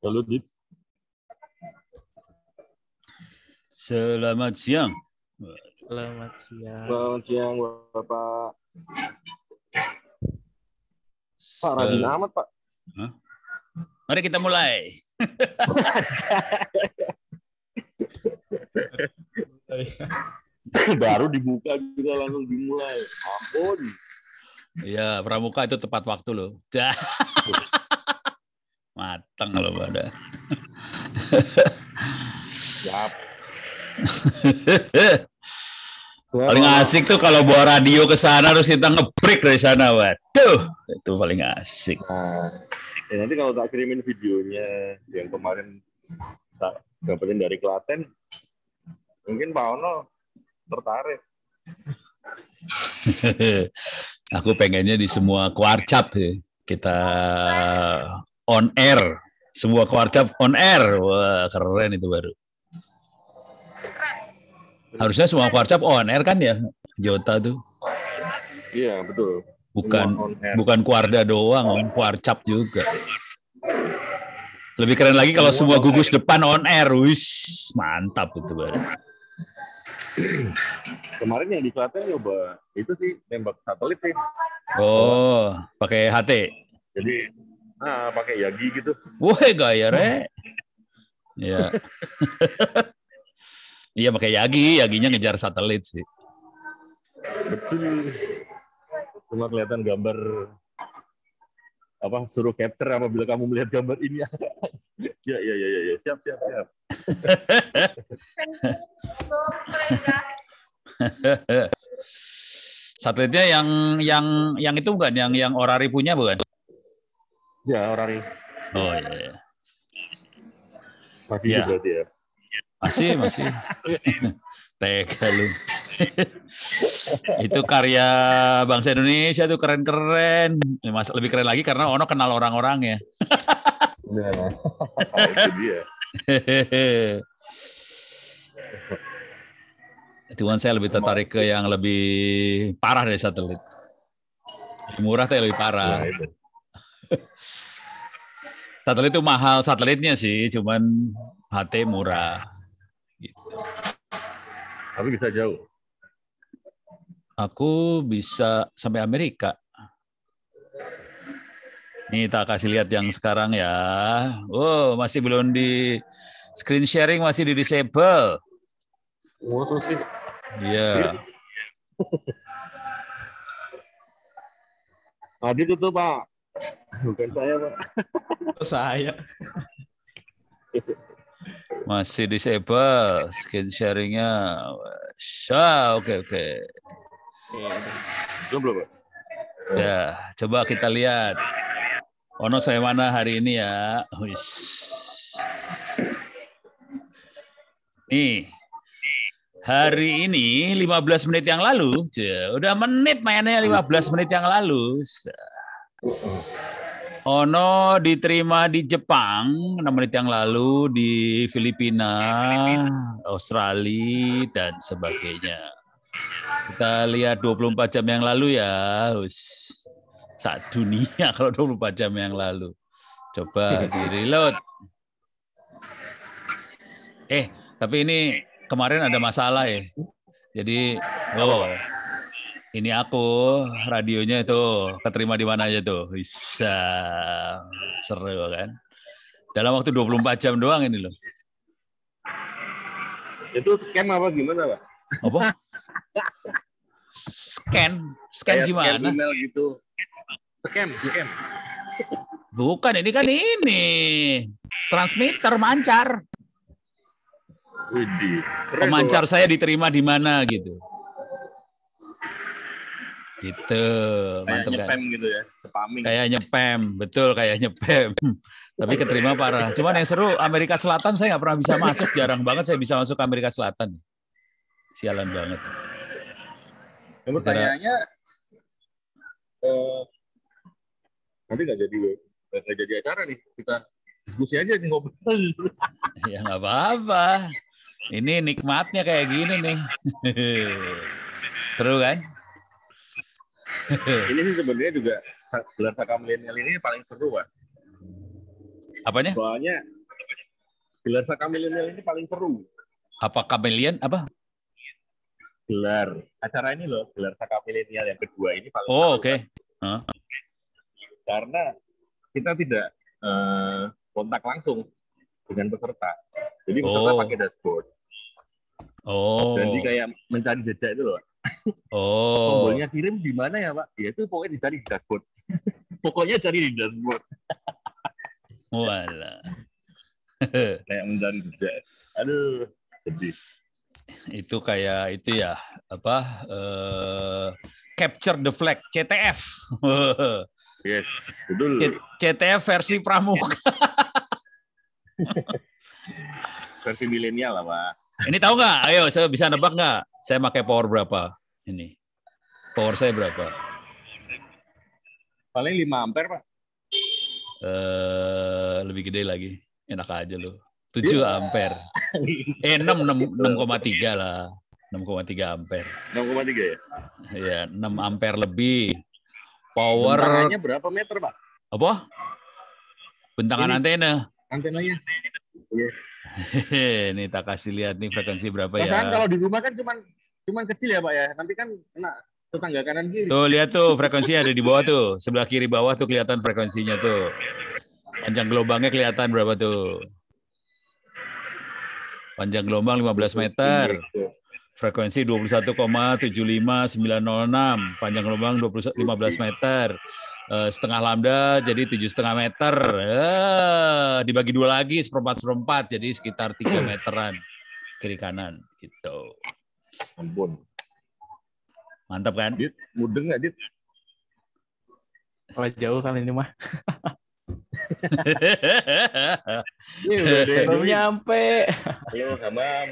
Halo, Dit. Selamat siang. Selamat siang. Selamat siang Bapak. Pak Radin Ahmad Pak. Hah? Mari kita mulai. Baru dibuka juga langsung dimulai. Ampun. Iya, pramuka itu tepat waktu loh. Matang loh pada. Siap. paling asik tuh kalau bawa radio ke sana terus kita ngebreak dari sana, waduh, itu paling asik. Nah, nanti kalau tak kirimin videonya yang kemarin tak dapetin dari Klaten, mungkin Pak Ono tertarik. Aku pengennya di semua kuarcap ya Kita on air. Semua kuarcap on air. Wah, keren itu baru. Harusnya semua kuarcap on air kan ya, Jota tuh. Iya, betul. Bukan bukan kuarda doang, on kuarcap juga. Lebih keren lagi kalau semua gugus depan on air. Wis, mantap itu baru. Kemarin yang di Klaten nyoba itu sih tembak satelit sih. Oh, pakai HT. Jadi Nah, pakai Yagi gitu. Woi, gaya re. Iya. Iya pakai Yagi, Yaginya ngejar satelit sih. Betul. Cuma kelihatan gambar apa suruh capture apabila kamu melihat gambar ini ya, ya ya ya ya siap siap siap satelitnya yang yang yang itu bukan yang yang orari punya bukan Ya, Orari. Oh iya. iya. Masih ya. berarti ya. Masih, masih. Tega lu. itu karya bangsa Indonesia tuh keren-keren. Ya, mas lebih keren lagi karena Ono kenal orang-orang ya. Iya. itu dia. saya lebih tertarik ke yang lebih parah dari satelit. Murah tapi lebih parah. Ya, itu. Satelit itu mahal satelitnya sih, cuman HT murah. Gitu. Tapi bisa jauh. Aku bisa sampai Amerika. Nih tak kasih lihat yang sekarang ya. Wow, masih belum di screen sharing masih di disable. Wah, sih. Iya. Tadi nah, tutup Pak, bukan saya pak oh, saya masih disable screen sharingnya Sya, oke okay, oke okay. belum belum ya coba kita lihat Ono saya mana hari ini ya Wish. nih Hari ini 15 menit yang lalu, udah menit mainnya 15 menit yang lalu. Ono diterima di Jepang 6 menit yang lalu, di Filipina, Australia, dan sebagainya. Kita lihat 24 jam yang lalu ya, Us. saat dunia kalau 24 jam yang lalu. Coba di reload. Eh, tapi ini kemarin ada masalah ya. Jadi, oh, ini aku radionya itu keterima di mana aja tuh. Bisa seru kan. Dalam waktu 24 jam doang ini loh. Itu scan apa gimana, Pak? Apa? scan, scan Kayak gimana? Scan email gitu. scan, scan. Bukan, ini kan ini. Transmitter mancar. Pemancar saya diterima di mana gitu. Gitu. Kayak kan? gitu ya, spamming. Kayak nyepem, betul kayak nyepem. Tapi keterima parah. Cuman yang seru Amerika Selatan saya nggak pernah bisa masuk, jarang banget saya bisa masuk ke Amerika Selatan. Sialan banget. Yang pertanyaannya eh, nanti nggak jadi nggak jadi acara nih kita diskusi aja ngobrol. ya nggak apa-apa. Ini nikmatnya kayak gini nih. Seru kan? ini sih sebenarnya juga gelar saka milenial ini paling seru, Pak. Apanya? Soalnya gelar saka milenial ini paling seru. Apa kamelian apa? Gelar. Acara ini loh, gelar saka milenial yang kedua ini paling Oh, oke. Okay. Huh? Karena kita tidak uh, kontak langsung dengan peserta. Jadi peserta oh. pakai dashboard. Oh. Jadi kayak mencari jejak itu loh. Oh. Tombolnya kirim di mana ya, Pak? Ya itu pokoknya dicari di dashboard. pokoknya cari di dashboard. Wala. kayak mencari jejak. Aduh, sedih. Itu kayak itu ya, apa? Uh, capture the flag, CTF. yes, betul. CTF versi pramuka. versi milenial lah, Pak. Ini tahu nggak? Ayo, saya bisa nebak nggak? saya pakai power berapa ini? Power saya berapa? Paling 5 ampere, Pak. Eh, lebih gede lagi. Enak aja lo 7 yeah. ampere. Eh, 6, 6,3 lah. 6,3 ampere. 6,3 ya? Iya, 6 ampere lebih. Power... Bentangannya berapa meter, Pak? Apa? Bentangan Ini, antena. Antenanya hehehe, Ini tak kasih lihat nih frekuensi berapa Masa nah, ya. Kan kalau di rumah kan cuman cuman kecil ya Pak ya. Nanti kan kena tetangga kanan kiri. Tuh lihat tuh frekuensi ada di bawah tuh. Sebelah kiri bawah tuh kelihatan frekuensinya tuh. Panjang gelombangnya kelihatan berapa tuh. Panjang gelombang 15 meter. Frekuensi 21,75906. Panjang gelombang 20, 15 meter Eh, setengah lambda jadi tujuh setengah meter eh, dibagi dua lagi seperempat seperempat jadi sekitar tiga meteran kiri kanan gitu ampun mantap kan dit mudeng nggak dit kalau jauh kan ini mah belum nyampe halo hamam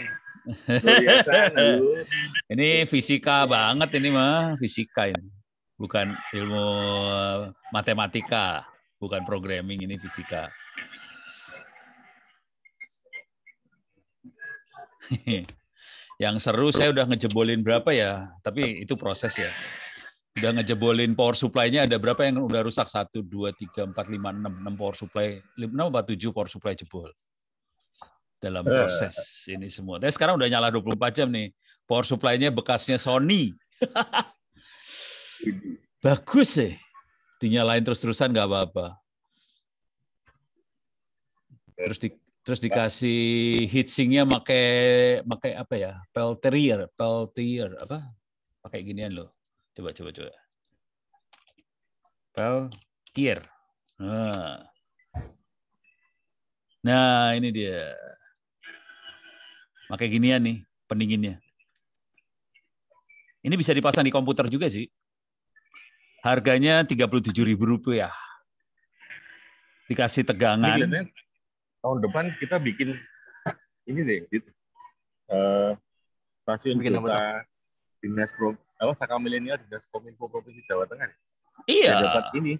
ini fisika banget ini mah fisika ini bukan ilmu eh, matematika, bukan programming ini fisika. Yang seru saya udah ngejebolin berapa ya, tapi itu proses ya. Udah ngejebolin power supply-nya ada berapa yang udah rusak? satu, dua, tiga, empat, lima, enam, 6 power supply, 6 empat, tujuh power supply jebol. Dalam eh. proses ini semua. Tapi sekarang udah nyala 24 jam nih. Power supply-nya bekasnya Sony. Bagus sih. Dinyalain terus-terusan nggak apa-apa. Terus di, terus dikasih heatsinknya pakai pakai apa ya? Peltier, peltier apa? Pakai ginian loh. Coba coba coba. Peltier. Nah. Nah, ini dia. Pakai ginian nih pendinginnya. Ini bisa dipasang di komputer juga sih. Harganya rp rupiah. Dikasih tegangan. Ini, tahun depan kita bikin ini deh, Di, uh, eh, stasiun bikin kita Dinas Pro, apa Saka Milenial Dinas Kominfo Provinsi Jawa Tengah. Iya. Biar dapat ini,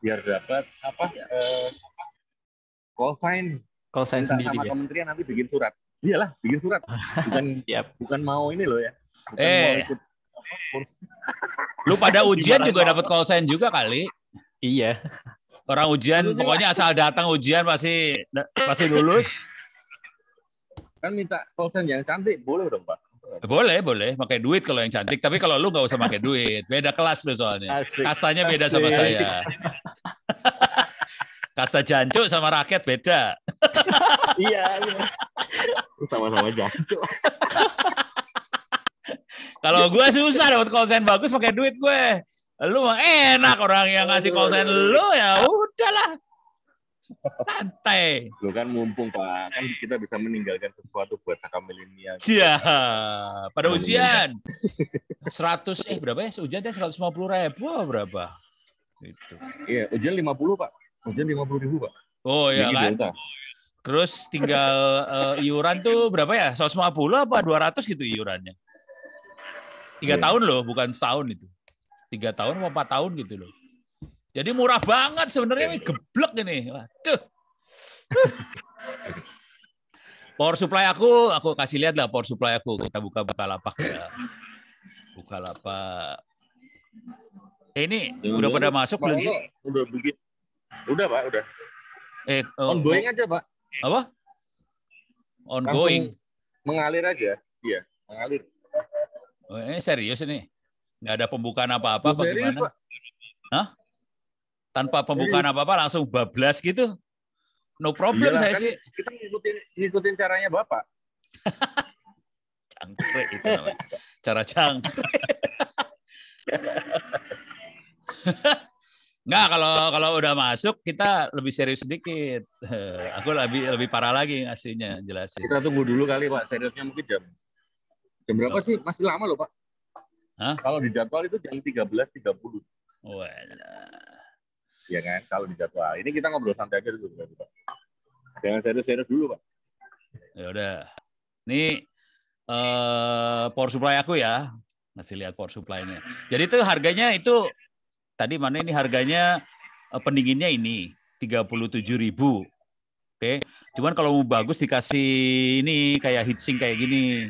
biar dapat apa? Uh, call sign. Call sign sendiri. Sama ya. kementerian nanti bikin surat. Iyalah, bikin surat. Bukan, yep. bukan mau ini loh ya. Bukan eh. mau ikut Lu pada ujian juga dapat call juga kali. Iya. Orang ujian pokoknya asal datang ujian pasti pasti lulus. Kan minta call sign yang cantik boleh dong, Pak. Boleh, boleh. Pakai duit kalau yang cantik. Tapi kalau lu nggak usah pakai duit. Beda kelas soalnya. Asik, Kastanya beda sama saya. Kasta jancuk sama rakyat beda. iya. iya. Sama-sama jancuk. Kalau iya. gue susah dapat konsen bagus pakai duit gue. Lu mah enak orang yang ngasih konsen lu ya udahlah. Santai. Lu kan mumpung Pak, kan kita bisa meninggalkan sesuatu buat saka milenial. Iya. Pada ujian. 100 eh berapa ya? Ujian deh 150 ribu berapa? Itu, Iya, ujian 50 Pak. Ujian 50 ribu Pak. Oh iya kan. Delta. Terus tinggal uh, iuran tuh berapa ya? 150 apa 200 gitu iurannya? Tiga iya. tahun loh, bukan setahun itu. Tiga tahun atau empat tahun gitu loh. Jadi murah banget sebenarnya ini geblek ini. Waduh. power supply aku, aku kasih lihat lah power supply aku. Kita buka buka lapak ya. Buka lapak. Eh, ini Jangan udah, pada masuk belum sih? Udah begini. Udah, Pak, udah. Eh, oh, ongoing aja, Pak. Apa? Ongoing. going. mengalir aja. Iya, mengalir. Oh, ini serius ini? Nggak ada pembukaan apa-apa? oh, serius, Hah? Tanpa pembukaan apa-apa langsung bablas gitu? No problem Iyalah, saya kan sih. Kita ngikutin, ngikutin caranya Bapak. cangkrek itu namanya. Cara cangkrek. Enggak, kalau kalau udah masuk kita lebih serius sedikit. Aku lebih lebih parah lagi ngasihnya jelasin. Kita tunggu dulu kali Pak, seriusnya mungkin jam Jam berapa sih? Masih lama loh, Pak. Hah? Kalau dijadwal itu jam 13.30. Wah. Iya kan? Kalau dijadwal. Ini kita ngobrol santai aja dulu, Pak. Jangan serius-serius dulu, Pak. Ya udah. Ini eh power supply aku ya. Masih lihat power supply-nya. Jadi itu harganya itu tadi mana ini harganya eh, pendinginnya ini 37.000. Oke. Okay. Cuman kalau mau bagus dikasih ini kayak heatsink kayak gini.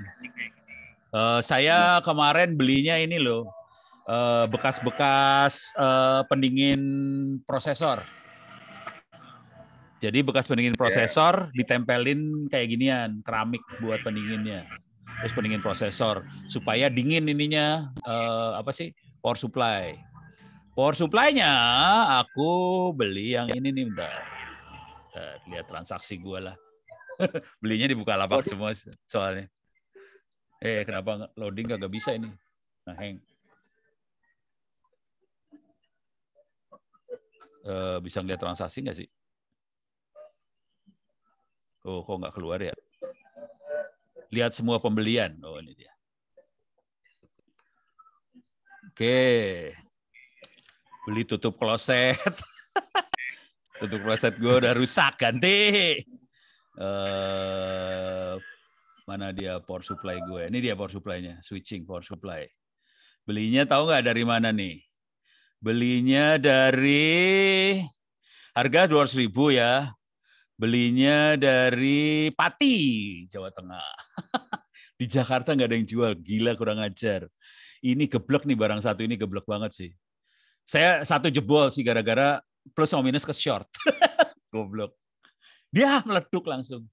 Eh, saya iya. kemarin belinya ini loh eh, bekas-bekas uh, uh, pendingin prosesor. Jadi bekas pendingin iya. prosesor yeah. ditempelin kayak ginian keramik buat pendinginnya, terus pendingin prosesor supaya dingin ininya uh, apa sih power supply. Power supply-nya aku beli yang ini nih bentar. lihat transaksi gue lah. Belinya dibuka lapak semua soalnya. Eh, kenapa loading kagak bisa ini? Nah, hang. Uh, bisa ngeliat transaksi nggak sih? Oh, kok nggak keluar ya? Lihat semua pembelian. Oh, ini dia. Oke. Beli tutup kloset. tutup kloset gue udah rusak, ganti. Uh, Mana dia power supply gue? Ini dia power supply-nya, switching power supply. Belinya tahu nggak dari mana nih? Belinya dari harga ratus ribu ya. Belinya dari Pati, Jawa Tengah. Di Jakarta nggak ada yang jual, gila kurang ajar. Ini geblek nih barang satu ini geblek banget sih. Saya satu jebol sih gara-gara plus sama minus ke short. Goblok. Dia meleduk langsung.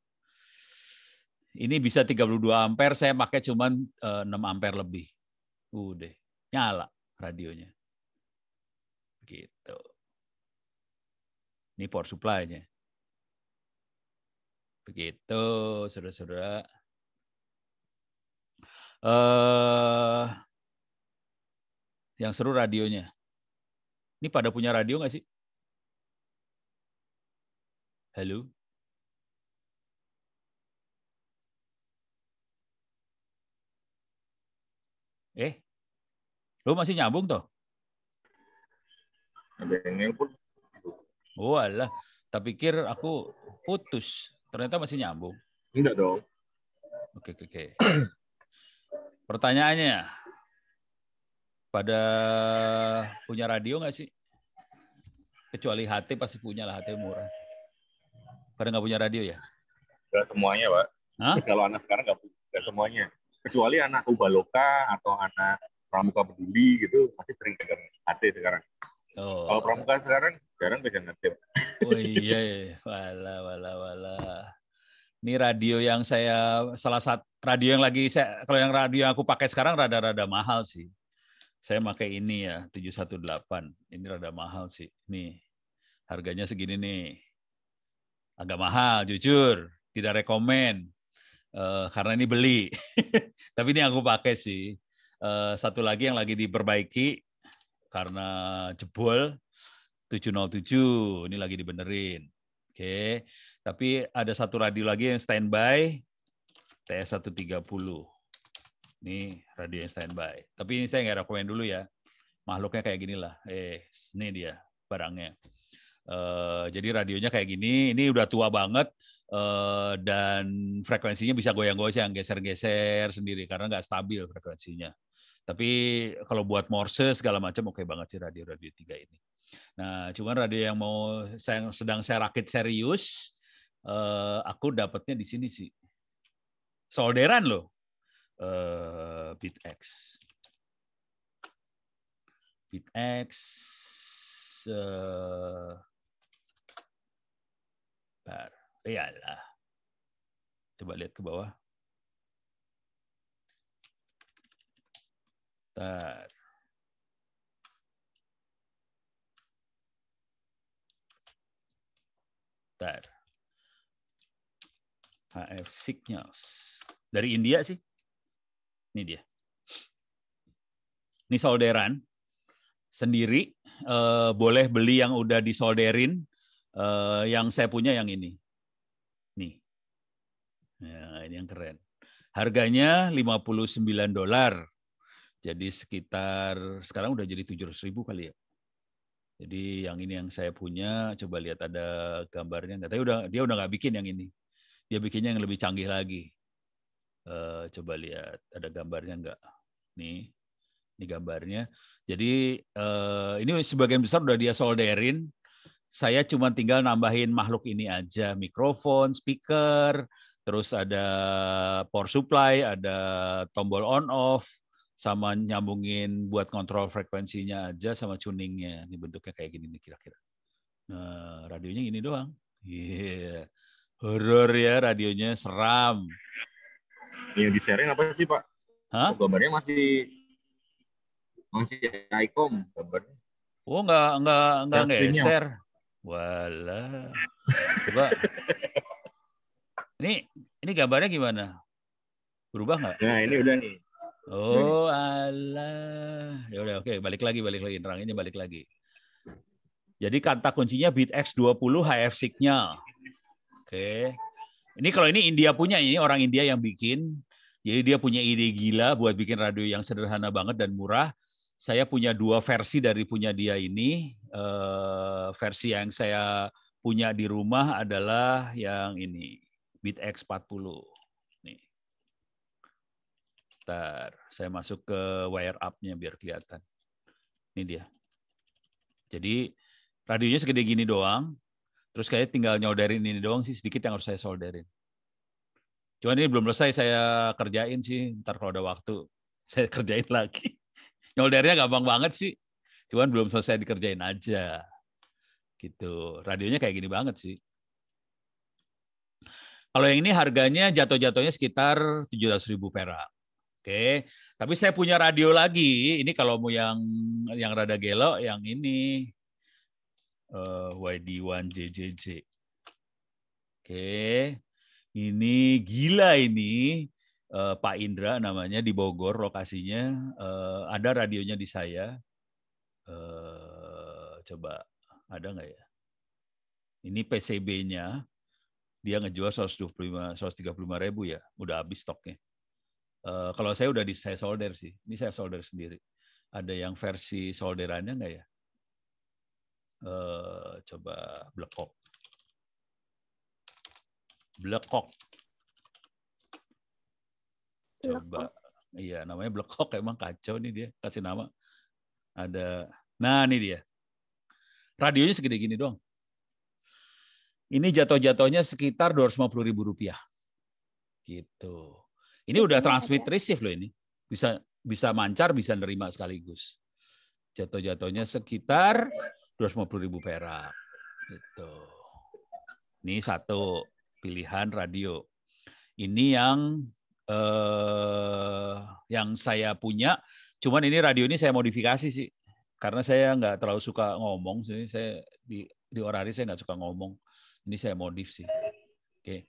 Ini bisa 32 ampere, saya pakai cuma 6 eh, ampere lebih. Udah, nyala radionya. Gitu. Ini power supply-nya. Begitu, saudara-saudara. Uh, yang seru radionya. Ini pada punya radio nggak sih? Halo? Lu masih nyambung tuh? Ada yang pun. Walah, oh, tak pikir aku putus. Ternyata masih nyambung. Enggak dong. Oke, oke, oke. Pertanyaannya, pada punya radio nggak sih? Kecuali HT pasti punya lah, HT murah. Pada nggak punya radio ya? Nggak semuanya, Pak. Hah? Kalau anak sekarang nggak semuanya. Kecuali anak Ubaloka atau anak pramuka peduli gitu pasti sering pegang HT sekarang. Oh. Kalau pramuka sekarang jarang pegang HT. Oh iya, iya. wala wala wala. Ini radio yang saya salah satu radio yang lagi saya kalau yang radio yang aku pakai sekarang rada-rada mahal sih. Saya pakai ini ya 718. Ini rada mahal sih. Nih harganya segini nih. Agak mahal jujur, tidak rekomend Uh, eh, karena ini beli. Tapi ini aku pakai sih Eh, satu lagi yang lagi diperbaiki karena jebol 707 ini lagi dibenerin. Oke. Okay. Tapi ada satu radio lagi yang standby TS130. Ini radio yang standby. Tapi ini saya nggak rekomen dulu ya. Makhluknya kayak gini lah. Eh, ini dia barangnya. Uh, jadi radionya kayak gini, ini udah tua banget uh, dan frekuensinya bisa goyang-goyang, geser-geser sendiri karena nggak stabil frekuensinya. Tapi kalau buat Morse segala macam oke okay banget sih radio-radio tiga ini. Nah, cuman radio yang mau saya sedang saya rakit serius, eh, aku dapatnya di sini sih. Solderan loh, eh, BitX. BitX eh, Bar. Iyalah. Coba lihat ke bawah. Bentar. Bentar. HF signals. Dari India sih. Ini dia. Ini solderan sendiri eh, boleh beli yang udah disolderin eh, yang saya punya yang ini. Nih. Ya, ini yang keren. Harganya 59 dolar jadi sekitar sekarang udah jadi 700 ribu kali ya. Jadi yang ini yang saya punya, coba lihat ada gambarnya nggak? Tapi udah dia udah nggak bikin yang ini. Dia bikinnya yang lebih canggih lagi. Uh, coba lihat ada gambarnya nggak? Nih, ini gambarnya. Jadi uh, ini sebagian besar udah dia solderin. Saya cuma tinggal nambahin makhluk ini aja, mikrofon, speaker, terus ada power supply, ada tombol on off, sama nyambungin buat kontrol frekuensinya aja sama tuningnya. Ini bentuknya kayak gini nih kira-kira. Nah, radionya ini doang. Iya. Yeah. Horor ya radionya seram. ini iya, di sharing apa sih, Pak? Hah? Oh, gambarnya masih masih icon gambarnya. Oh, nggak nggak nggak geser. Wala. Coba. ini ini gambarnya gimana? Berubah nggak? Nah, ini udah nih. Hmm. Oh Allah. Ya udah oke, okay. balik lagi, balik lagi, ini balik lagi. Jadi kata kuncinya bitx 20 HF signal. Oke. Okay. Ini kalau ini India punya ini orang India yang bikin. Jadi dia punya ide gila buat bikin radio yang sederhana banget dan murah. Saya punya dua versi dari punya dia ini. Eh, versi yang saya punya di rumah adalah yang ini, bitx 40. Bentar, saya masuk ke wire up-nya biar kelihatan. Ini dia. Jadi radionya segede gini doang. Terus kayak tinggal nyolderin ini doang sih sedikit yang harus saya solderin. Cuman ini belum selesai saya kerjain sih. Ntar kalau ada waktu saya kerjain lagi. Nyoldernya gampang banget sih. Cuman belum selesai dikerjain aja. Gitu. Radionya kayak gini banget sih. Kalau yang ini harganya jatuh-jatuhnya sekitar 700.000 perak. Oke, tapi saya punya radio lagi. Ini kalau mau yang yang rada gelo, yang ini uh, eh, YD1JJJ. Oke, ini gila ini uh, Pak Indra namanya di Bogor lokasinya. Uh, ada radionya di saya. Uh, coba ada nggak ya? Ini PCB-nya dia ngejual 125 135 ribu ya, udah habis stoknya. Eh, kalau saya udah di saya solder sih. Ini saya solder sendiri. Ada yang versi solderannya nggak ya? Uh, coba blekok. Blekok. Coba. Iya, namanya blekok emang kacau nih dia. Kasih nama. Ada. Nah, ini dia. Radionya segede gini doang. Ini jatuh-jatuhnya sekitar 250 ribu rupiah. Gitu. Ini di udah transmit ada. receive loh ini. Bisa bisa mancar, bisa nerima sekaligus. Jatuh-jatuhnya sekitar 250 ribu perak. Gitu. Ini satu pilihan radio. Ini yang eh, yang saya punya. Cuman ini radio ini saya modifikasi sih. Karena saya nggak terlalu suka ngomong. Jadi saya di, di orari saya nggak suka ngomong. Ini saya modif sih. Oke. Okay.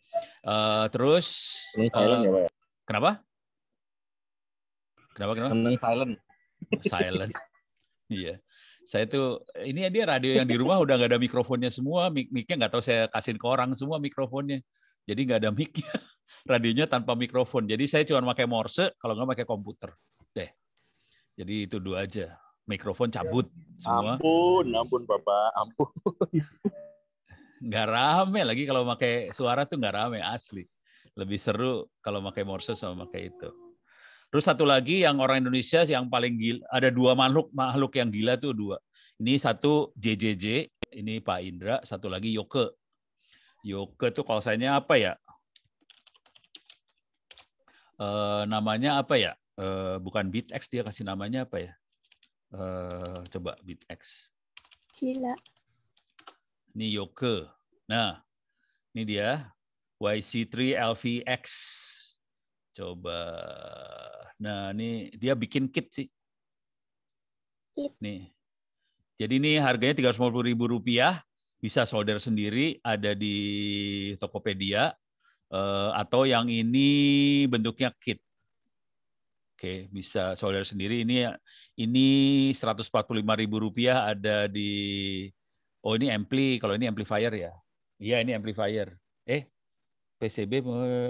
Uh, eh, terus. Ini uh, ya, Pak? Kenapa? Kenapa kenapa? Seneng silent. Oh, silent. iya. Saya tuh ini ya dia radio yang di rumah udah nggak ada mikrofonnya semua, mic micnya nggak tahu saya kasihin ke orang semua mikrofonnya. Jadi nggak ada micnya. Radionya tanpa mikrofon. Jadi saya cuma pakai morse, kalau nggak pakai komputer deh. Jadi itu dua aja. Mikrofon cabut semua. Ampun, ampun Bapak, ampun. Nggak rame lagi kalau pakai suara tuh nggak rame asli. Lebih seru kalau pakai Morse sama pakai itu. Terus satu lagi yang orang Indonesia yang paling gila, ada dua makhluk makhluk yang gila tuh dua. Ini satu JJJ, ini Pak Indra, satu lagi Yoke. Yoke tuh kalau saya apa ya? E, namanya apa ya? E, bukan BitX dia kasih namanya apa ya? E, coba BitX. Gila. Ini Yoke. Nah, ini dia. YC3 LVX. Coba. Nah, ini dia bikin kit sih. Kit. Nih. Jadi ini harganya Rp350.000, bisa solder sendiri, ada di Tokopedia, eh, atau yang ini bentuknya kit. Oke, bisa solder sendiri. Ini ini Rp145.000 ada di Oh, ini ampli, kalau ini amplifier ya. Iya, ini amplifier. Eh, PCB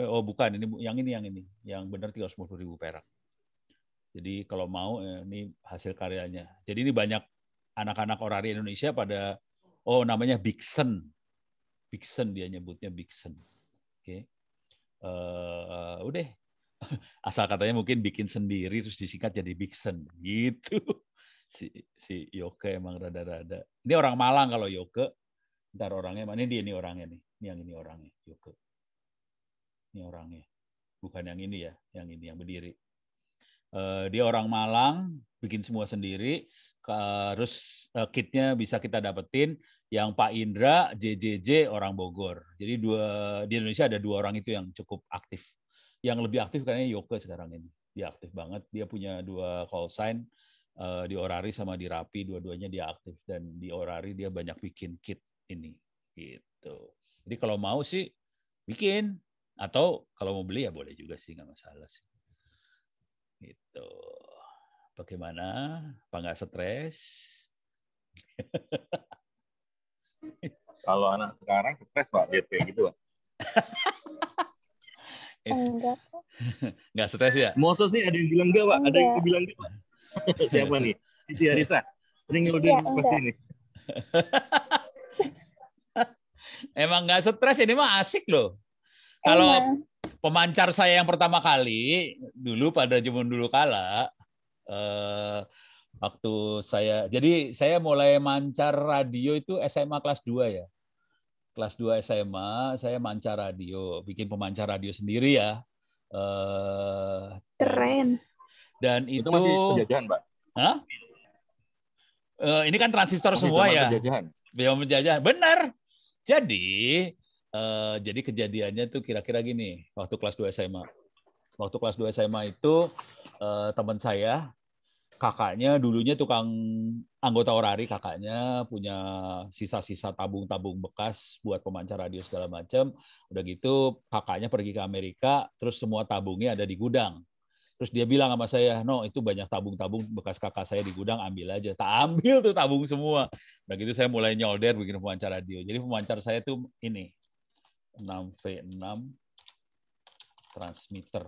oh bukan ini yang ini yang ini yang benar 350 ribu perak. Jadi kalau mau eh, ini hasil karyanya. Jadi ini banyak anak-anak orari Indonesia pada oh namanya Bixen. Bixen dia nyebutnya Bixen. Oke. Okay. Uh, eh, eh, udah asal katanya mungkin bikin sendiri terus disingkat jadi Bixen gitu. Si si Yoke emang rada-rada. Ini orang Malang kalau Yoke. Ntar orangnya mana dia ini orangnya nih. Ini yang ini orangnya Yoke ini orangnya. Bukan yang ini ya, yang ini yang berdiri. Eh, dia orang Malang, bikin semua sendiri. Terus eh, kitnya bisa kita dapetin. Yang Pak Indra, JJJ orang Bogor. Jadi dua di Indonesia ada dua orang itu yang cukup aktif. Yang lebih aktif karena Yoke sekarang ini. Dia aktif banget. Dia punya dua call sign eh, di Orari sama di Rapi. Dua-duanya dia aktif dan di Orari dia banyak bikin kit ini gitu. Jadi kalau mau sih bikin atau kalau mau beli ya boleh juga sih, nggak masalah sih. Gitu. Bagaimana? Apa nggak stres? kalau anak sekarang stres pak, lihat kayak gitu pak. enggak. enggak stres ya? mau sih ada yang bilang enggak pak? Ada yang bilang enggak Siapa nih? Siti Arisa. Sering udah ya, pas ini Emang nggak stres ini mah asik loh kalau iya. pemancar saya yang pertama kali dulu pada zaman dulu kala eh, waktu saya jadi saya mulai mancar radio itu SMA kelas 2 ya. Kelas 2 SMA saya mancar radio, bikin pemancar radio sendiri ya. Eh, keren. Dan itu, itu penjajahan, Pak. Hah? Eh, ini kan transistor masih semua ya. Penjajahan. penjajahan. Benar. Jadi Uh, jadi kejadiannya tuh kira-kira gini, waktu kelas 2 SMA. Waktu kelas 2 SMA itu uh, teman saya, kakaknya dulunya tukang anggota orari, kakaknya punya sisa-sisa tabung-tabung bekas buat pemancar radio segala macam. Udah gitu kakaknya pergi ke Amerika, terus semua tabungnya ada di gudang. Terus dia bilang sama saya, no itu banyak tabung-tabung bekas kakak saya di gudang, ambil aja. Tak ambil tuh tabung semua. Nah gitu saya mulai nyolder bikin pemancar radio. Jadi pemancar saya tuh ini, 6V6 transmitter.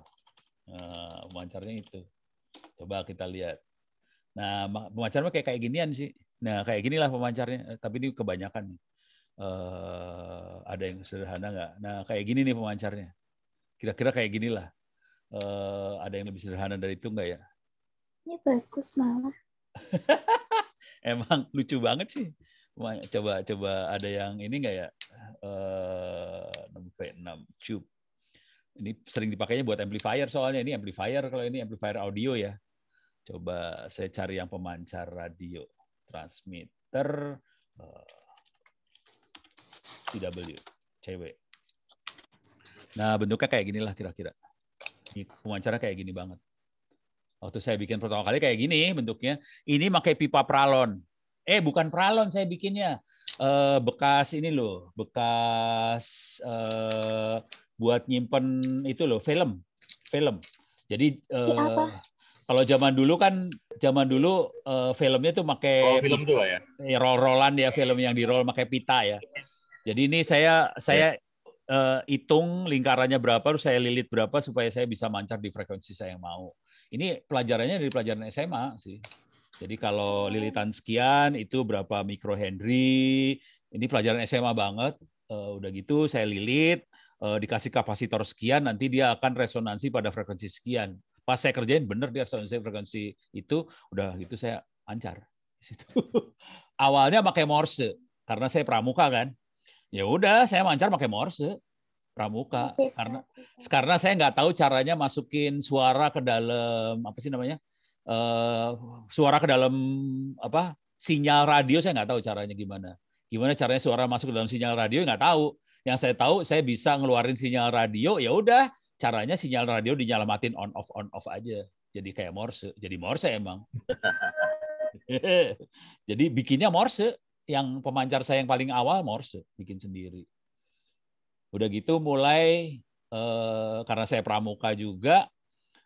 Nah, eh, pemancarnya itu. Coba kita lihat. Nah, pemancarnya kayak kayak ginian sih. Nah, kayak ginilah pemancarnya, eh, tapi ini kebanyakan. Uh, ada yang sederhana nggak? Nah, kayak gini nih pemancarnya. Kira-kira kayak ginilah. Uh, ada yang lebih sederhana dari itu nggak ya? Ini bagus malah. Emang lucu banget sih. Coba coba ada yang ini nggak ya? Uh, P6 Tube. Ini sering dipakainya buat amplifier soalnya. Ini amplifier kalau ini amplifier audio ya. Coba saya cari yang pemancar radio. Transmitter eh, CW, CW. Nah, bentuknya kayak gini lah kira-kira. Pemancarnya kayak gini banget. Waktu saya bikin pertama kali kayak gini bentuknya. Ini pakai pipa pralon. Eh, bukan pralon saya bikinnya uh, bekas ini loh, bekas uh, buat nyimpen itu loh, film, film. Jadi uh, kalau zaman dulu kan zaman dulu uh, filmnya tuh pakai oh, film tuh ya. Roll-rollan ya film yang di roll pakai pita ya. Jadi ini saya saya uh, hitung lingkarannya berapa terus saya lilit berapa supaya saya bisa mancar di frekuensi saya yang mau. Ini pelajarannya dari pelajaran SMA sih. Jadi kalau oh. lilitan sekian itu berapa Henry? Ini pelajaran SMA banget. Uh, udah gitu saya lilit uh, dikasih kapasitor sekian nanti dia akan resonansi pada frekuensi sekian. Pas saya kerjain bener dia resonansi frekuensi itu udah gitu saya ancar. Awalnya pakai Morse karena saya pramuka kan. Ya udah saya mancar pakai Morse pramuka karena karena saya nggak tahu caranya masukin suara ke dalam apa sih namanya? Eh, suara ke dalam apa sinyal radio saya nggak tahu caranya gimana. Gimana caranya suara masuk ke dalam sinyal radio nggak tahu. Yang saya tahu saya bisa ngeluarin sinyal radio ya udah caranya sinyal radio dinyalamatin on off on off aja. Jadi kayak morse, jadi morse emang. jadi bikinnya morse yang pemancar saya yang paling awal morse bikin sendiri. Udah gitu mulai eh, karena saya pramuka juga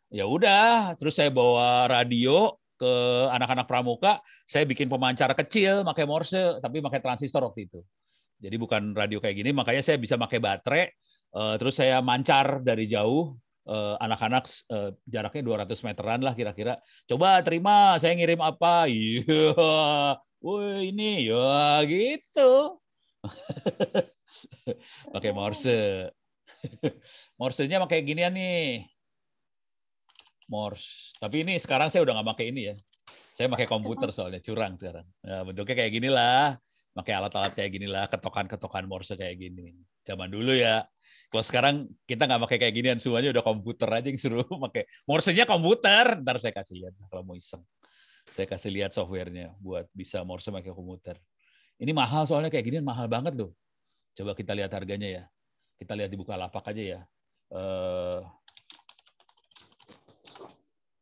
ya udah terus saya bawa radio ke anak-anak pramuka saya bikin pemancar kecil pakai morse tapi pakai transistor waktu itu jadi bukan radio kayak gini makanya saya bisa pakai baterai uh, terus saya mancar dari jauh eh, anak-anak uh, dua uh, jaraknya 200 meteran lah kira-kira coba terima saya ngirim apa iya woi ini ya gitu pakai morse morsenya pakai ginian nih Morse. Tapi ini sekarang saya udah nggak pakai ini ya. Saya pakai komputer soalnya curang sekarang. Ya, bentuknya kayak gini lah, pakai alat-alat kayak gini lah, ketokan-ketokan Morse kayak gini. Zaman dulu ya. Kalau sekarang kita nggak pakai kayak ginian semuanya udah komputer aja yang suruh pakai. Morse-nya komputer. Ntar saya kasih lihat kalau mau iseng. Saya kasih lihat softwarenya buat bisa Morse pakai komputer. Ini mahal soalnya kayak ginian mahal banget loh. Coba kita lihat harganya ya. Kita lihat di lapak aja ya. Uh,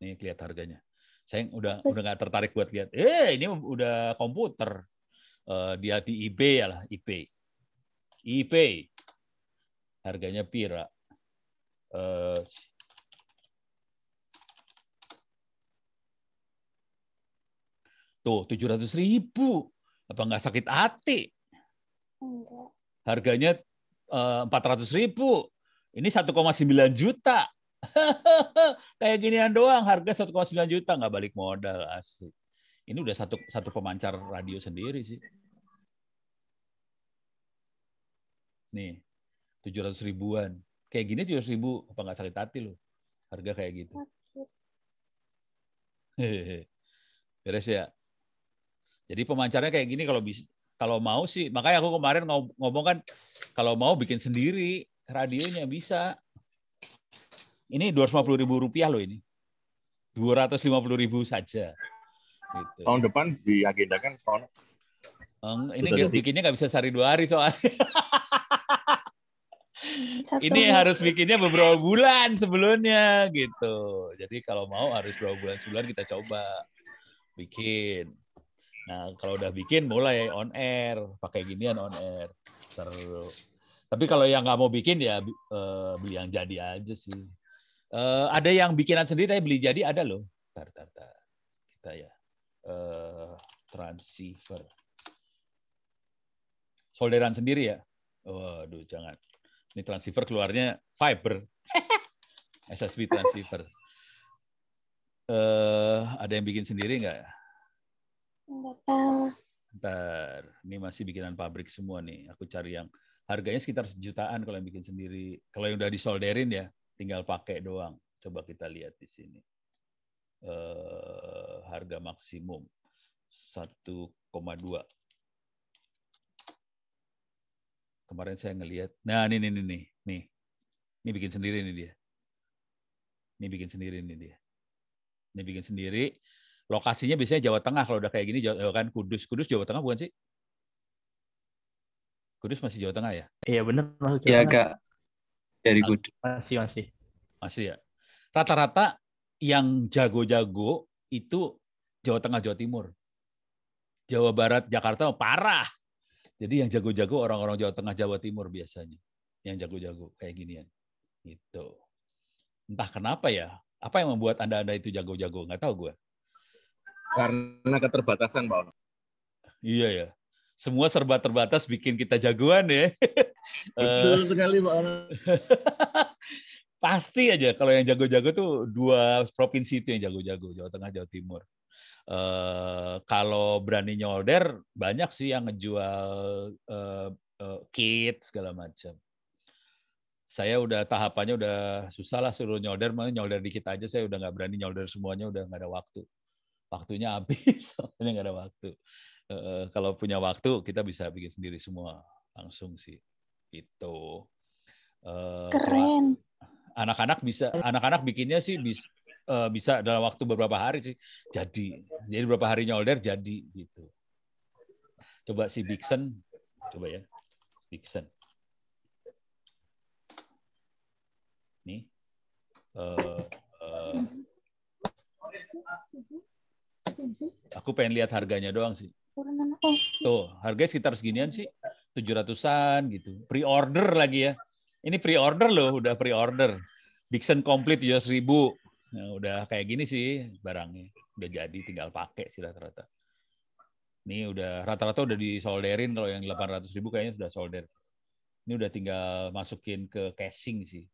ini lihat harganya. Saya udah udah nggak tertarik buat lihat. Eh ini udah komputer. Uh, dia di eBay ya lah ip eBay. Harganya pira. Uh, Tuh, tujuh ratus ribu. Apa nggak sakit hati? Harganya eh, empat ratus ribu. Ini 1,9 juta. Kayak ginian doang, harga 1,9 juta nggak balik modal asli. Ini udah satu satu pemancar radio sendiri sih. Nih, 700 ribuan. Kayak gini 700 ribu, apa nggak sakit hati lu? Harga kayak gitu. Beres ya. Jadi pemancarnya kayak gini kalau bisa kalau mau sih, makanya aku kemarin ngomong kan kalau mau bikin sendiri radionya bisa. Ini dua ratus puluh ribu rupiah loh ini. dua ratus lima puluh ribu saja. Gitu. Tahun depan diagendakan tahun. Um, ini gak, bikinnya nggak bisa sehari dua hari soalnya. Satu ini hari. harus bikinnya beberapa bulan sebelumnya gitu. Jadi kalau mau harus beberapa bulan sebelum kita coba bikin. Nah kalau udah bikin mulai on air pakai ginian on air. Terus. Tapi kalau yang nggak mau bikin ya beli eh, yang jadi aja sih. Uh, ada yang bikinan sendiri tapi beli jadi ada loh. Tar, tar, tar. Kita ya. Uh, transceiver. Solderan sendiri ya? Waduh, jangan. Ini transceiver keluarnya fiber. SSB transceiver. Uh, ada yang bikin sendiri nggak? Enggak tahu. Ntar. Ini masih bikinan pabrik semua nih. Aku cari yang harganya sekitar sejutaan kalau yang bikin sendiri. Kalau yang udah disolderin ya tinggal pakai doang. Coba kita lihat di sini. Eh, harga maksimum 1,2. Kemarin saya ngelihat. Nah, ini nih nih nih. Ini bikin sendiri ini dia. Ini bikin sendiri ini dia. Ini bikin sendiri. Lokasinya biasanya Jawa Tengah kalau udah kayak gini Jawa eh, kan Kudus. Kudus Jawa Tengah bukan sih? Kudus masih Jawa Tengah ya? Iya benar masuk Iya, Kak. Very good. Masih masih. Masih ya. Rata-rata yang jago-jago itu Jawa Tengah, Jawa Timur. Jawa Barat, Jakarta parah. Jadi yang jago-jago orang-orang Jawa Tengah, Jawa Timur biasanya. Yang jago-jago kayak ginian. Gitu. Entah kenapa ya. Apa yang membuat Anda-anda itu jago-jago? Nggak tahu gue. Karena keterbatasan, Pak. Iya ya semua serba terbatas bikin kita jagoan ya. Betul sekali Pak Pasti aja kalau yang jago-jago tuh dua provinsi itu yang jago-jago, Jawa Tengah, Jawa Timur. Uh, kalau berani nyolder banyak sih yang ngejual uh, uh, kit segala macam. Saya udah tahapannya udah susah lah suruh nyolder, mau nyolder dikit aja saya udah nggak berani nyolder semuanya udah nggak ada waktu. Waktunya habis, ini nggak ada waktu kalau punya waktu kita bisa bikin sendiri semua langsung sih itu eh, keren anak-anak bisa anak-anak bikinnya sih bisa eh, bisa dalam waktu beberapa hari sih jadi jadi beberapa hari nyolder jadi gitu coba si Bixen coba ya Bixen nih uh, uh, aku pengen lihat harganya doang sih Oh. Tuh, harganya sekitar seginian sih, 700-an gitu. Pre-order lagi ya. Ini pre-order loh, udah pre-order. Dixon Complete 700 ribu. Nah, udah kayak gini sih barangnya. Udah jadi, tinggal pakai sih rata-rata. Ini udah rata-rata udah disolderin kalau yang 800 ribu kayaknya sudah solder. Ini udah tinggal masukin ke casing sih.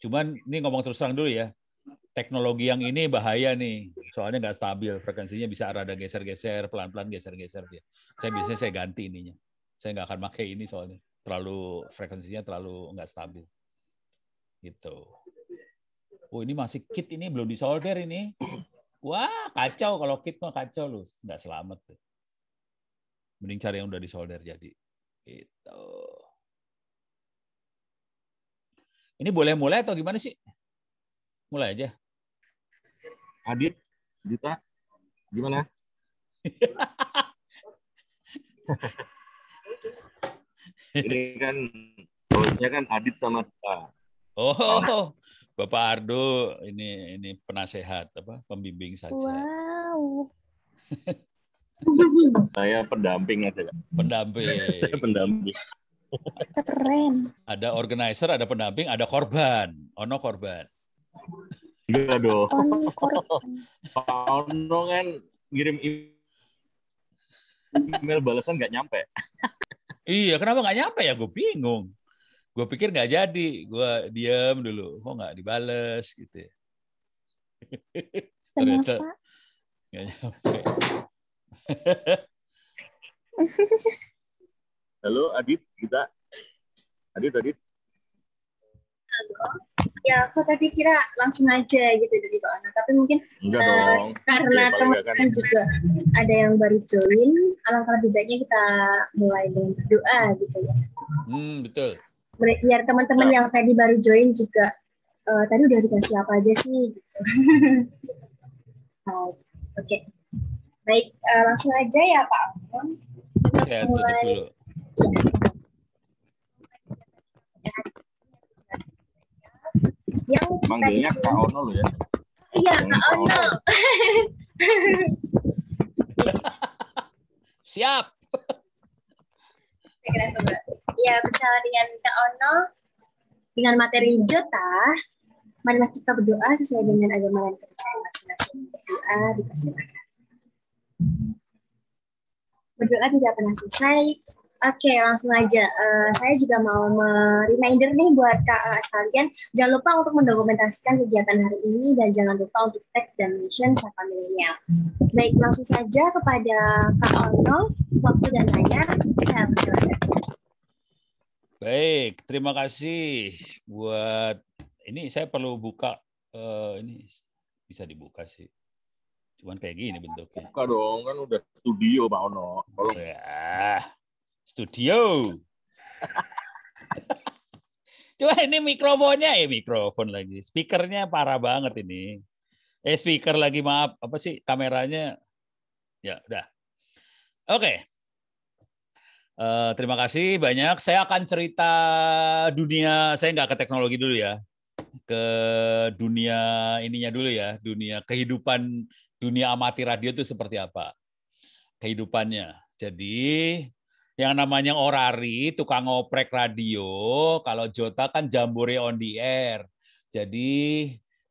Cuman ini ngomong terus terang dulu ya teknologi yang ini bahaya nih, soalnya nggak stabil, frekuensinya bisa rada geser-geser, pelan-pelan geser-geser dia. Saya biasanya saya ganti ininya. Saya nggak akan pakai ini soalnya terlalu frekuensinya terlalu nggak stabil. Gitu. Oh ini masih kit ini belum disolder ini. Wah kacau kalau kit mah kacau lu nggak selamat. Tuh. Mending cari yang udah disolder jadi. Gitu. Ini boleh mulai atau gimana sih? mulai aja. Adit, Dita, gimana? Ini kan hostnya kan Adit sama Dita. Oh, Bapak Ardo ini ini penasehat apa pembimbing saja. Wow. Saya pendamping aja. Pendamping. pendamping. Keren. Ada organizer, ada pendamping, ada korban. Ono korban. Enggak dong. Ono kan ngirim email balasan nggak nyampe. iya, kenapa nggak nyampe ya? Gue bingung. Gue pikir nggak jadi. Gue diam dulu. Kok nggak dibales gitu. Ya? Ternyata nggak nyampe. Halo Adit, kita. Adit, Adit loh ya aku tadi kira langsung aja gitu dari Mbak Ana tapi mungkin uh, karena kan. teman-teman kan. juga ada yang baru join alangkah lebih baiknya kita mulai dengan berdoa gitu ya hmm, betul biar teman-teman nah. yang tadi baru join juga uh, tadi udah dikasih apa aja sih gitu. oke okay. baik uh, langsung aja ya Pak Sehat mulai dulu. Ya yang manggilnya Kak Ono lo ya iya Kak Ono siap ya bersama dengan Kak Ono dengan materi Jota mari kita berdoa sesuai dengan agama dan kepercayaan masing-masing berdoa dipersilakan berdoa tidak pernah selesai Oke, okay, langsung aja. Uh, saya juga mau reminder nih buat uh, sekalian, jangan lupa untuk mendokumentasikan kegiatan hari ini dan jangan lupa untuk tag dan mention siapa milenial. Baik, langsung saja kepada Kak Ono, waktu dan layar. Saya Baik, terima kasih buat ini saya perlu buka uh, ini bisa dibuka sih. Cuman kayak gini bentuknya. Buka dong, kan udah studio Pak Ono. Tolong. Oh ya studio. Coba ini mikrofonnya ya mikrofon lagi. Speakernya parah banget ini. Eh speaker lagi maaf, apa sih kameranya? Ya, udah. Oke. Okay. Uh, eh, terima kasih banyak. Saya akan cerita dunia, saya nggak ke teknologi dulu ya. Ke dunia ininya dulu ya, dunia kehidupan dunia amatir radio itu seperti apa kehidupannya. Jadi yang namanya orari, tukang oprek radio, kalau Jota kan jambore on the air. Jadi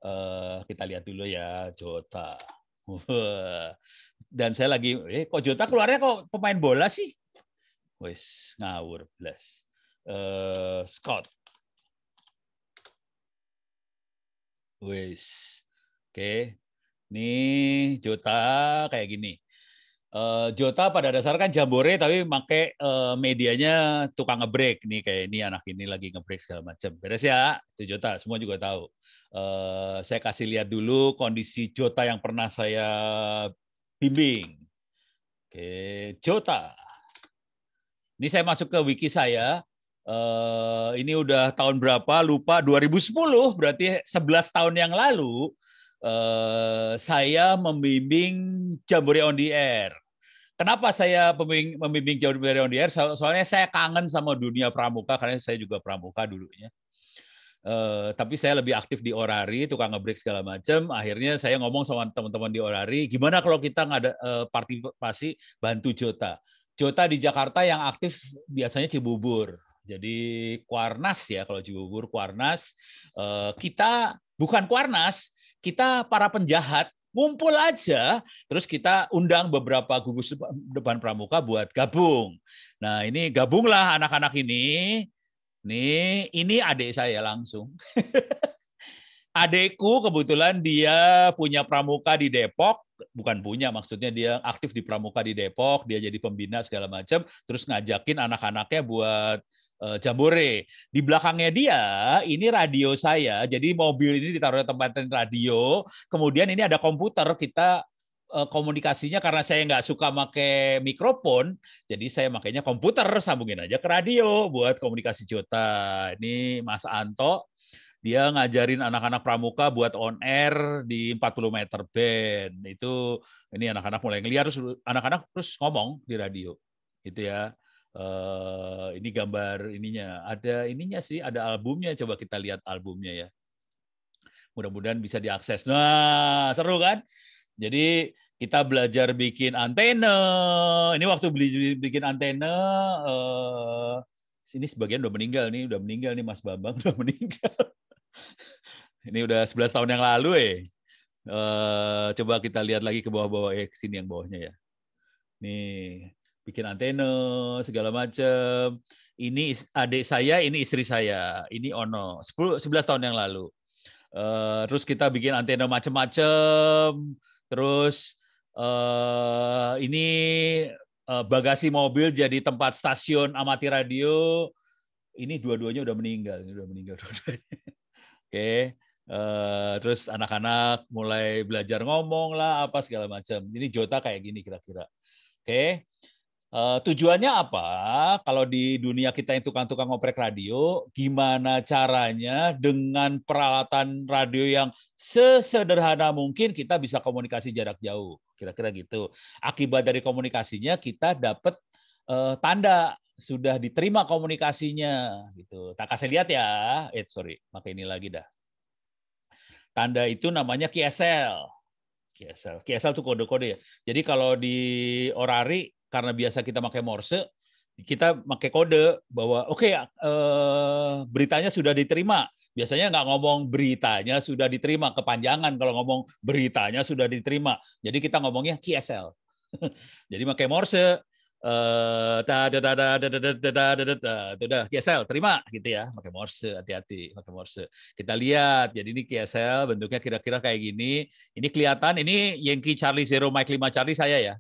eh, kita lihat dulu ya Jota. Dan saya lagi, eh kok Jota keluarnya kok pemain bola sih? Wes ngawur belas. Eh, Scott. Wes. Oke. Nih Jota kayak gini. Uh, Jota pada dasarnya kan jambore tapi make uh, medianya tukang ngebreak nih kayak ini anak ini lagi ngebreak segala macam. Beres ya, itu Jota, semua juga tahu. Uh, saya kasih lihat dulu kondisi Jota yang pernah saya bimbing. Oke, Jota. Ini saya masuk ke wiki saya. Uh, ini udah tahun berapa? Lupa 2010, berarti 11 tahun yang lalu Eh, saya membimbing Jambore on the Air. Kenapa saya membimbing, membimbing Jambore on the Air? soalnya saya kangen sama dunia pramuka karena saya juga pramuka dulunya. Uh, tapi saya lebih aktif di orari, tukang ngebreak segala macam. Akhirnya saya ngomong sama teman-teman di orari, gimana kalau kita nggak ada uh, eh, partisipasi bantu Jota. Jota di Jakarta yang aktif biasanya Cibubur. Jadi Kuarnas ya kalau Cibubur Kuarnas. Uh, kita bukan Kuarnas, kita para penjahat ngumpul aja, terus kita undang beberapa gugus depan pramuka buat gabung. Nah ini gabunglah anak-anak ini. Nih, ini adik saya langsung. Adekku kebetulan dia punya pramuka di Depok, bukan punya maksudnya dia aktif di pramuka di Depok, dia jadi pembina segala macam, terus ngajakin anak-anaknya buat Eh, Jambore. Di belakangnya dia ini radio saya. Jadi mobil ini ditaruh di tempat radio. Kemudian ini ada komputer kita eh, komunikasinya karena saya nggak suka pakai mikrofon, jadi saya makainya komputer sambungin aja ke radio buat komunikasi Jota. Ini Mas Anto, dia ngajarin anak-anak pramuka buat on air di 40 meter band. Itu ini anak-anak mulai ngeliat terus anak-anak terus ngomong di radio. Gitu ya uh, ini gambar ininya. Ada ininya sih, ada albumnya. Coba kita lihat albumnya ya. Mudah-mudahan bisa diakses. Nah, seru kan? Jadi kita belajar bikin antena. Ini waktu beli bikin antena. Uh, ini sebagian udah meninggal nih, udah meninggal nih Mas Bambang udah meninggal. ini udah 11 tahun yang lalu eh. eh. coba kita lihat lagi ke bawah-bawah eh sini yang bawahnya ya. Nih, bikin antena segala macam. Ini adik saya, ini istri saya, ini Ono. 10 11 tahun yang lalu. Uh, terus kita bikin antena macam-macam. Terus uh, ini uh, bagasi mobil jadi tempat stasiun amati radio. Ini dua-duanya udah meninggal, ini udah meninggal Oke. Okay. Uh, terus anak-anak mulai belajar ngomong lah apa segala macam. Ini Jota kayak gini kira-kira. Oke. Okay. Eh, tujuannya apa? Kalau di dunia kita yang tukang-tukang oprek radio, gimana caranya dengan peralatan radio yang sesederhana mungkin kita bisa komunikasi jarak jauh, kira-kira gitu. Akibat dari komunikasinya kita dapat uh, eh, tanda sudah diterima komunikasinya, gitu. Tak kasih lihat ya. Eh sorry, pakai ini lagi dah. Tanda itu namanya QSL. QSL, QSL itu kode-kode ya. Jadi kalau di orari karena biasa kita pakai Morse, kita pakai kode bahwa oke okay, eh, beritanya sudah diterima. Biasanya nggak ngomong beritanya sudah diterima, kepanjangan kalau ngomong beritanya sudah diterima. Jadi kita ngomongnya KSL. Jadi pakai Morse sudah KSL terima gitu ya pakai morse hati-hati pakai morse kita lihat jadi ini KSL bentuknya kira-kira kayak gini ini kelihatan ini Yankee Charlie Zero Mike 5 Charlie saya ya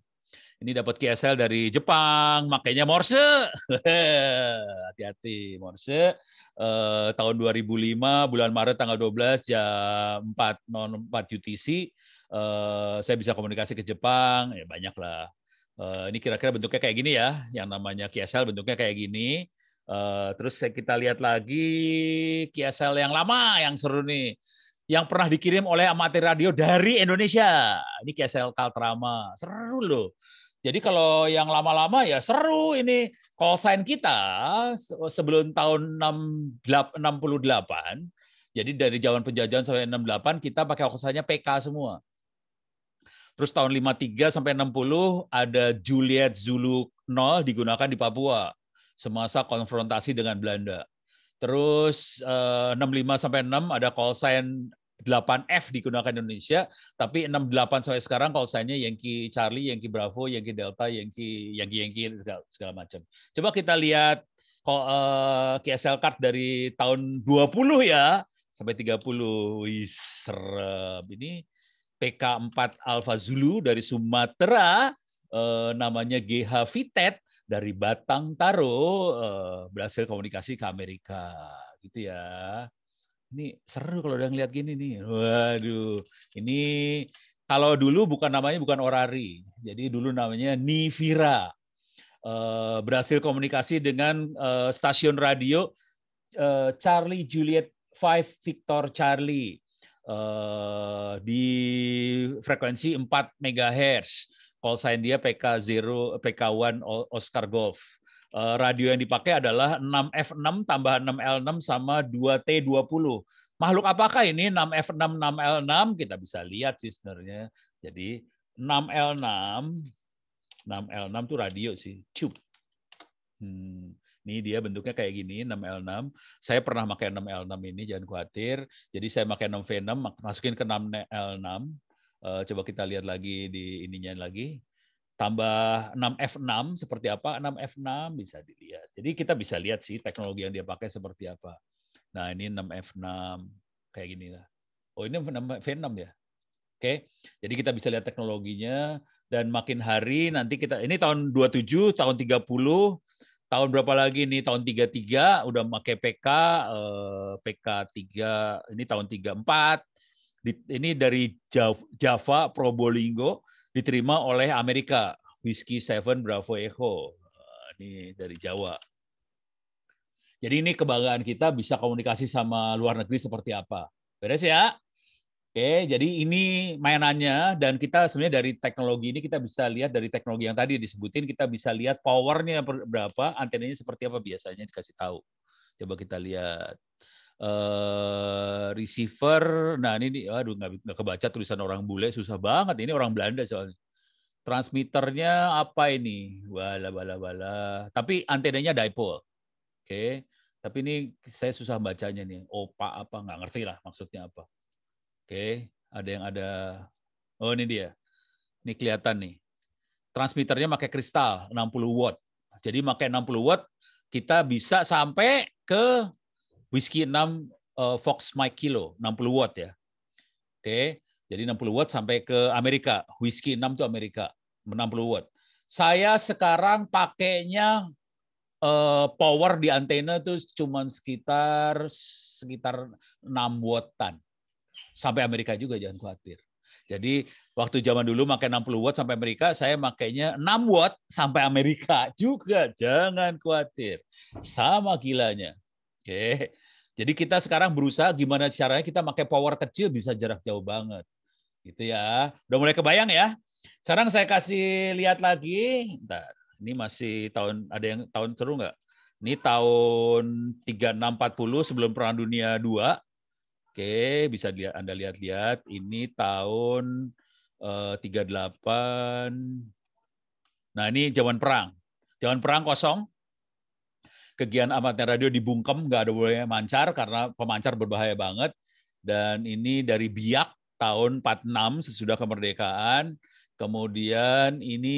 ini dapat KSL dari Jepang, makanya Morse. Hati-hati Morse. Eh, tahun 2005 bulan Maret tanggal 12 jam 4.04 UTC eh, saya bisa komunikasi ke Jepang, ya banyaklah. lah. Eh, ini kira-kira bentuknya kayak gini ya, yang namanya KSL, bentuknya kayak gini. Uh, terus kita lihat lagi KSL yang lama yang seru nih. Yang pernah dikirim oleh amatir radio dari Indonesia. Ini KSL Kaltrama. Seru loh. Jadi kalau yang lama-lama ya seru ini call sign kita sebelum tahun 68. Jadi dari zaman penjajahan sampai 68 kita pakai kosanya PK semua. Terus tahun 53 sampai 60 ada Juliet Zulu 0 digunakan di Papua semasa konfrontasi dengan Belanda. Terus 65 eh, sampai 6 ada call sign 8F digunakan di Indonesia, tapi 68 sampai sekarang kalau saya Yankee Charlie, Yankee Bravo, Yankee Delta, Yankee Yankee Yankee segala, segala macam. Coba kita lihat kok uh, eh, KSL card dari tahun 20 ya sampai 30. Wih, serem. Ini PK4 Alpha Zulu dari Sumatera, eh, namanya GH Vitet dari Batang Taro, eh, berhasil komunikasi ke Amerika. Gitu ya ini seru kalau udah ngeliat gini nih. Waduh, ini kalau dulu bukan namanya bukan orari, jadi dulu namanya Nivira. Eh, berhasil komunikasi dengan eh, stasiun radio eh, Charlie Juliet Five Victor Charlie di frekuensi 4 MHz. Call sign dia PK0 PK1 Oscar Golf. Eh, radio yang dipakai adalah 6F6 tambah 6L6 sama 2T20. Makhluk apakah ini 6F6 6L6? Kita bisa lihat sih sebenarnya. Jadi 6L6 6L6 itu radio sih, Cuk. Hmm. Ini dia bentuknya kayak gini, 6L6. Saya pernah pakai 6L6 ini, jangan khawatir. Jadi saya pakai 6V6, masukin ke 6L6. Eh, coba kita lihat lagi di ininya lagi tambah 6F6 seperti apa 6F6 bisa dilihat. Jadi kita bisa lihat sih teknologi yang dia pakai seperti apa. Nah, ini 6F6 kayak gini lah. Oh, ini 6F6 ya. Oke. Jadi kita bisa lihat teknologinya dan makin hari nanti kita ini tahun 27, tahun 30, tahun berapa lagi nih tahun 33 udah pakai PK eh, PK 3 ini tahun 34. ini dari Java, Java Probolinggo diterima oleh Amerika. Whiskey Seven Bravo Echo. Eh, ini dari Jawa. Jadi ini kebanggaan kita bisa komunikasi sama luar negeri seperti apa. Beres ya? Oke, jadi ini mainannya dan kita sebenarnya dari teknologi ini kita bisa lihat dari teknologi yang tadi disebutin kita bisa lihat powernya berapa, antenanya seperti apa biasanya dikasih tahu. Coba kita lihat. Eh, receiver. Nah ini, aduh nggak, nggak kebaca tulisan orang bule, susah banget. Ini orang Belanda soalnya. Transmitternya apa ini? Wala, wala, wala. Tapi antenanya dipole. Oke. Okay. Tapi ini saya susah bacanya nih. Opa apa? Nggak ngerti lah maksudnya apa. Oke. Okay. Ada yang ada. Oh ini dia. Ini kelihatan nih. Transmitternya pakai kristal 60 watt. Jadi pakai 60 watt kita bisa sampai ke Whisky 6 uh, eh, Fox Mike Kilo 60 watt ya. Oke. Okay. Jadi 60 watt sampai ke Amerika. Whisky 6 itu Amerika 60 watt. Saya sekarang pakainya uh, power di antena itu cuma sekitar sekitar 6 wattan. Sampai Amerika juga jangan khawatir. Jadi waktu zaman dulu pakai 60 watt sampai Amerika, saya makainya 6 watt sampai Amerika juga. Jangan khawatir. Sama gilanya. Oke. Jadi kita sekarang berusaha gimana caranya kita pakai power kecil bisa jarak jauh banget. Gitu ya. Udah mulai kebayang ya? Sekarang saya kasih lihat lagi. Bentar. Ini masih tahun ada yang tahun seru nggak? Ini tahun 3640 sebelum Perang Dunia II. Oke, bisa lihat Anda lihat-lihat. Ini tahun uh, eh, 38. Nah, ini zaman perang. Zaman perang kosong kegiatan amatir radio dibungkem, nggak ada boleh mancar karena pemancar berbahaya banget. Dan ini dari Biak tahun 46 sesudah kemerdekaan. Kemudian ini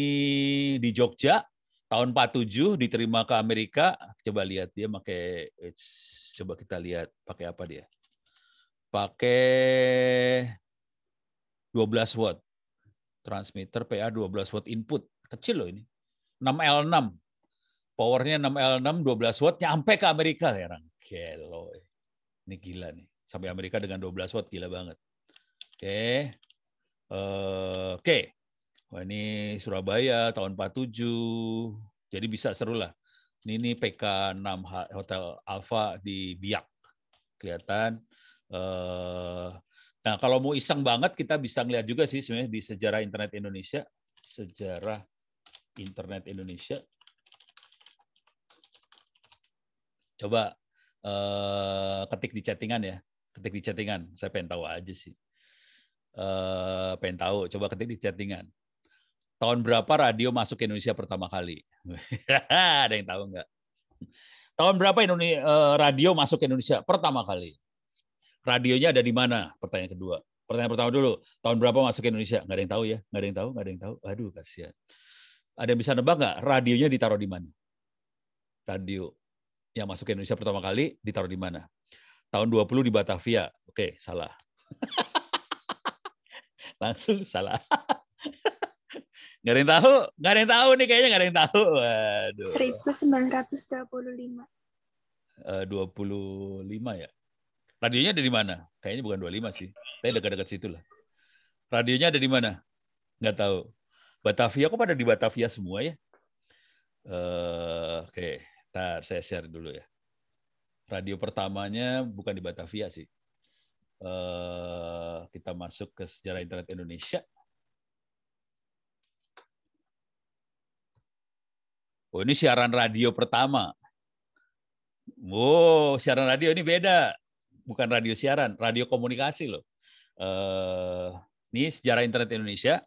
di Jogja tahun 47 diterima ke Amerika. Coba lihat dia pakai coba kita lihat pakai apa dia. Pakai 12 watt transmitter PA 12 watt input. Kecil loh ini. 6L6 powernya 6L6 12 watt nyampe ke Amerika heran kelo eh. Ini gila nih. Sampai Amerika dengan 12 watt gila banget. Oke. Okay. Uh, eh, Oke. Okay. ini Surabaya tahun 47. Jadi bisa seru lah. Ini, ini PK6 Hotel Alpha di Biak. Kelihatan. Uh, nah, kalau mau iseng banget kita bisa ngeliat juga sih sebenarnya di sejarah internet Indonesia. Sejarah internet Indonesia Coba uh, ketik di chattingan ya, ketik di chattingan. Saya pengen tahu aja sih. Uh, pengen tahu, coba ketik di chattingan. Tahun berapa radio masuk ke Indonesia pertama kali? Ada yang tahu nggak? Tahun berapa Indonesia, eh, radio masuk ke Indonesia pertama kali? Radionya ada di mana? Pertanyaan kedua. Pertanyaan pertama dulu, tahun berapa masuk ke Indonesia? Nggak ada yang tahu ya? Nggak ada yang tahu, nggak ada yang tahu. Aduh, kasihan. Ada yang bisa nebak nggak radionya ditaruh di mana? Radio yang masuk ke Indonesia pertama kali ditaruh di mana? Tahun 20 di Batavia. Oke, salah. Langsung salah. Gak ada yang tahu, gak ada yang tahu nih kayaknya gak ada yang tahu. Waduh. 1925. Uh, 25 ya. Radionya ada di mana? Kayaknya bukan 25 sih. Tapi dekat-dekat situ lah. Radionya ada di mana? Nggak tahu. Batavia, kok pada di Batavia semua ya? Uh, Oke. Okay. Ntar saya share dulu ya. Radio pertamanya bukan di Batavia sih. Uh, kita masuk ke sejarah internet Indonesia. Oh, ini siaran radio pertama. Wow, siaran radio ini beda. Bukan radio siaran, radio komunikasi loh. Uh, ini sejarah internet Indonesia.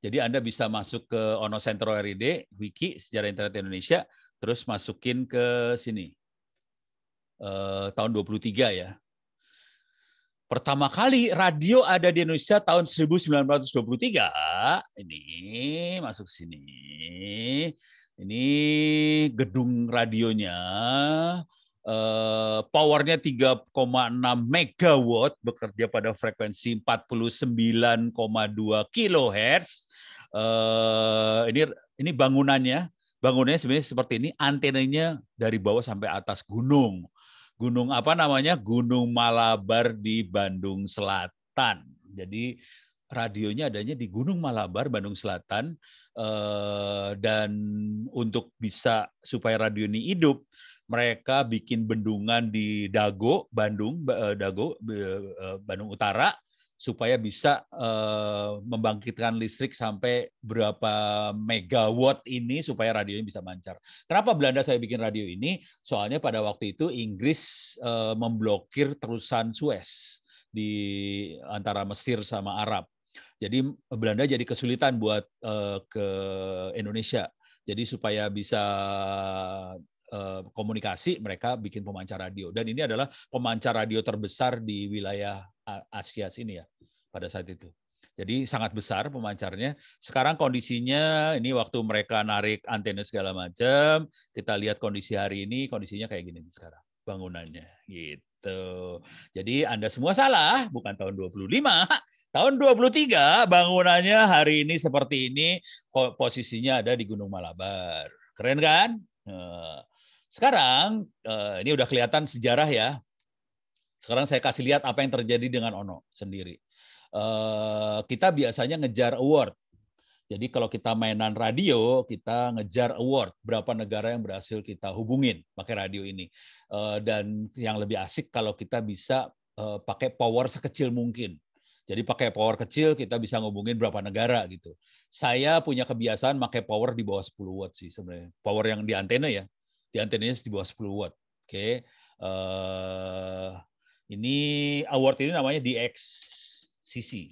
Jadi Anda bisa masuk ke Ono Center RID, Wiki, Sejarah Internet Indonesia terus masukin ke sini eh, tahun 23 ya. Pertama kali radio ada di Indonesia tahun 1923 ini masuk sini. Ini gedung radionya eh, powernya 3,6 megawatt bekerja pada frekuensi 49,2 kilohertz. Eh, ini ini bangunannya bangunannya sebenarnya seperti ini, antenanya dari bawah sampai atas gunung. Gunung apa namanya? Gunung Malabar di Bandung Selatan. Jadi radionya adanya di Gunung Malabar, Bandung Selatan. Eh, dan untuk bisa supaya radio ini hidup, mereka bikin bendungan di Dago, Bandung, eh, Dago, eh, Bandung Utara, supaya bisa uh, membangkitkan listrik sampai berapa megawatt ini supaya radionya bisa mancar. Kenapa Belanda saya bikin radio ini? Soalnya pada waktu itu Inggris uh, memblokir terusan Suez di antara Mesir sama Arab. Jadi Belanda jadi kesulitan buat uh, ke Indonesia. Jadi supaya bisa komunikasi mereka bikin pemancar radio dan ini adalah pemancar radio terbesar di wilayah Asia sini ya pada saat itu. Jadi sangat besar pemancarnya. Sekarang kondisinya ini waktu mereka narik antena segala macam, kita lihat kondisi hari ini kondisinya kayak gini sekarang bangunannya gitu. Jadi Anda semua salah, bukan tahun 25, tahun 23 bangunannya hari ini seperti ini, posisinya ada di Gunung Malabar. Keren kan? Eh, sekarang eh, ini udah kelihatan sejarah ya sekarang saya kasih lihat apa yang terjadi dengan Ono sendiri. Eh, kita biasanya ngejar award. Jadi kalau kita mainan radio, kita ngejar award berapa negara yang berhasil kita hubungin pakai radio ini. Eh, dan yang lebih asik kalau kita bisa eh, pakai power sekecil mungkin. Jadi pakai power kecil kita bisa ngubungin berapa negara gitu. Saya punya kebiasaan pakai power di bawah 10 watt sih sebenarnya. Power yang di antena ya. Di antenanya di bawah 10 watt. Oke. Okay. Uh, ini award ini namanya DXCC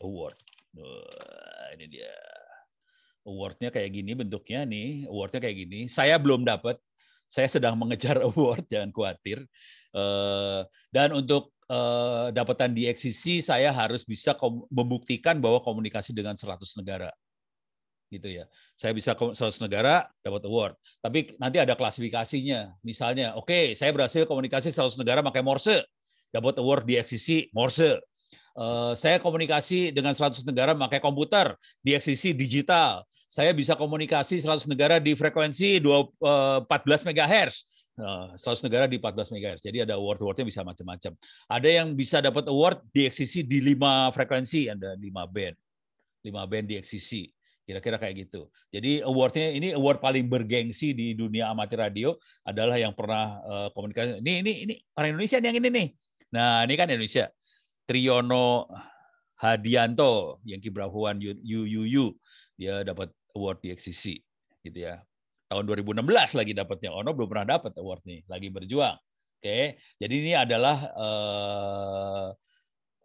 Award. Wah, ini dia. Awardnya kayak gini bentuknya nih. Awardnya kayak gini. Saya belum dapat. Saya sedang mengejar award, jangan khawatir. Eh, dan untuk eh, dapatan DXCC, saya harus bisa membuktikan bahwa komunikasi dengan 100 negara gitu ya. Saya bisa ke 100 negara dapat award. Tapi nanti ada klasifikasinya. Misalnya, oke, okay, saya berhasil komunikasi 100 negara pakai Morse, dapat award di XCC Morse. Uh, saya komunikasi dengan 100 negara pakai komputer di XCC digital. Saya bisa komunikasi 100 negara di frekuensi dua eh, empat 14 MHz. Eh, seratus 100 negara di 14 MHz. Jadi ada award-awardnya bisa macam-macam. Ada yang bisa dapat award di XCC di lima frekuensi, ada lima band. lima band di XCC Kira-kira kayak gitu. Jadi awardnya ini award paling bergengsi di dunia amatir radio adalah yang pernah eh, komunikasi. Ini ini ini orang Indonesia yang ini nih. Nah ini kan Indonesia. Triyono Hadianto yang kibrahuan UUU dia dapat award di XCC gitu ya. Tahun 2016 lagi dapatnya. Ono oh, belum pernah dapat award nih. Lagi berjuang. Oke. Jadi ini adalah uh,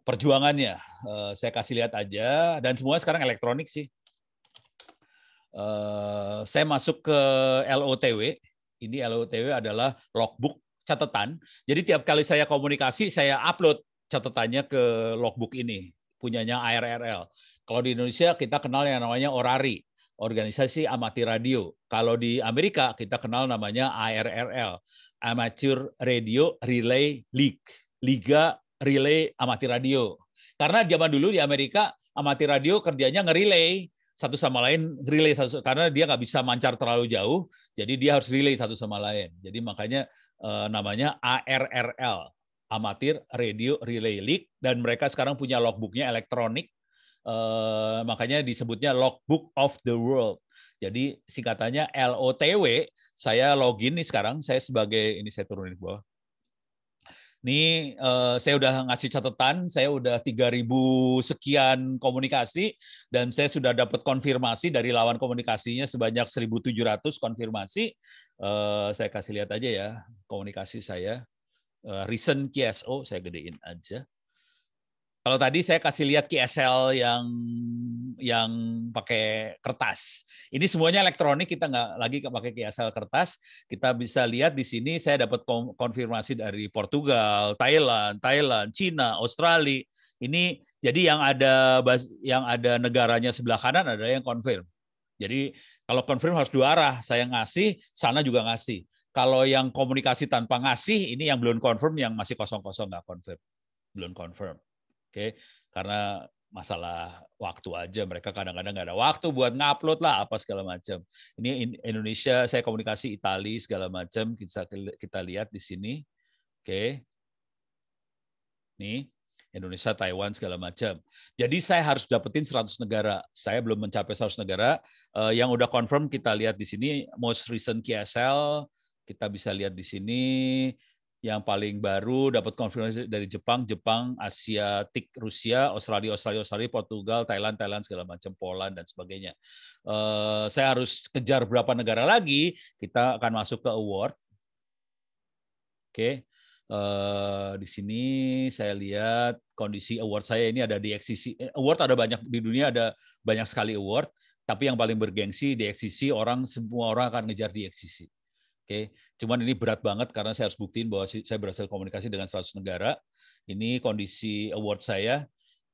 perjuangannya. Uh, saya kasih lihat aja dan semua sekarang elektronik sih. Eh, saya masuk ke LOTW. Ini LOTW adalah logbook catatan. Jadi tiap kali saya komunikasi, saya upload catatannya ke logbook ini, punyanya ARRL. Kalau di Indonesia kita kenal yang namanya Orari, Organisasi Amatir Radio. Kalau di Amerika kita kenal namanya ARRL, Amateur Radio Relay League, Liga Relay Amatir Radio. Karena zaman dulu di Amerika amatir radio kerjanya ngerelay satu sama lain relay satu, karena dia nggak bisa mancar terlalu jauh, jadi dia harus relay satu sama lain. Jadi makanya eh, namanya ARRL, Amatir Radio Relay League, dan mereka sekarang punya logbooknya elektronik, eh, makanya disebutnya Logbook of the World. Jadi singkatannya LOTW, saya login nih sekarang, saya sebagai, ini saya turunin ke bawah, ini uh, eh, saya udah ngasih catatan, saya udah 3000 sekian komunikasi dan saya sudah dapat konfirmasi dari lawan komunikasinya sebanyak 1700 konfirmasi. Uh, saya kasih lihat aja ya komunikasi saya. Uh, recent QSO saya gedein aja. Kalau tadi saya kasih lihat QSL yang yang pakai kertas. Ini semuanya elektronik, kita nggak lagi pakai QSL kertas. Kita bisa lihat di sini saya dapat konfirmasi dari Portugal, Thailand, Thailand, Cina, Australia. Ini jadi yang ada yang ada negaranya sebelah kanan ada yang confirm. Jadi kalau confirm harus dua arah, saya ngasih, sana juga ngasih. Kalau yang komunikasi tanpa ngasih, ini yang belum confirm, yang masih kosong-kosong nggak confirm, belum confirm. Oke, karena masalah waktu aja mereka kadang-kadang nggak ada waktu buat ngupload lah apa segala macam ini Indonesia saya komunikasi Itali segala macam kita kita lihat di sini oke okay. nih Indonesia Taiwan segala macam jadi saya harus dapetin 100 negara saya belum mencapai 100 negara uh, yang udah confirm kita lihat di sini most recent KSL kita bisa lihat di sini yang paling baru dapat konfirmasi dari Jepang, Jepang, Asia Tik, Rusia, Australia, Australia, Australia, Portugal, Thailand, Thailand segala macam, Poland dan sebagainya. Uh, saya harus kejar berapa negara lagi, kita akan masuk ke award. Oke. Okay. Uh, eh, di sini saya lihat kondisi award saya ini ada di XCC. Eh, award ada banyak di dunia ada banyak sekali award, tapi yang paling bergengsi di XCC orang semua orang akan ngejar di XCC. Oke, cuman ini berat banget karena saya harus buktiin bahwa saya berhasil komunikasi dengan 100 negara. Ini kondisi award saya.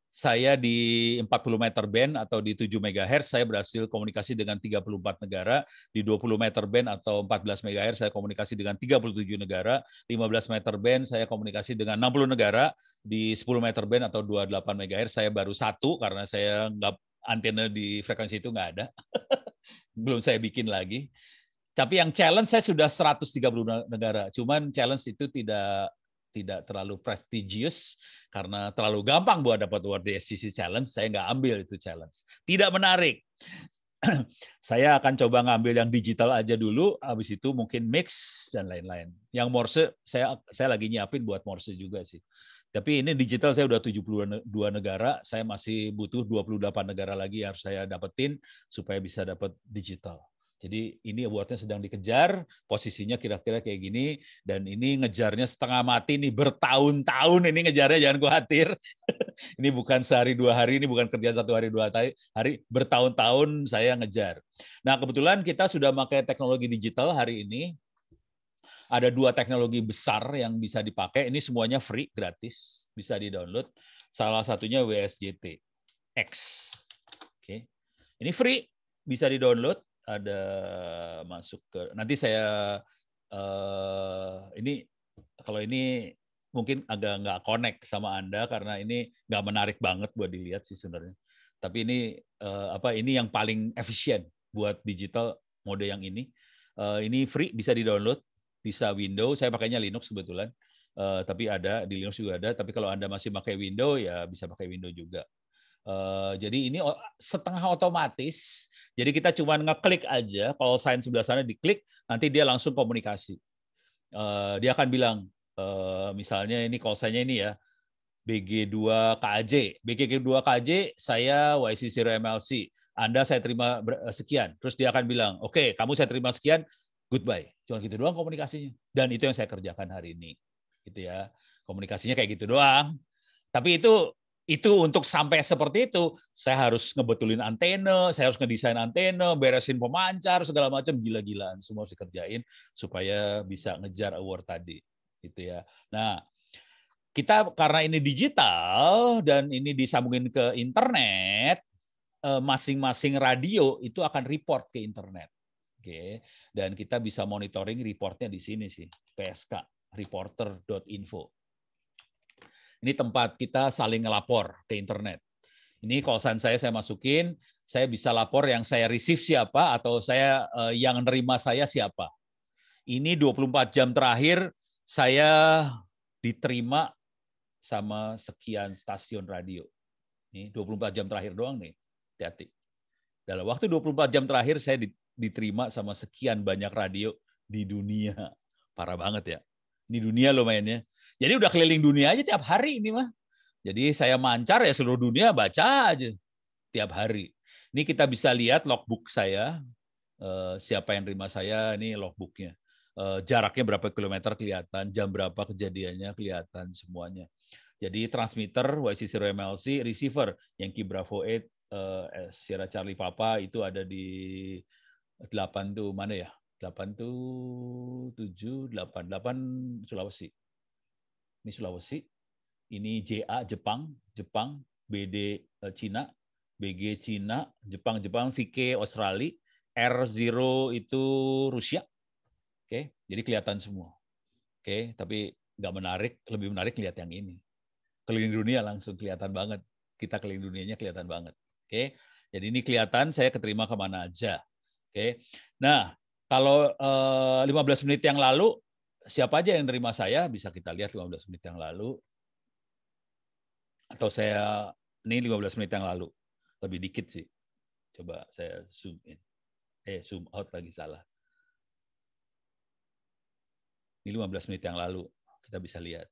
Saya di 40 meter band atau di 7 MHz, saya berhasil komunikasi dengan 34 negara. Di 20 meter band atau 14 MHz, saya komunikasi dengan 37 negara. 15 meter band, saya komunikasi dengan 60 negara. Di 10 meter band atau 28 MHz, saya baru satu karena saya nggak antena di frekuensi itu nggak ada. Belum saya bikin lagi. Tapi yang challenge saya sudah 130 negara. Cuman challenge itu tidak tidak terlalu prestigious karena terlalu gampang buat dapat award di SCC Challenge. Saya nggak ambil itu challenge. Tidak menarik. saya akan coba ngambil yang digital aja dulu. Habis itu mungkin mix dan lain-lain. Yang Morse saya saya lagi nyiapin buat Morse juga sih. Tapi ini digital saya udah 72 negara, saya masih butuh 28 negara lagi yang harus saya dapetin supaya bisa dapat digital. Jadi ini awardnya sedang dikejar, posisinya kira-kira kayak gini, dan ini ngejarnya setengah mati nih bertahun-tahun ini ngejarnya jangan khawatir. ini bukan sehari dua hari, ini bukan kerja satu hari dua hari, bertahun-tahun saya ngejar. Nah kebetulan kita sudah pakai teknologi digital hari ini. Ada dua teknologi besar yang bisa dipakai. Ini semuanya free, gratis, bisa di download. Salah satunya WSJT X. Oke, okay. ini free, bisa di download ada masuk ke nanti saya uh, ini kalau ini mungkin agak nggak connect sama anda karena ini nggak menarik banget buat dilihat sih sebenarnya tapi ini uh, apa ini yang paling efisien buat digital mode yang ini uh, ini free bisa di download bisa Windows saya pakainya Linux kebetulan uh, tapi ada di Linux juga ada tapi kalau anda masih pakai Windows ya bisa pakai Windows juga Eh, jadi ini setengah otomatis. Jadi kita cuma ngeklik aja. Kalau sign sebelah sana diklik, nanti dia langsung komunikasi. Uh, dia akan bilang, uh, misalnya ini call sign ini ya, BG2KJ. BG2KJ, saya YC0MLC. Anda saya terima sekian. Terus dia akan bilang, oke, okay, kamu saya terima sekian, goodbye. Cuma gitu doang komunikasinya. Dan itu yang saya kerjakan hari ini. Gitu ya. Komunikasinya kayak gitu doang. Tapi itu itu untuk sampai seperti itu saya harus ngebetulin antena, saya harus ngedesain antena, beresin pemancar segala macam gila-gilaan semua harus dikerjain supaya bisa ngejar award tadi gitu ya. Nah, kita karena ini digital dan ini disambungin ke internet, eh, masing-masing radio itu akan report ke internet. Oke, dan kita bisa monitoring reportnya di sini sih, PSK reporter.info. Ini tempat kita saling ngelapor ke internet. Ini kosan saya saya masukin, saya bisa lapor yang saya receive siapa atau saya eh, yang nerima saya siapa. Ini 24 jam terakhir saya diterima sama sekian stasiun radio. Ini 24 jam terakhir doang nih. Hati-hati. Dalam waktu 24 jam terakhir saya diterima sama sekian banyak radio di dunia. Parah banget ya. Ini dunia loh mainnya. Jadi udah keliling dunia aja tiap hari ini mah. Jadi saya mancar ya seluruh dunia baca aja tiap hari. Ini kita bisa lihat logbook saya, eh, siapa yang terima saya, ini logbooknya. Eh, jaraknya berapa kilometer kelihatan, jam berapa kejadiannya kelihatan semuanya. Jadi transmitter YC0 MLC, receiver Yankee Bravo 8, eh, Sierra Charlie Papa itu ada di 8 tuh mana ya? 8 tuh 7, 8, 8 Sulawesi ini Sulawesi, ini JA Jepang, Jepang, BD eh, Cina, BG Cina, Jepang Jepang, VK Australia, R0 itu Rusia. Oke, jadi kelihatan semua. Oke, tapi nggak menarik, lebih menarik lihat yang ini. Keliling dunia langsung kelihatan banget. Kita keliling dunianya kelihatan banget. Oke. Jadi ini kelihatan saya keterima kemana aja. Oke. Nah, kalau 15 eh, menit yang lalu siapa aja yang nerima saya bisa kita lihat 15 menit yang lalu atau saya ini 15 menit yang lalu lebih dikit sih coba saya zoom in eh zoom out lagi salah ini 15 menit yang lalu kita bisa lihat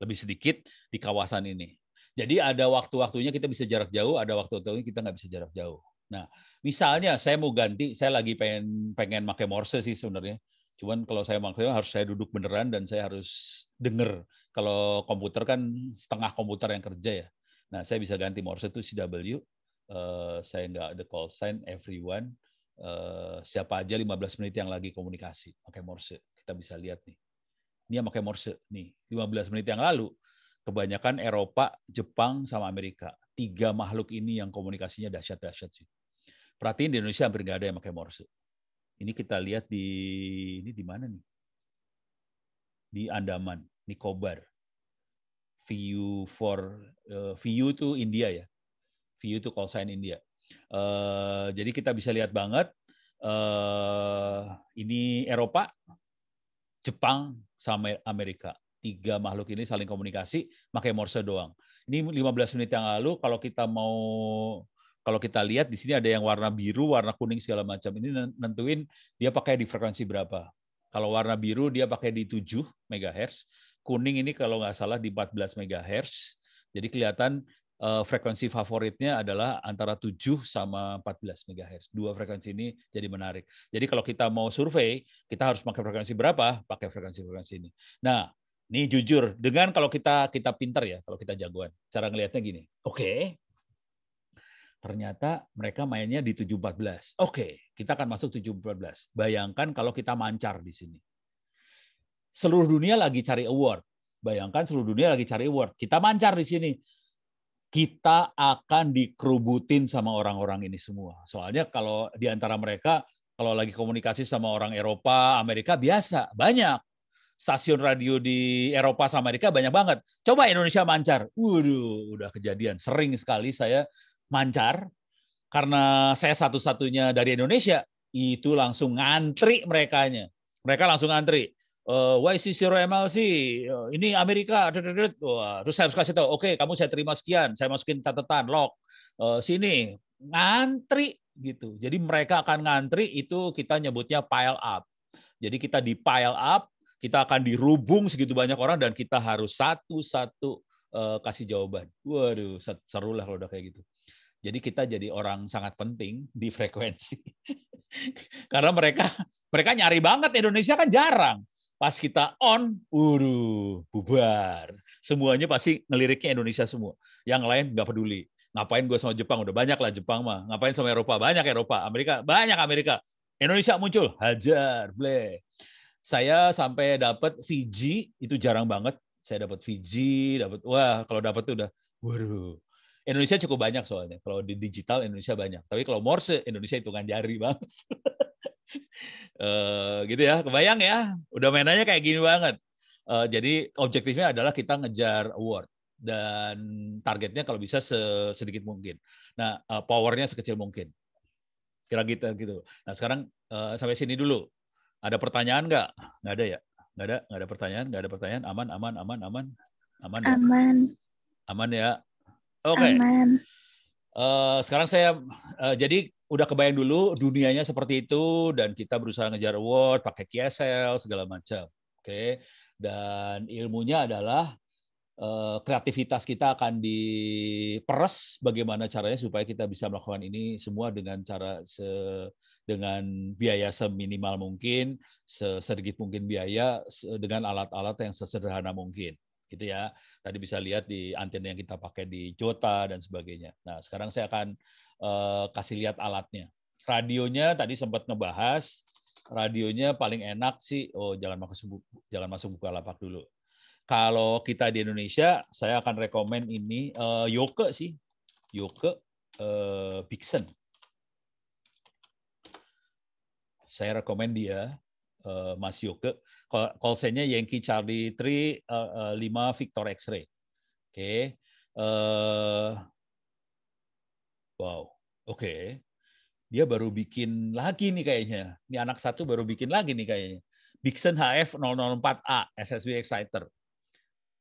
lebih sedikit di kawasan ini jadi ada waktu-waktunya kita bisa jarak jauh ada waktu-waktunya kita nggak bisa jarak jauh nah misalnya saya mau ganti saya lagi pengen pengen pakai morse sih sebenarnya Cuman kalau saya maksudnya harus saya duduk beneran dan saya harus denger. Kalau komputer kan setengah komputer yang kerja ya. Nah, saya bisa ganti Morse itu CW. Uh, eh, saya nggak ada call sign, everyone. Uh, siapa aja 15 menit yang lagi komunikasi pakai Morse. Kita bisa lihat nih. Ini yang pakai Morse. Nih, 15 menit yang lalu kebanyakan Eropa, Jepang, sama Amerika. Tiga makhluk ini yang komunikasinya dahsyat-dahsyat sih. Perhatiin di Indonesia hampir nggak ada yang pakai Morse. Ini kita lihat di ini di mana nih? Di Andaman, Nicobar. View for uh, view itu India ya. View itu call sign India. Uh, jadi kita bisa lihat banget uh, ini Eropa, Jepang sama Amerika. Tiga makhluk ini saling komunikasi pakai Morse doang. Ini 15 menit yang lalu kalau kita mau kalau kita lihat di sini ada yang warna biru, warna kuning segala macam. Ini nentuin dia pakai di frekuensi berapa. Kalau warna biru dia pakai di 7 MHz, kuning ini kalau nggak salah di 14 MHz. Jadi kelihatan uh, frekuensi favoritnya adalah antara 7 sama 14 MHz. Dua frekuensi ini jadi menarik. Jadi kalau kita mau survei, kita harus pakai frekuensi berapa? Pakai frekuensi-frekuensi ini. Nah, ini jujur dengan kalau kita kita pintar ya, kalau kita jagoan. Cara ngelihatnya gini. Oke, okay, Ternyata mereka mainnya di 714. Oke, okay, kita akan masuk 714. Bayangkan kalau kita mancar di sini. Seluruh dunia lagi cari award. Bayangkan seluruh dunia lagi cari award. Kita mancar di sini. Kita akan dikerubutin sama orang-orang ini semua. Soalnya kalau di antara mereka, kalau lagi komunikasi sama orang Eropa, Amerika, biasa, banyak stasiun radio di Eropa sama Amerika banyak banget. Coba Indonesia mancar. Waduh, udah kejadian. Sering sekali saya mancar karena saya satu-satunya dari Indonesia itu langsung ngantri mereka nya. Mereka langsung ngantri. Uh, yc Zero MLC, ini Amerika, Wah, terus saya harus kasih tahu, oke okay, kamu saya terima sekian, saya masukin catatan, log, uh, eh, sini, ngantri gitu. Jadi mereka akan ngantri, itu kita nyebutnya pile up. Jadi kita di pile up, kita akan dirubung segitu banyak orang, dan kita harus satu-satu eh, kasih jawaban. Waduh, seru lah kalau udah kayak gitu. Jadi kita jadi orang sangat penting di frekuensi. Karena mereka mereka nyari banget Indonesia kan jarang. Pas kita on, uru, bubar. Semuanya pasti ngeliriknya Indonesia semua. Yang lain nggak peduli. Ngapain gue sama Jepang? Udah banyak lah Jepang mah. Ngapain sama Eropa? Banyak Eropa. Amerika? Banyak Amerika. Indonesia muncul, hajar, Ble. Saya sampai dapat Fiji, itu jarang banget. Saya dapat Fiji, dapat wah kalau dapat tuh udah, waduh, Indonesia cukup banyak soalnya. Kalau di digital Indonesia banyak. Tapi kalau Morse Indonesia hitungan jari bang. uh, gitu ya, kebayang ya. Udah mainannya kayak gini banget. Eh, jadi objektifnya adalah kita ngejar award dan targetnya kalau bisa sedikit mungkin. Nah, eh, powernya sekecil mungkin. Kira gitu gitu. Nah, sekarang sampai sini dulu. Ada pertanyaan nggak? Nggak ada ya? Nggak ada, nggak ada pertanyaan, nggak ada pertanyaan. Aman, aman, aman, aman, aman. Aman. Ya? Aman. Aman ya. Oke. Okay. Uh, eh, sekarang saya uh, jadi udah kebayang dulu dunianya seperti itu dan kita berusaha ngejar award pakai KSL segala macam. Oke. Okay. Dan ilmunya adalah uh, kreativitas kita akan diperes bagaimana caranya supaya kita bisa melakukan ini semua dengan cara se dengan biaya seminimal mungkin, sedikit mungkin biaya dengan alat-alat yang sesederhana mungkin gitu ya. Tadi bisa lihat di antena yang kita pakai di Jota dan sebagainya. Nah, sekarang saya akan uh, kasih lihat alatnya. Radionya tadi sempat ngebahas, radionya paling enak sih, oh jangan masuk jangan masuk buka lapak dulu. Kalau kita di Indonesia, saya akan rekomen ini uh, Yoke sih, Yoke uh, Bixen. Saya rekomen dia uh, Mas Yoke. Call sign-nya Yankee Charlie 3 uh, uh, 5 Victor X-ray. Oke. Okay. Uh, eh, wow. Oke. Okay. Dia baru bikin lagi nih kayaknya. Ini anak satu baru bikin lagi nih kayaknya. Bixen HF 004A SSB Exciter.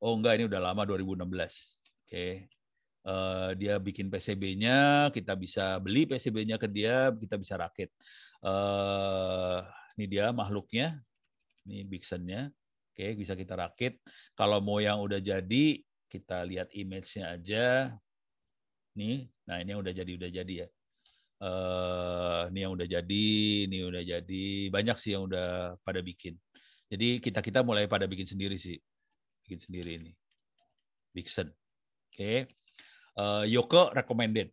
Oh enggak ini udah lama 2016. Oke. Okay. Uh, eh, dia bikin PCB-nya, kita bisa beli PCB-nya ke dia, kita bisa rakit. Uh, ini dia makhluknya. Ini Bixennya. Oke, bisa kita rakit. Kalau mau yang udah jadi, kita lihat image-nya aja. Nih, nah ini yang udah jadi udah jadi ya. Uh, ini yang udah jadi, ini udah jadi. Banyak sih yang udah pada bikin. Jadi kita kita mulai pada bikin sendiri sih, bikin sendiri ini. Bixen, oke. Okay. Uh, eh, Yoko recommended.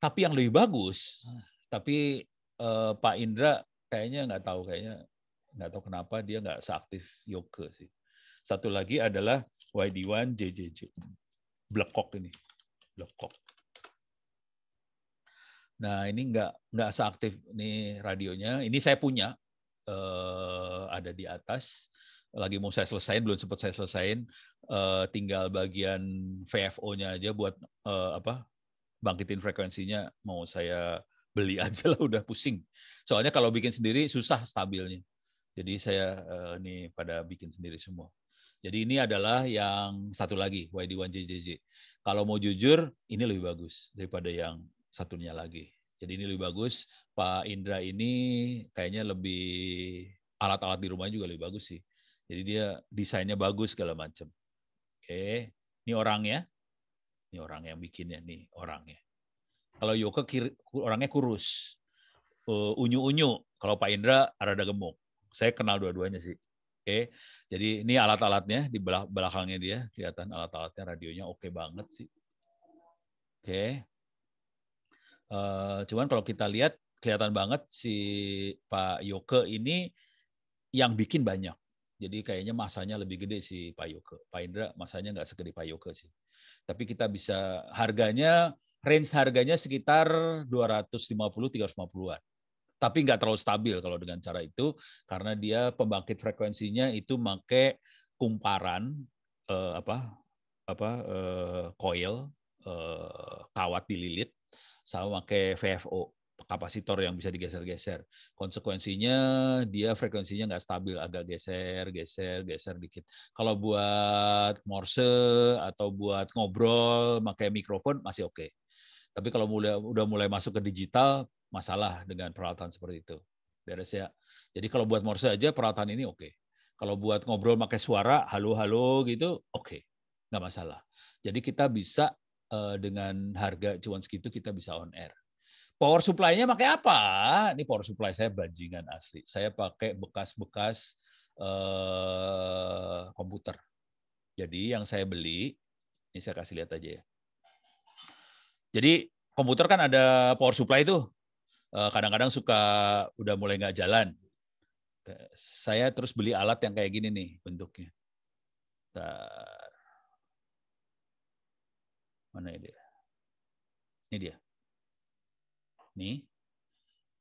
Tapi yang lebih bagus, tapi uh, Pak Indra kayaknya nggak tahu kayaknya nggak tahu kenapa dia nggak seaktif Yoke sih. Satu lagi adalah YD1 JJJ. Blekok ini. Blekok. Nah, ini nggak nggak seaktif nih radionya. Ini saya punya eh, ada di atas lagi mau saya selesain belum sempat saya selesain eh, tinggal bagian VFO-nya aja buat eh, apa bangkitin frekuensinya mau saya beli aja lah udah pusing. Soalnya kalau bikin sendiri susah stabilnya. Jadi saya eh, ini pada bikin sendiri semua. Jadi ini adalah yang satu lagi YD1JJJ. Kalau mau jujur, ini lebih bagus daripada yang satunya lagi. Jadi ini lebih bagus. Pak Indra ini kayaknya lebih alat-alat di rumah juga lebih bagus sih. Jadi dia desainnya bagus segala macam. Oke, ini orangnya. Ini orang yang bikinnya nih orangnya. Kalau Yoke kiri, orangnya kurus, unyu eh, unyu-unyu. Kalau Pak Indra rada gemuk. Saya kenal dua-duanya sih. Oke, okay. jadi ini alat-alatnya di belakangnya dia kelihatan alat-alatnya radionya oke okay banget sih. Oke, okay. uh, eh, cuman kalau kita lihat kelihatan banget si Pak Yoke ini yang bikin banyak. Jadi kayaknya masanya lebih gede si Pak Yoke. Pak Indra masanya nggak segede Pak Yoke sih. Tapi kita bisa harganya range harganya sekitar 250-350-an. Tapi nggak terlalu stabil kalau dengan cara itu, karena dia pembangkit frekuensinya itu pakai kumparan eh, apa apa eh, coil eh, kawat dililit sama pakai VFO kapasitor yang bisa digeser-geser. Konsekuensinya dia frekuensinya nggak stabil, agak geser, geser, geser dikit. Kalau buat morse atau buat ngobrol pakai mikrofon masih oke. Okay. Tapi kalau mulai, udah mulai masuk ke digital, masalah dengan peralatan seperti itu. Beres ya. Jadi kalau buat morse aja peralatan ini oke. Okay. Kalau buat ngobrol pakai suara, halo-halo gitu, oke. Okay. Nggak masalah. Jadi kita bisa eh, dengan harga cuan segitu kita bisa on air. Power supply-nya pakai apa? Ini power supply saya bajingan asli. Saya pakai bekas-bekas uh, komputer. Jadi yang saya beli, ini saya kasih lihat aja ya. Jadi komputer kan ada power supply tuh. Eh, kadang-kadang suka udah mulai nggak jalan. Saya terus beli alat yang kayak gini nih bentuknya. Bentar. Mana ya dia? Ini dia. Nih.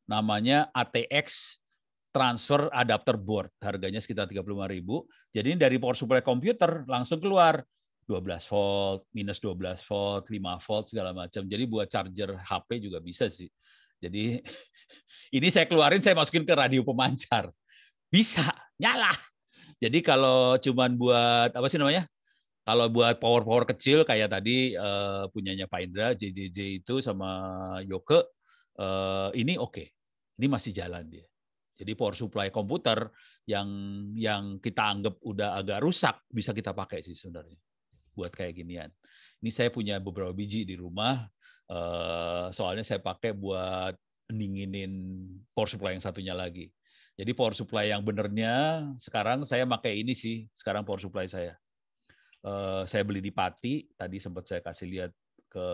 Namanya ATX transfer adapter board. Harganya sekitar 35.000. Jadi ini dari power supply komputer langsung keluar. 12 volt, minus 12 volt, 5 volt segala macam. Jadi buat charger HP juga bisa sih. Jadi ini saya keluarin saya masukin ke radio pemancar. Bisa, nyala. Jadi kalau cuman buat apa sih namanya? Kalau buat power-power kecil kayak tadi uh, punyanya Pak Indra, JJJ itu sama Yoke, uh, ini oke. Okay. Ini masih jalan dia. Jadi power supply komputer yang yang kita anggap udah agak rusak bisa kita pakai sih sebenarnya buat kayak ginian. Ini saya punya beberapa biji di rumah. Eh, soalnya saya pakai buat dinginin power supply yang satunya lagi. Jadi power supply yang benernya sekarang saya pakai ini sih. Sekarang power supply saya. Eh, saya beli di Pati. Tadi sempat saya kasih lihat ke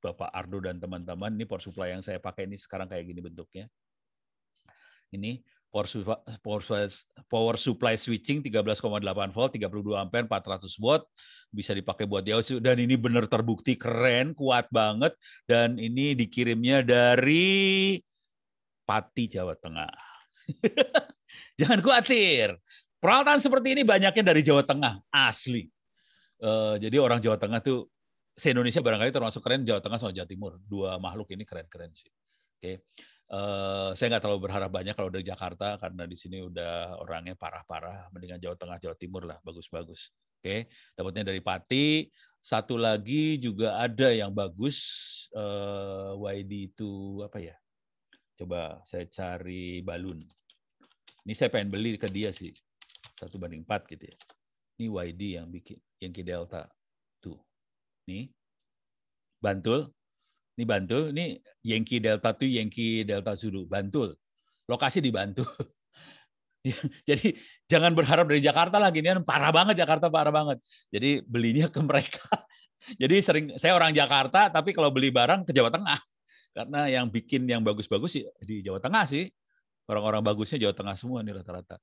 Bapak Ardo dan teman-teman. Ini power supply yang saya pakai ini sekarang kayak gini bentuknya. Ini power, supply, power supply switching 13,8 volt, 32 ampere, 400 watt, bisa dipakai buat DAW dan ini benar terbukti keren, kuat banget dan ini dikirimnya dari Pati Jawa Tengah. Jangan khawatir. Peralatan seperti ini banyaknya dari Jawa Tengah, asli. Eh, jadi orang Jawa Tengah tuh se-Indonesia barangkali termasuk keren Jawa Tengah sama Jawa Timur. Dua makhluk ini keren-keren sih. Oke. Okay. Uh, saya nggak terlalu berharap banyak kalau dari Jakarta karena di sini udah orangnya parah-parah, mendingan Jawa Tengah, Jawa Timur lah, bagus-bagus. Oke, okay. dapatnya dari Pati. Satu lagi juga ada yang bagus, uh, YD itu apa ya? Coba saya cari balun. Ini saya pengen beli ke dia sih, satu banding empat gitu ya. Ini YD yang bikin, yang Delta tuh. Nih, Bantul, ini Bantul, ini Yankee Delta tuh, Yankee Delta Zulu, Bantul. Lokasi di Bantul. Jadi jangan berharap dari Jakarta lah kan parah banget Jakarta parah banget. Jadi belinya ke mereka. Jadi sering saya orang Jakarta tapi kalau beli barang ke Jawa Tengah. Karena yang bikin yang bagus-bagus di Jawa Tengah sih. Orang-orang bagusnya Jawa Tengah semua nih rata-rata.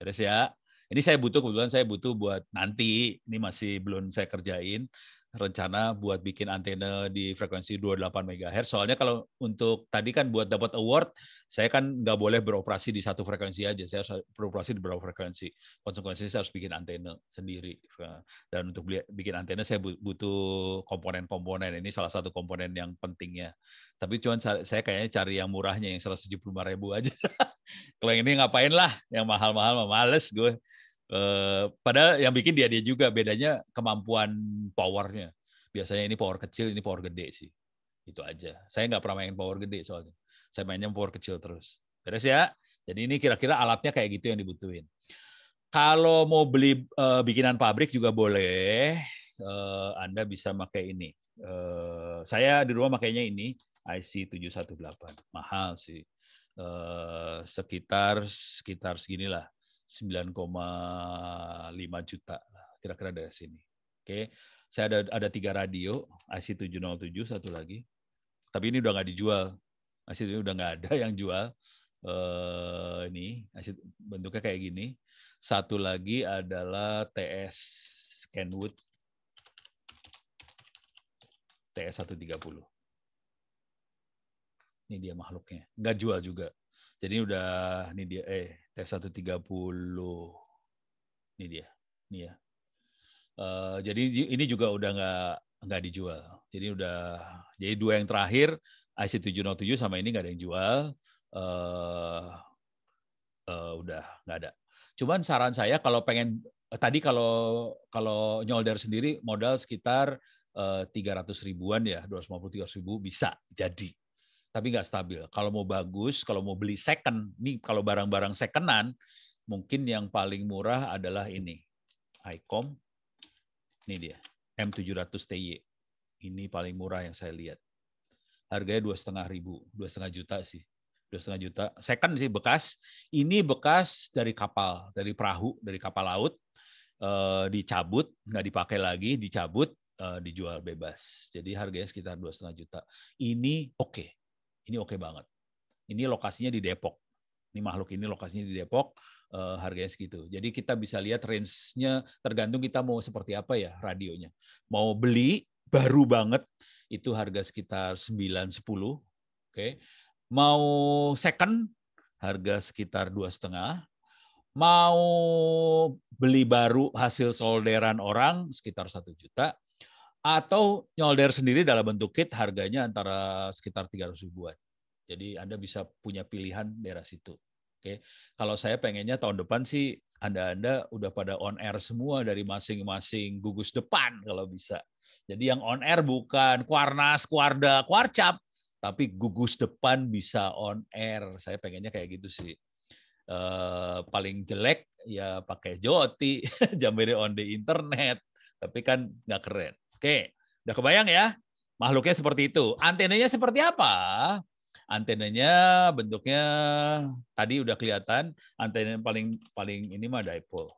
Terus ya, ini saya butuh kebetulan saya butuh buat nanti ini masih belum saya kerjain rencana buat bikin antena di frekuensi 28 MHz. Soalnya kalau untuk tadi kan buat dapat award, saya kan nggak boleh beroperasi di satu frekuensi aja. Saya harus beroperasi di beberapa frekuensi. Konsekuensinya saya harus bikin antena sendiri. Dan untuk bikin antena saya butuh komponen-komponen. Ini salah satu komponen yang pentingnya. Tapi cuman saya kayaknya cari yang murahnya, yang 175 ribu aja. kalau yang ini ngapain lah, yang mahal-mahal males gue. Uh, padahal yang bikin dia dia juga bedanya kemampuan powernya. Biasanya ini power kecil, ini power gede sih. Itu aja. Saya nggak pernah main power gede soalnya. Saya mainnya power kecil terus. Beres ya. Jadi ini kira-kira alatnya kayak gitu yang dibutuhin. Kalau mau beli uh, bikinan pabrik juga boleh. Uh, Anda bisa pakai ini. Uh, saya di rumah makainya ini IC 718. Mahal sih. Uh, sekitar sekitar seginilah 9,5 juta kira-kira dari sini. Oke, okay. saya ada ada tiga radio IC707 satu lagi, tapi ini udah nggak dijual, IC ini udah nggak ada yang jual. Uh, ini IC, bentuknya kayak gini. Satu lagi adalah TS Kenwood TS 130. Ini dia makhluknya. Nggak jual juga. Jadi udah ini dia eh tes 130. Ini dia. Ini ya. Uh, jadi ini juga udah nggak nggak dijual. Jadi udah jadi dua yang terakhir IC 707 sama ini nggak ada yang jual. Uh, uh, udah nggak ada. Cuman saran saya kalau pengen tadi kalau kalau nyolder sendiri modal sekitar tiga ratus ribuan ya 250 300 ribu bisa jadi tapi nggak stabil. Kalau mau bagus, kalau mau beli second, nih kalau barang-barang secondan, mungkin yang paling murah adalah ini, Icom. Ini dia, M700 TY. Ini paling murah yang saya lihat. Harganya dua setengah ribu, dua setengah juta sih dua setengah juta. Second sih bekas. Ini bekas dari kapal, dari perahu, dari kapal laut eh, dicabut, nggak dipakai lagi, dicabut, eh, dijual bebas. Jadi harganya sekitar dua setengah juta. Ini oke, okay ini oke okay banget. Ini lokasinya di Depok. Ini makhluk ini lokasinya di Depok, uh, harganya segitu. Jadi kita bisa lihat range-nya tergantung kita mau seperti apa ya radionya. Mau beli baru banget itu harga sekitar 9 10. Oke. Okay. Mau second harga sekitar dua setengah. Mau beli baru hasil solderan orang sekitar satu juta atau nyolder sendiri dalam bentuk kit harganya antara sekitar 300 ribuan. Jadi Anda bisa punya pilihan daerah situ. Oke. Kalau saya pengennya tahun depan sih Anda-anda udah pada on air semua dari masing-masing gugus depan kalau bisa. Jadi yang on air bukan Kuarnas, Kuarda, Kuarcap, tapi gugus depan bisa on air. Saya pengennya kayak gitu sih. Eh, paling jelek ya pakai joti, jamere on the internet, tapi kan nggak keren. Oke, udah kebayang ya? Makhluknya seperti itu. Antenanya seperti apa? Antenanya bentuknya tadi udah kelihatan. Antena paling paling ini mah dipole.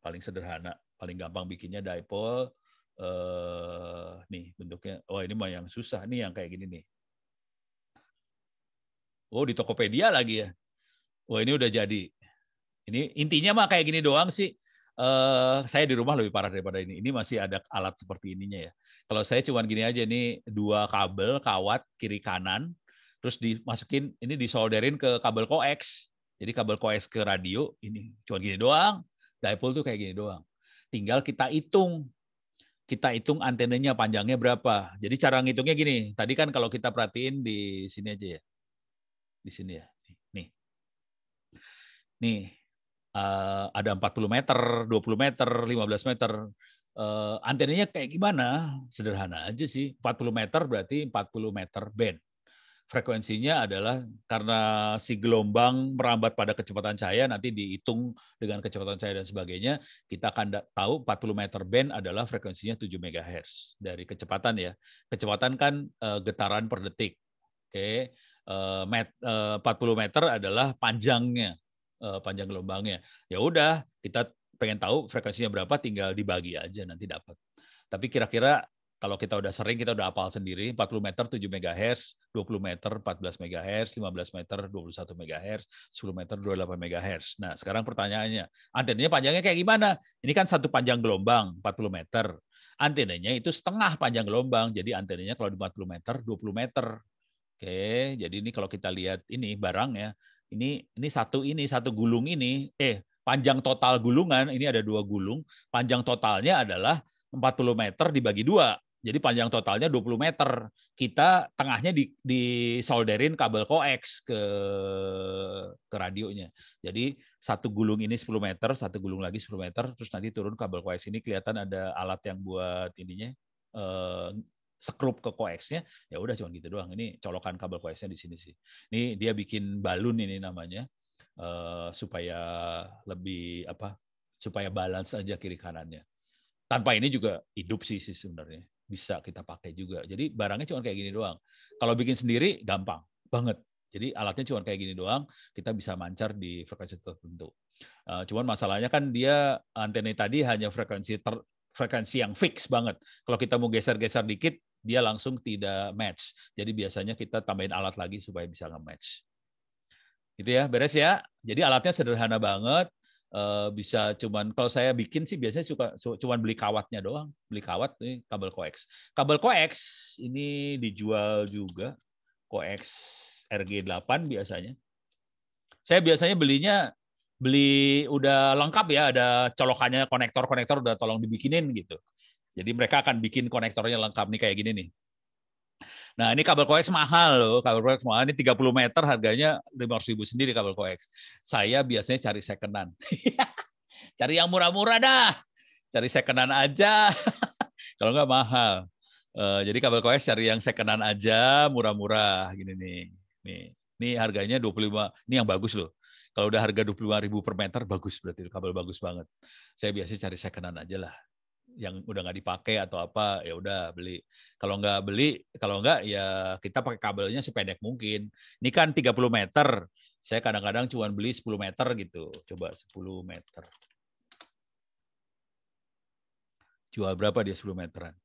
Paling sederhana, paling gampang bikinnya dipole. Uh, nih bentuknya. Oh ini mah yang susah nih yang kayak gini nih. Oh di Tokopedia lagi ya. oh, ini udah jadi. Ini intinya mah kayak gini doang sih uh, saya di rumah lebih parah daripada ini. Ini masih ada alat seperti ininya ya. Kalau saya cuma gini aja ini dua kabel kawat kiri kanan, terus dimasukin ini disolderin ke kabel koax. Jadi kabel koax ke radio ini cuma gini doang. Dipole tuh kayak gini doang. Tinggal kita hitung kita hitung antenanya panjangnya berapa. Jadi cara ngitungnya gini. Tadi kan kalau kita perhatiin di sini aja ya. Di sini ya. Nih. Nih, uh, ada 40 meter, 20 meter, 15 meter. Uh, antenanya kayak gimana? Sederhana aja sih. 40 meter berarti 40 meter band. Frekuensinya adalah karena si gelombang merambat pada kecepatan cahaya nanti dihitung dengan kecepatan cahaya dan sebagainya, kita akan tahu 40 meter band adalah frekuensinya 7 MHz dari kecepatan ya. Kecepatan kan uh, getaran per detik. Oke. Okay. Uh, 40 meter adalah panjangnya uh, panjang gelombangnya. Ya udah, kita pengen tahu frekuensinya berapa, tinggal dibagi aja nanti dapat. Tapi kira-kira kalau kita udah sering, kita udah apal sendiri, 40 meter 7 MHz, 20 meter 14 MHz, 15 meter 21 MHz, 10 meter 28 MHz. Nah, sekarang pertanyaannya, antenanya panjangnya kayak gimana? Ini kan satu panjang gelombang, 40 meter. Antenanya itu setengah panjang gelombang, jadi antenanya kalau di 40 meter, 20 meter. Oke, jadi ini kalau kita lihat ini barangnya ini ini satu ini satu gulung ini eh panjang total gulungan ini ada dua gulung panjang totalnya adalah 40 meter dibagi dua jadi panjang totalnya 20 meter kita tengahnya di solderin kabel koax ke ke radionya jadi satu gulung ini 10 meter satu gulung lagi 10 meter terus nanti turun kabel koax ini kelihatan ada alat yang buat ininya eh, sekrup ke koeksnya ya udah cuma gitu doang ini colokan kabel koeksnya di sini sih ini dia bikin balun ini namanya uh, supaya lebih apa supaya balance aja kiri kanannya tanpa ini juga hidup sih sih sebenarnya bisa kita pakai juga jadi barangnya cuma kayak gini doang kalau bikin sendiri gampang banget jadi alatnya cuma kayak gini doang kita bisa mancar di frekuensi tertentu uh, cuman masalahnya kan dia antena tadi hanya frekuensi ter, frekuensi yang fix banget. Kalau kita mau geser-geser dikit, dia langsung tidak match. Jadi biasanya kita tambahin alat lagi supaya bisa nge-match. Gitu ya, beres ya. Jadi alatnya sederhana banget, eh, bisa cuman kalau saya bikin sih biasanya suka cuman beli kawatnya doang, beli kawat ini kabel koax. Kabel koax ini dijual juga koax RG8 biasanya. Saya biasanya belinya beli udah lengkap ya, ada colokannya, konektor-konektor udah tolong dibikinin gitu. Jadi mereka akan bikin konektornya lengkap nih kayak gini nih. Nah, ini kabel koax mahal loh, kabel koax mahal. Ini 30 meter harganya 500 ribu sendiri kabel koax. Saya biasanya cari secondan, cari yang murah-murah dah. Cari secondan aja. Kalau nggak mahal. Uh, jadi kabel koax cari yang secondan aja, murah-murah gini nih. Nih, ini harganya 25. Ini yang bagus loh. Kalau udah harga ribu per meter bagus berarti kabel bagus banget. Saya biasanya cari secondan aja lah yang udah nggak dipakai atau apa ya udah beli kalau nggak beli kalau nggak ya kita pakai kabelnya sependek mungkin ini kan 30 meter saya kadang-kadang cuma beli 10 meter gitu coba 10 meter jual berapa dia 10 meteran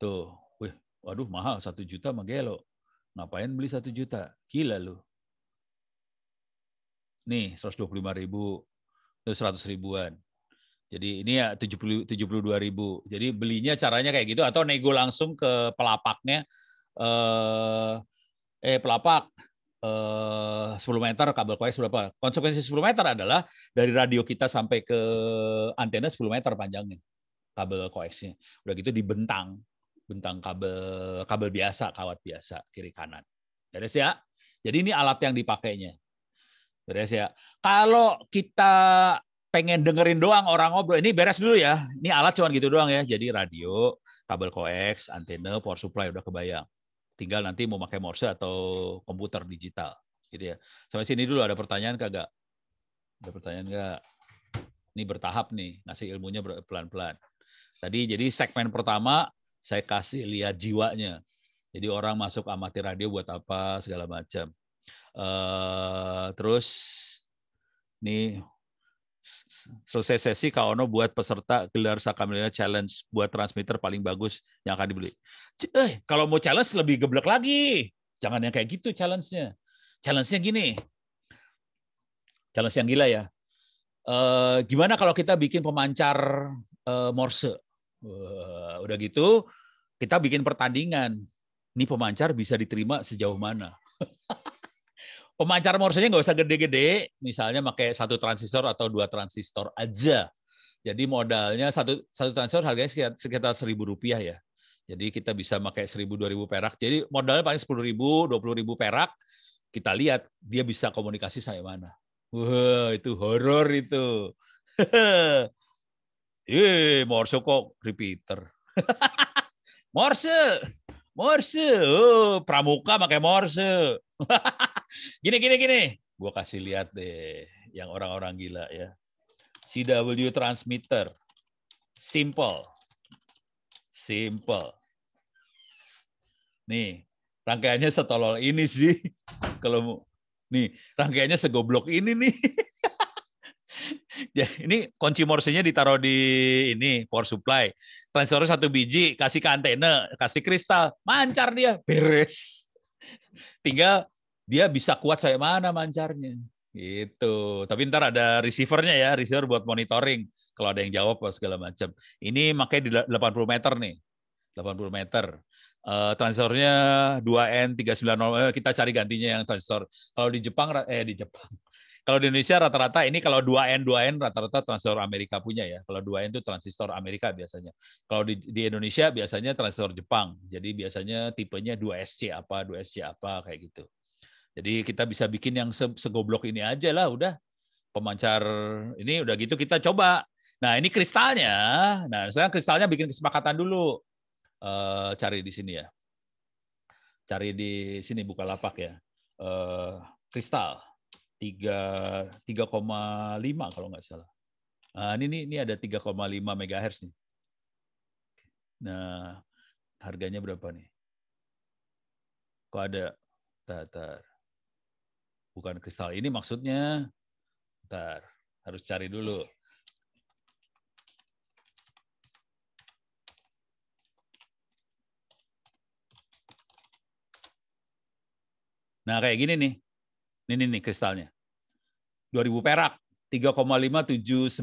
tuh wih waduh mahal satu juta magelo ngapain beli satu juta gila lu nih 125 ribu terus 100 ribuan jadi ini ya tujuh puluh dua ribu. Jadi belinya caranya kayak gitu atau nego langsung ke pelapaknya eh eh pelapak eh 10 meter kabel koaksi berapa? Konsekuensi 10 meter adalah dari radio kita sampai ke antena 10 meter panjangnya kabel koaksnya. Udah gitu dibentang, bentang kabel kabel biasa, kawat biasa kiri kanan. Beres ya? Jadi ini alat yang dipakainya. Beres ya. Kalau kita pengen dengerin doang orang ngobrol. Ini beres dulu ya. Ini alat cuman gitu doang ya. Jadi radio, kabel koax, antena, power supply udah kebayang. Tinggal nanti mau pakai Morse atau komputer digital gitu ya. Sampai sini dulu ada pertanyaan kagak? Ada pertanyaan enggak? Ini bertahap nih, ngasih ilmunya pelan-pelan. Tadi jadi segmen pertama saya kasih lihat jiwanya. Jadi orang masuk amati radio buat apa segala macam. Uh, terus nih selesai sesi Kak Ono buat peserta gelar Sakamilena Challenge buat transmitter paling bagus yang akan dibeli. Eh, kalau mau challenge lebih geblek lagi. Jangan yang kayak gitu challenge-nya. Challenge-nya gini. Challenge yang gila ya. E, gimana kalau kita bikin pemancar e, Morse? Uh, udah gitu, kita bikin pertandingan. Ini pemancar bisa diterima sejauh mana? pemancar Morse-nya nggak usah gede-gede, misalnya pakai satu transistor atau dua transistor aja. Jadi modalnya satu satu transistor harganya sekitar, sekitar seribu rupiah ya. Jadi kita bisa pakai seribu dua ribu perak. Jadi modalnya paling sepuluh ribu, dua puluh ribu perak. Kita lihat dia bisa komunikasi saya mana. Wah, wow, itu horor itu. Eh, Morse kok repeater. Morse. Morse. Oh, pramuka pakai Morse. gini gini gini. Gua kasih lihat deh yang orang-orang gila ya. CW transmitter. Simple. Simple. Nih, rangkaiannya setolol ini sih. Kalau nih, rangkaiannya segoblok ini nih. ya, ini kunci morsenya ditaruh di ini power supply. Transistor satu biji, kasih ke antena, kasih kristal, mancar dia, beres. Tinggal dia bisa kuat saya mana mancarnya. Itu. Tapi ntar ada receivernya ya, receiver buat monitoring. Kalau ada yang jawab segala macam. Ini makanya di 80 meter nih. 80 meter. Uh, eh, transistornya 2N390 eh, kita cari gantinya yang transistor. Kalau di Jepang eh di Jepang. Kalau di Indonesia rata-rata ini kalau 2N 2N rata-rata transistor Amerika punya ya. Kalau 2N itu transistor Amerika biasanya. Kalau di, di Indonesia biasanya transistor Jepang. Jadi biasanya tipenya 2SC apa, 2SC apa kayak gitu. Jadi kita bisa bikin yang se segoblok ini aja lah udah. Pemancar ini udah gitu kita coba. Nah, ini kristalnya. Nah, sekarang kristalnya bikin kesepakatan dulu. E, cari di sini ya. Cari di sini buka lapak ya. E, kristal. 3,5 kalau nggak salah. Nah, ini, ini, ini ada 3,5 MHz nih. Nah, harganya berapa nih? Kok ada? Tatar. Bukan kristal. Ini maksudnya, tatar harus cari dulu. Nah, kayak gini nih. Ini nih, nih kristalnya. 2000 perak. 3,5795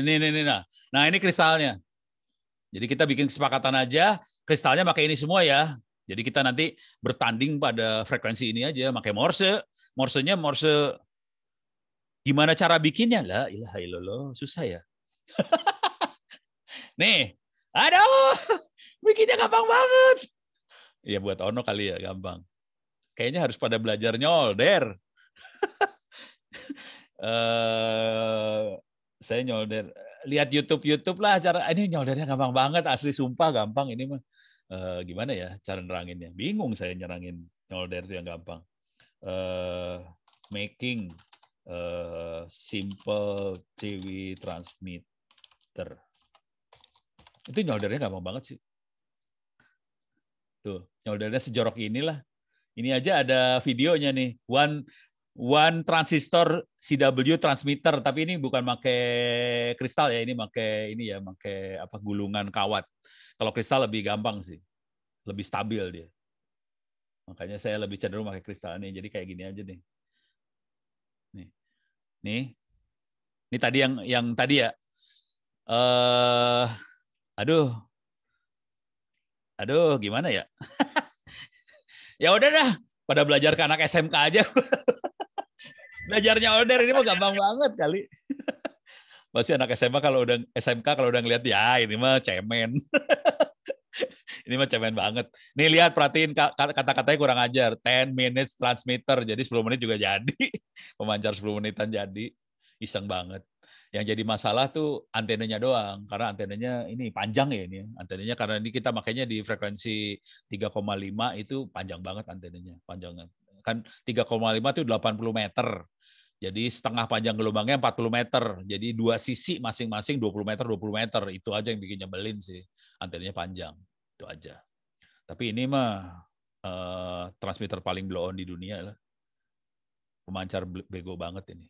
ini ini ini nah. Nah, ini kristalnya. Jadi kita bikin kesepakatan aja, kristalnya pakai ini semua ya. Jadi kita nanti bertanding pada frekuensi ini aja, pakai Morse. Morsenya Morse gimana cara bikinnya? lah ilaha illallah, susah ya. Nih, aduh, bikinnya gampang banget. Ya buat Ono kali ya gampang kayaknya harus pada belajar nyolder. uh, saya nyolder. Lihat YouTube-YouTube lah cara ini nyoldernya gampang banget, asli sumpah gampang ini mah. Uh, gimana ya cara neranginnya? Bingung saya nyerangin nyolder itu yang gampang. Uh, making uh, simple TV transmitter. Itu nyoldernya gampang banget sih. Tuh, nyoldernya sejorok inilah ini aja ada videonya nih. One one transistor CW transmitter tapi ini bukan pakai kristal ya, ini pakai ini ya, pakai apa gulungan kawat. Kalau kristal lebih gampang sih. Lebih stabil dia. Makanya saya lebih cenderung pakai kristal nih. Jadi kayak gini aja nih. Nih. Nih. Ini tadi yang yang tadi ya. Eh uh, aduh. Aduh, gimana ya? ya udah dah pada belajar ke anak SMK aja belajarnya order ini mah gampang banget kali pasti anak SMA kalau udah SMK kalau udah ngeliat ya ini mah cemen ini mah cemen banget nih lihat perhatiin kata-katanya kurang ajar 10 minutes transmitter jadi 10 menit juga jadi pemancar 10 menitan jadi iseng banget yang jadi masalah tuh antenanya doang karena antenanya ini panjang ya ini ya. antenanya karena ini kita makanya di frekuensi 3,5 itu panjang banget antenanya panjangnya kan 3,5 itu 80 meter jadi setengah panjang gelombangnya 40 meter. Jadi dua sisi masing-masing 20 meter, 20 meter. Itu aja yang bikin nyebelin sih. Antenanya panjang. Itu aja. Tapi ini mah uh, transmitter paling blow on di dunia lah. Pemancar bego banget ini.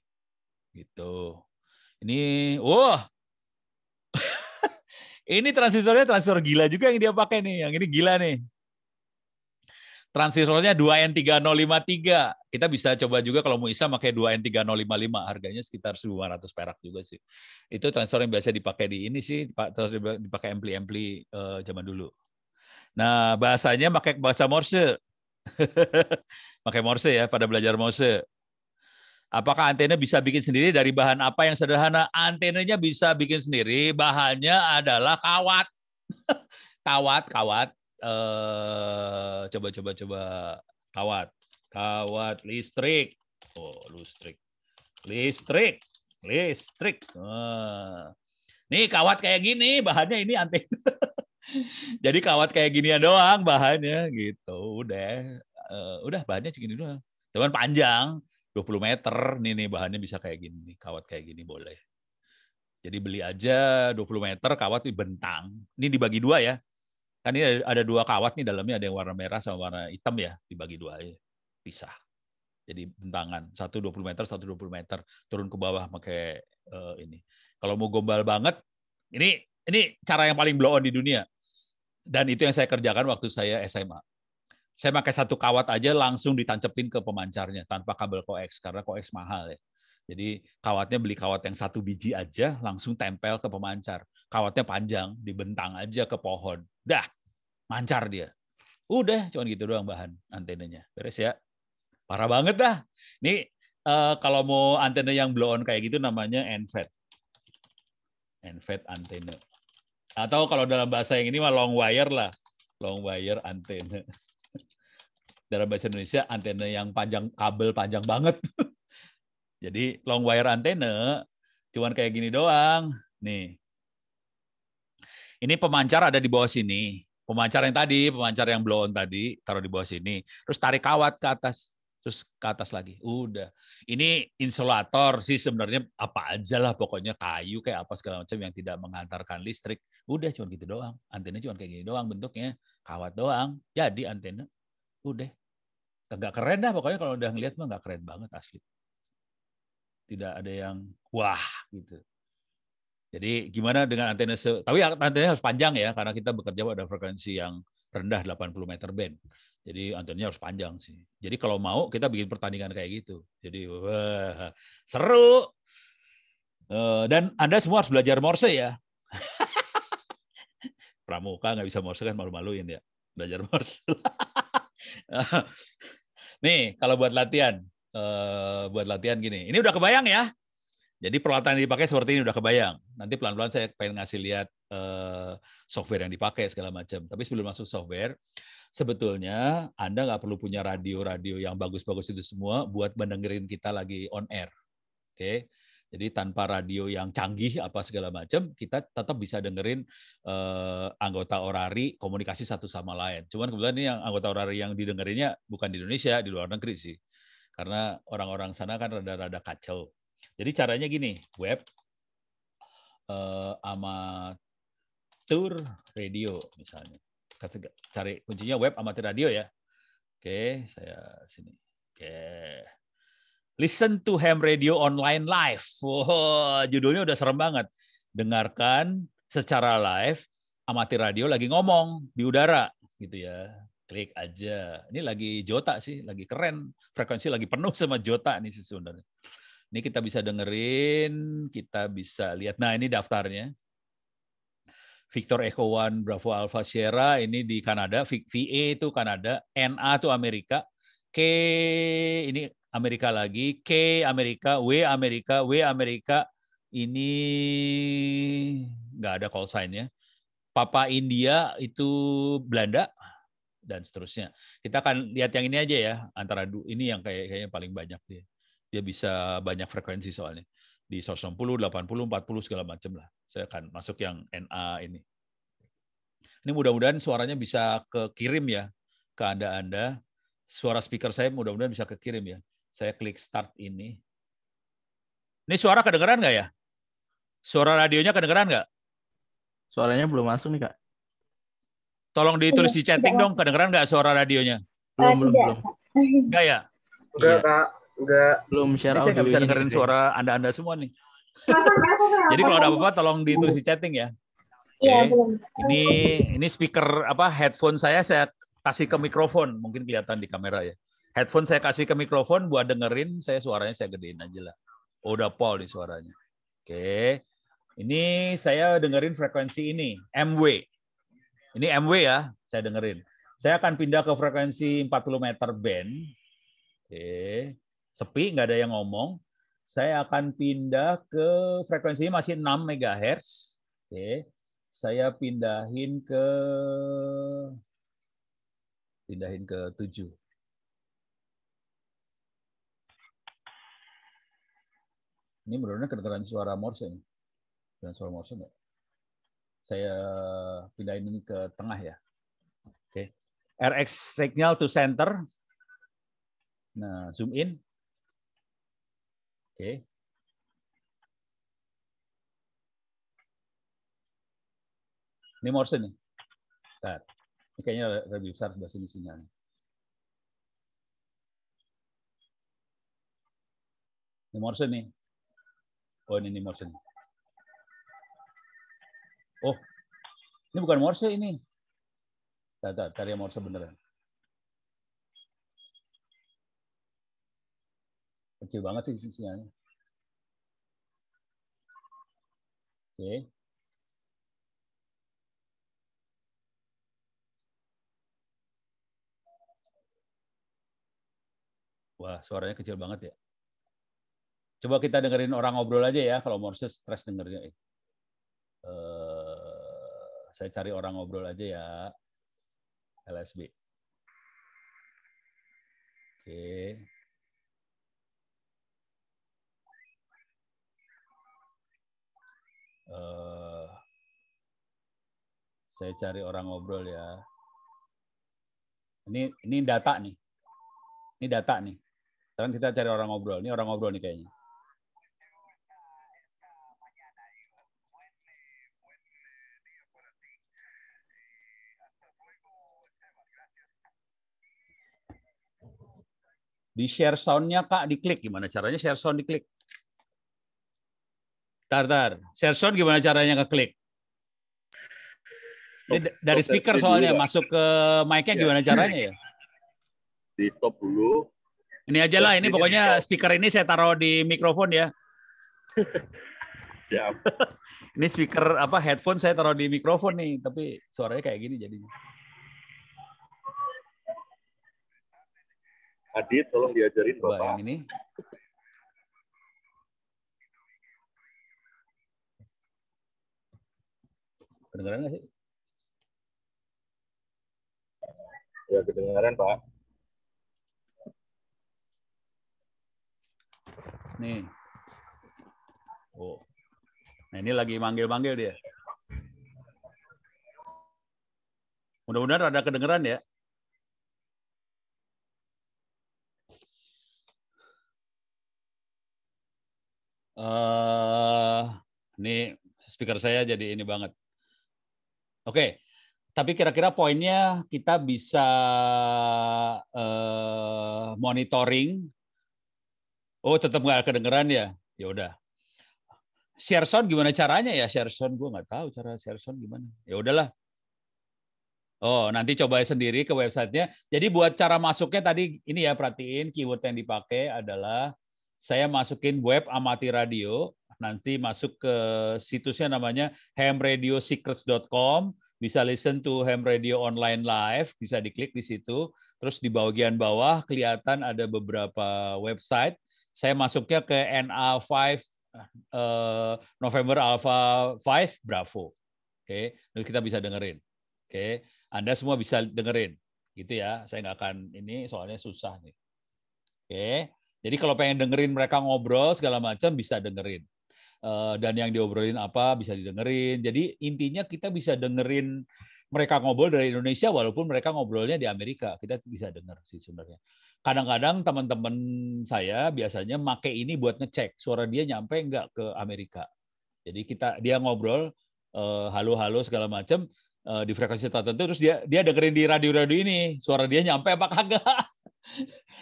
Gitu. Ini, wah, ini transistornya transistor gila juga yang dia pakai nih. Yang ini gila nih. Transistornya 2N3053. Kita bisa coba juga kalau mau bisa, pakai 2N3055. Harganya sekitar 1.500 perak juga sih. Itu transistor yang biasa dipakai di ini sih. Terus dipakai ampli-ampli uh, zaman dulu. Nah, bahasanya pakai bahasa Morse. pakai Morse ya, pada belajar Morse. Apakah antena bisa bikin sendiri dari bahan apa yang sederhana? Antenanya bisa bikin sendiri, bahannya adalah kawat. kawat, kawat. Eh, coba coba coba kawat. Kawat listrik. Oh, listrik. Listrik. Listrik. Ah. Nih kawat kayak gini, bahannya ini antena. Jadi kawat kayak gini ginian doang bahannya gitu. Udah uh, udah bahannya segini doang. Cuman panjang 20 meter nih nih bahannya bisa kayak gini kawat kayak gini boleh jadi beli aja 20 meter kawat di bentang. ini dibagi dua ya kan ini ada dua kawat nih dalamnya ada yang warna merah sama warna hitam ya dibagi dua ya pisah jadi bentangan satu 20 meter satu 20 meter turun ke bawah pakai uh, ini kalau mau gombal banget ini ini cara yang paling blow on di dunia dan itu yang saya kerjakan waktu saya SMA saya pakai satu kawat aja langsung ditancepin ke pemancarnya tanpa kabel koeks karena koeks mahal ya. Jadi kawatnya beli kawat yang satu biji aja langsung tempel ke pemancar. Kawatnya panjang, dibentang aja ke pohon. Dah, mancar dia. Udah, cuma gitu doang bahan antenanya. Beres ya. Parah banget dah. Ini uh, kalau mau antena yang blow on kayak gitu namanya NFET. NFET antena. Atau kalau dalam bahasa yang ini mah long wire lah. Long wire antena dalam bahasa Indonesia antena yang panjang kabel panjang banget. Jadi long wire antena cuman kayak gini doang. Nih. Ini pemancar ada di bawah sini. Pemancar yang tadi, pemancar yang blow on tadi taruh di bawah sini. Terus tarik kawat ke atas, terus ke atas lagi. Udah. Ini insulator sih sebenarnya apa aja lah pokoknya kayu kayak apa segala macam yang tidak mengantarkan listrik. Udah cuman gitu doang. Antena cuman kayak gini doang bentuknya. Kawat doang. Jadi antena. Udah nggak keren dah pokoknya kalau udah ngeliat mah nggak keren banget asli tidak ada yang wah gitu jadi gimana dengan antena se tapi antenanya harus panjang ya karena kita bekerja pada frekuensi yang rendah 80 meter band. Jadi antenanya harus panjang sih. Jadi kalau mau kita bikin pertandingan kayak gitu. Jadi wah, seru. Eh, dan Anda semua harus belajar Morse ya. Pramuka nggak bisa Morse kan malu-maluin ya. Belajar Morse. Nih, kalau buat latihan, uh, buat latihan gini. Ini udah kebayang ya. Jadi peralatan yang dipakai seperti ini udah kebayang. Nanti pelan-pelan saya pengen ngasih lihat uh, software yang dipakai segala macam. Tapi sebelum masuk software, sebetulnya Anda nggak perlu punya radio-radio yang bagus-bagus itu semua buat mendengerin kita lagi on air. Oke. Okay? Jadi tanpa radio yang canggih apa segala macam, kita tetap bisa dengerin eh, anggota orari komunikasi satu sama lain. Cuman kebetulan ini yang anggota orari yang didengerinnya bukan di Indonesia, di luar negeri sih. Karena orang-orang sana kan rada-rada kacau. Jadi caranya gini, web eh, amatur radio misalnya. Cari kuncinya web amatir radio ya. Oke, saya sini. Oke. Listen to Ham Radio Online Live. Wow, judulnya udah serem banget. Dengarkan secara live amati radio lagi ngomong di udara gitu ya. Klik aja. Ini lagi Jota sih, lagi keren. Frekuensi lagi penuh sama Jota nih sebenarnya. Ini kita bisa dengerin, kita bisa lihat. Nah, ini daftarnya. Victor Echo One Bravo Alpha Sierra ini di Kanada, VA itu Kanada, NA itu Amerika, K ini Amerika lagi, K Amerika, W Amerika, W Amerika, ini nggak ada call sign ya. Papa India itu Belanda dan seterusnya. Kita akan lihat yang ini aja ya antara ini yang kayak kayaknya paling banyak dia. Dia bisa banyak frekuensi soalnya di 160, 80, 40 segala macam lah. Saya akan masuk yang NA ini. Ini mudah-mudahan suaranya bisa kekirim ya ke Anda-Anda. Suara speaker saya mudah-mudahan bisa kekirim ya. Saya klik start ini. Ini suara kedengeran nggak ya? Suara radionya kedengeran nggak? Suaranya belum masuk nih, Kak. Tolong ditulis di chatting dong, kedengeran nggak suara radionya? Eh, belum, belum, belum. Nggak ya? Enggak, iya. Kak. Enggak. Belum share audio. Saya nggak bisa dengerin suara Anda-Anda semua nih. Jadi kalau ada apa-apa tolong ditulis di chatting ya. Iya, Ini ini speaker apa headphone saya saya kasih ke mikrofon, mungkin kelihatan di kamera ya. Headphone saya kasih ke mikrofon buat dengerin, saya suaranya saya gedein aja lah. Oh, udah pol nih suaranya. Oke. Ini saya dengerin frekuensi ini, MW. Ini MW ya, saya dengerin. Saya akan pindah ke frekuensi 40 meter band. Oke. Sepi, nggak ada yang ngomong. Saya akan pindah ke frekuensi masih 6 MHz. Oke. Saya pindahin ke pindahin ke 7. Ini mudah kedengaran suara Morse ini. Dan suara Morse enggak? Saya pindahin ini ke tengah ya. Oke. Okay. RX signal to center. Nah, zoom in. Oke. Okay. Ini Morse nih. Bentar. Ini kayaknya lebih besar sebelah sini sinyalnya. Ini Morse nih. Oh, ini, ini Morse. Oh, ini bukan Morse ini. Tidak Tidak yang Morse beneran. Kecil banget sih sinyalnya. Oke. Okay. Wah, suaranya kecil banget ya. Coba kita dengerin orang ngobrol aja ya. Kalau Morse stres dengernya. Eh, saya cari orang ngobrol aja ya. LSB. Oke. Eh, saya cari orang ngobrol ya. Ini ini data nih. Ini data nih. Sekarang kita cari orang ngobrol. Ini orang ngobrol nih kayaknya. Di share soundnya Kak diklik gimana caranya share sound diklik? tar share sound gimana caranya ngeklik? Stop, dari stop speaker soalnya dulu, masuk ke mic-nya ya. gimana caranya ya? Di stop dulu. Ini aja lah, ini pokoknya speaker ini saya taruh di mikrofon ya. Siap. ini speaker apa headphone saya taruh di mikrofon nih, tapi suaranya kayak gini jadinya. Adit, tolong diajarin Bapak. yang ini. Kedengaran nggak sih? Ya, kedengaran, Pak. Nih. Oh. Nah, ini lagi manggil-manggil dia. Mudah-mudahan ada kedengeran ya. Uh, ini speaker saya jadi ini banget. Oke, okay. tapi kira-kira poinnya kita bisa uh, monitoring. Oh, tetap nggak kedengeran ya? Ya udah. Share sound gimana caranya ya? Share sound gue nggak tahu cara share sound gimana. Ya udahlah. Oh, nanti coba sendiri ke websitenya. Jadi buat cara masuknya tadi ini ya perhatiin keyword yang dipakai adalah saya masukin web amati radio, nanti masuk ke situsnya namanya hamradiosecrets.com, bisa listen to Ham Radio Online Live, bisa diklik di situ. Terus di bagian bawah kelihatan ada beberapa website. Saya masuknya ke NA5 eh, November Alpha 5 Bravo. Oke, okay. lalu kita bisa dengerin. Oke, okay. Anda semua bisa dengerin. Gitu ya. Saya nggak akan ini soalnya susah nih. Oke. Okay. Jadi kalau pengen dengerin mereka ngobrol segala macam bisa dengerin. Eh, dan yang diobrolin apa bisa didengerin. Jadi intinya kita bisa dengerin mereka ngobrol dari Indonesia walaupun mereka ngobrolnya di Amerika kita bisa denger sih sebenarnya kadang-kadang teman-teman saya biasanya make ini buat ngecek suara dia nyampe nggak ke Amerika jadi kita dia ngobrol eh, halo-halo segala macam eh, di frekuensi tertentu terus dia dia dengerin di radio-radio ini suara dia nyampe apa kagak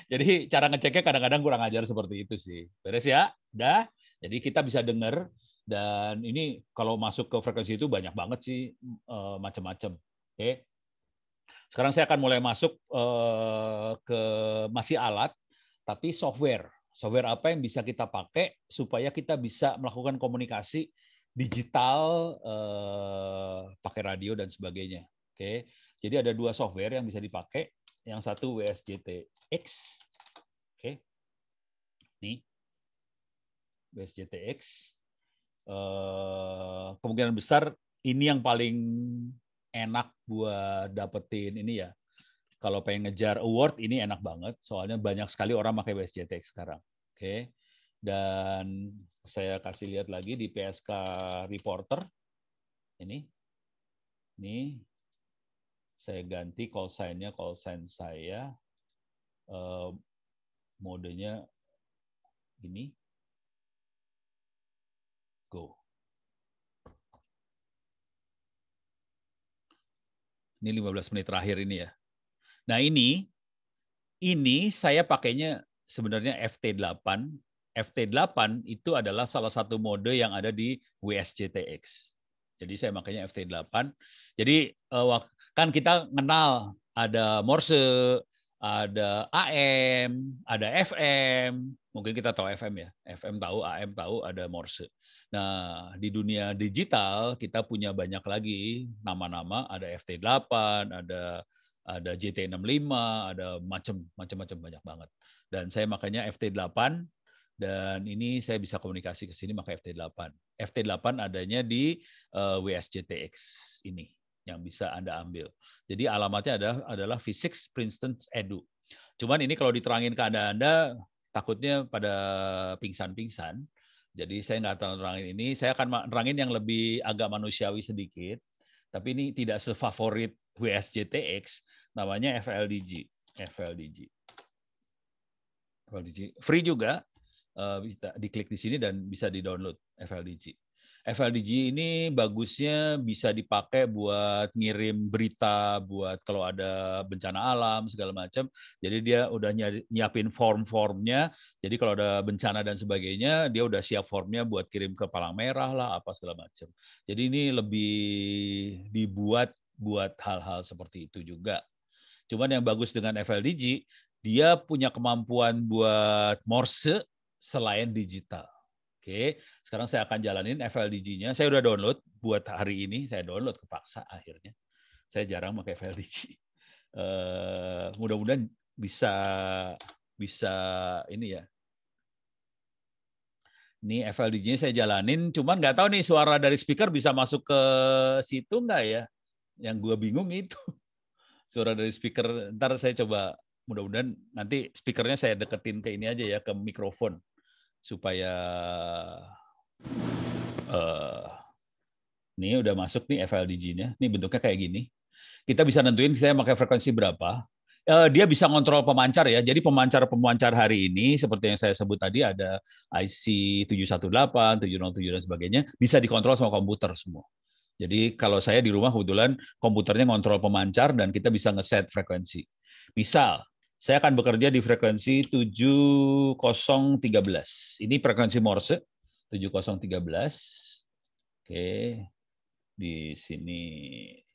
Jadi cara ngeceknya kadang-kadang kurang ajar seperti itu sih. Beres ya? Dah. Jadi kita bisa dengar dan ini kalau masuk ke frekuensi itu banyak banget sih eh, macam-macam. Oke. Sekarang saya akan mulai masuk eh, ke masih alat tapi software. Software apa yang bisa kita pakai supaya kita bisa melakukan komunikasi digital eh, pakai radio dan sebagainya. Oke. Jadi ada dua software yang bisa dipakai yang satu WSJTX. Oke. Okay. Nih. WSJTX. Uh, eh, kemungkinan besar ini yang paling enak buat dapetin ini ya. Kalau pengen ngejar award ini enak banget, soalnya banyak sekali orang pakai WSJTX sekarang. Oke. Okay. Dan saya kasih lihat lagi di PSK Reporter. Ini. Ini saya ganti call sign-nya call sign saya eh, modenya ini go. Ini 15 menit terakhir ini ya. Nah ini, ini saya pakainya sebenarnya FT8. FT8 itu adalah salah satu mode yang ada di WSJTX. Jadi saya makanya FT8. Jadi eh, kan kita kenal ada Morse, ada AM, ada FM. Mungkin kita tahu FM ya. FM tahu, AM tahu, ada Morse. Nah, di dunia digital kita punya banyak lagi nama-nama, ada FT8, ada ada JT65, ada macam macam banyak banget. Dan saya makanya FT8 dan ini saya bisa komunikasi ke sini maka FT8. FT8 adanya di uh, eh, WSJTX ini yang bisa Anda ambil. Jadi alamatnya adalah adalah Physics Princeton Edu. Cuman ini kalau diterangin ke Anda Anda takutnya pada pingsan-pingsan. Jadi saya nggak akan terangin ini, saya akan terangin yang lebih agak manusiawi sedikit, tapi ini tidak sefavorit WSJTX, namanya FLDG. FLDG. FLDG. Free juga, Eh, bisa diklik di sini dan bisa di-download FLDG. FLDG ini bagusnya bisa dipakai buat ngirim berita, buat kalau ada bencana alam segala macam. Jadi dia udah nyiapin form-formnya. Jadi kalau ada bencana dan sebagainya, dia udah siap formnya buat kirim ke Palang Merah lah, apa segala macam. Jadi ini lebih dibuat buat hal-hal seperti itu juga. Cuman yang bagus dengan FLDG, dia punya kemampuan buat morse selain digital. Oke, sekarang saya akan jalanin FLDG-nya. Saya udah download buat hari ini, saya download kepaksa akhirnya. Saya jarang pakai FLDG. Uh, eh, mudah-mudahan bisa bisa ini ya. Ini FLDG-nya saya jalanin, cuman nggak tahu nih suara dari speaker bisa masuk ke situ nggak ya? Yang gue bingung itu. Suara dari speaker, ntar saya coba mudah-mudahan nanti speakernya saya deketin ke ini aja ya ke mikrofon supaya uh, ini udah masuk nih FLDG-nya. Ini bentuknya kayak gini. Kita bisa nentuin saya pakai frekuensi berapa. Uh, dia bisa ngontrol pemancar ya. Jadi pemancar-pemancar hari ini seperti yang saya sebut tadi ada IC 718, 707 dan sebagainya bisa dikontrol sama komputer semua. Jadi kalau saya di rumah kebetulan komputernya ngontrol pemancar dan kita bisa ngeset frekuensi. Misal saya akan bekerja di frekuensi 7013. Ini frekuensi Morse 7013. Oke. Di sini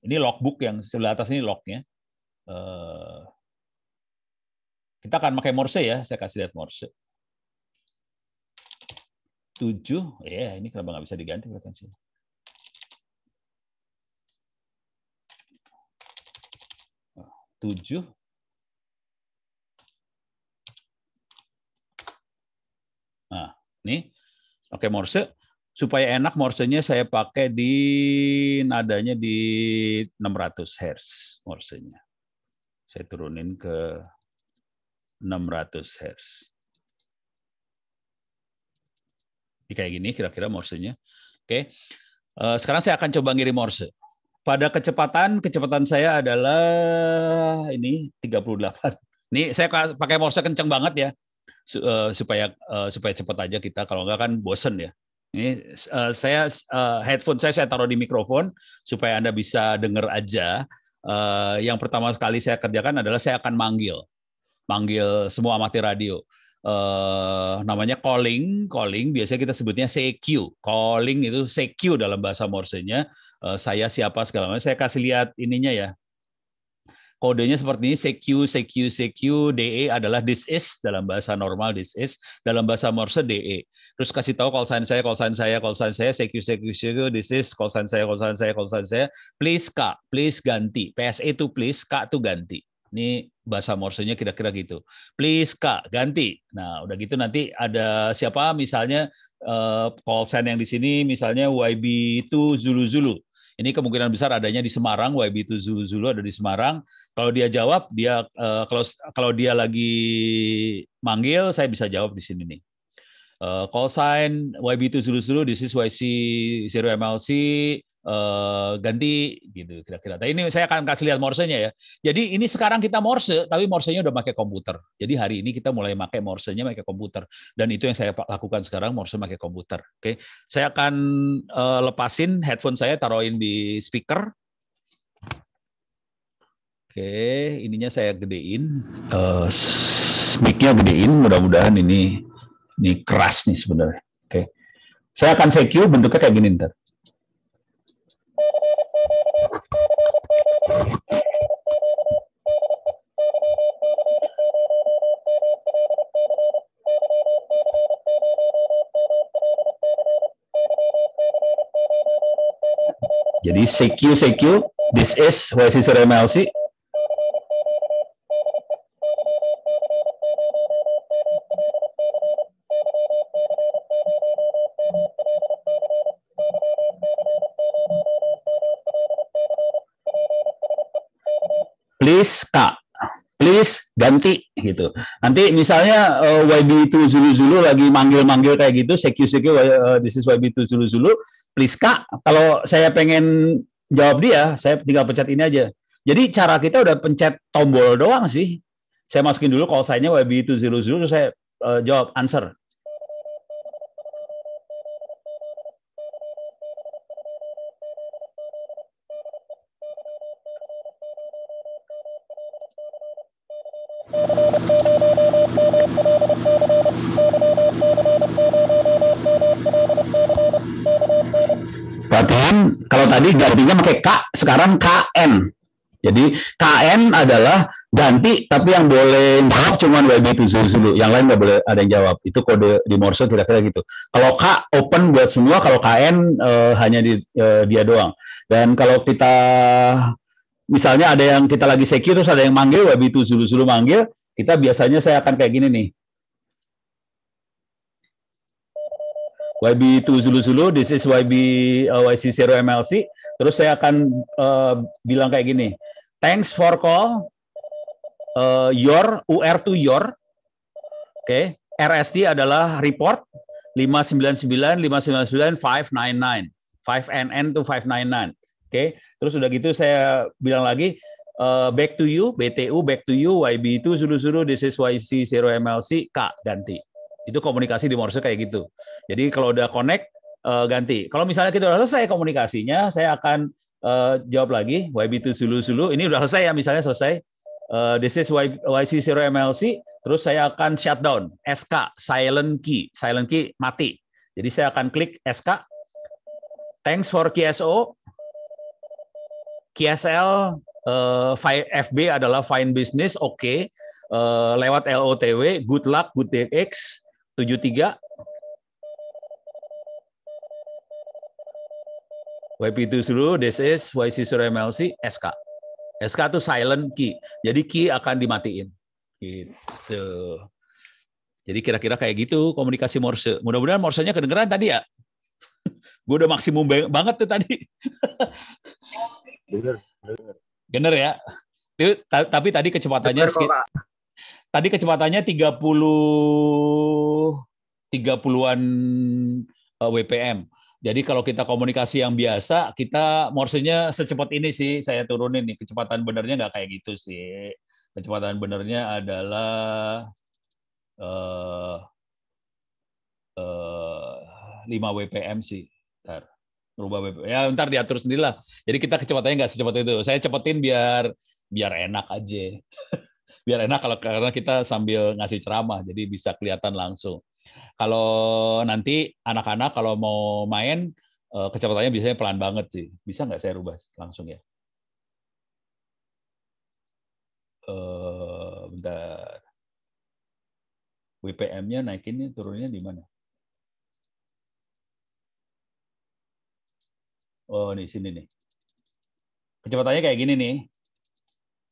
ini logbook yang sebelah atas ini lognya. Eh, kita akan pakai Morse ya. Saya kasih lihat Morse. 7. Ya, yeah, ini kenapa nggak bisa diganti frekuensi tujuh Nah, ini pakai Morse. Supaya enak Morsenya saya pakai di nadanya di 600 Hz Morsenya. Saya turunin ke 600 Hz. Ini kayak gini kira-kira Morsenya. Oke. Eh, sekarang saya akan coba ngirim Morse. Pada kecepatan, kecepatan saya adalah ini 38. Ini saya pakai Morse kenceng banget ya. Eh, supaya eh, supaya cepat aja kita kalau enggak kan bosen ya. Ini eh, saya headphone saya saya taruh di mikrofon supaya Anda bisa dengar aja. yang pertama sekali saya kerjakan adalah saya akan manggil manggil semua amati radio. namanya calling, calling biasanya kita sebutnya CQ. Calling itu CQ dalam bahasa Morse-nya. saya siapa segala macam. Saya kasih lihat ininya ya, kodenya seperti ini CQ CQ CQ DE adalah this is dalam bahasa normal this is dalam bahasa Morse DE terus kasih tahu call sign saya call sign saya call sign saya CQ CQ CQ this is call sign saya call sign saya call sign saya please Kak please ganti PSE itu please Kak tuh ganti ini bahasa Morse-nya kira-kira gitu please Kak ganti nah udah gitu nanti ada siapa misalnya uh, call sign yang di sini misalnya YB itu Zulu Zulu ini kemungkinan besar adanya di Semarang, YB itu Zulu Zulu ada di Semarang. Kalau dia jawab, dia eh, kalau kalau dia lagi manggil, saya bisa jawab di sini nih. Uh, call sign YB itu Zulu Zulu, this is YC 0 MLC. Eh, ganti gitu kira-kira. Tapi ini saya akan kasih lihat morsenya ya. Jadi ini sekarang kita morse, tapi morsenya udah pakai komputer. Jadi hari ini kita mulai pakai morsenya pakai komputer dan itu yang saya lakukan sekarang morse pakai komputer. Oke, okay. saya akan uh, lepasin headphone saya taruhin di speaker. Oke, okay. ininya saya gedein. Uh, eh, mic gedein, mudah-mudahan ini ini keras nih sebenarnya. Oke. Okay. Saya akan secure bentuknya kayak gini ntar. Jadi CQ CQ this is YC sur MLC. Please Kak please ganti gitu. Nanti misalnya uh, eh, yb itu Zulu Zulu lagi manggil-manggil kayak gitu, CQ CQ uh, this is yb itu Zulu Zulu, please Kak, kalau saya pengen jawab dia, saya tinggal pencet ini aja. Jadi cara kita udah pencet tombol doang sih. Saya masukin dulu kalau sign-nya yb itu Zulu Zulu, saya uh, jawab answer. tadi gantinya pakai K, sekarang KN. Jadi KN adalah ganti, tapi yang boleh jawab cuma WB itu dulu. dulu. Yang lain nggak boleh ada yang jawab. Itu kode di Morse kira-kira gitu. Kalau K open buat semua, kalau KN eh, hanya di, eh, dia doang. Dan kalau kita misalnya ada yang kita lagi secure, terus ada yang manggil WB itu dulu dulu manggil, kita biasanya saya akan kayak gini nih. YB2 Zulu Zulu, this is YB uh, YC0 MLC. Terus saya akan uh, bilang kayak gini, thanks for call, uh, your, UR to your, oke, okay. RST adalah report, 599, 599, 599, 5NN to 599, oke. Okay. Terus udah gitu saya bilang lagi, uh, back to you, BTU, back to you, YB2 Zulu Zulu, this is YC0 MLC, K, ganti. Itu komunikasi di Morse kayak gitu. Jadi kalau udah connect uh, ganti. Kalau misalnya kita udah selesai komunikasinya, saya akan uh, jawab lagi YB2 sulu-sulu. Ini udah selesai ya misalnya selesai. Uh, this is YC0 MLC. Terus saya akan shutdown SK silent key, silent key mati. Jadi saya akan klik SK. Thanks for KSO. KSL uh, FB adalah fine business, oke. Okay. Uh, lewat LOTW, good luck, good X. 73 wp itu dulu, this is YC Surya MLC, SK. SK itu silent key. Jadi key akan dimatiin. Gitu. Jadi kira-kira kayak gitu komunikasi Morse. Mudah-mudahan Morse-nya kedengeran tadi ya. Gue udah maksimum banget tuh tadi. bener, bener. Bener ya. Tapi tadi kecepatannya bener, tadi kecepatannya 30 30-an WPM. Jadi kalau kita komunikasi yang biasa, kita morsenya secepat ini sih saya turunin nih. Kecepatan benernya nggak kayak gitu sih. Kecepatan benernya adalah eh uh, eh, uh, 5 WPM sih. Ntar. Rubah WPM. Ya ntar diatur sendirilah. Jadi kita kecepatannya nggak secepat itu. Saya cepetin biar biar enak aja. biar enak kalau karena kita sambil ngasih ceramah jadi bisa kelihatan langsung. Kalau nanti anak-anak kalau mau main eh, kecepatannya biasanya pelan banget sih. Bisa nggak saya rubah langsung ya? Uh, bentar. WPM-nya naikinnya turunnya di mana? Oh, nih sini nih. Kecepatannya kayak gini nih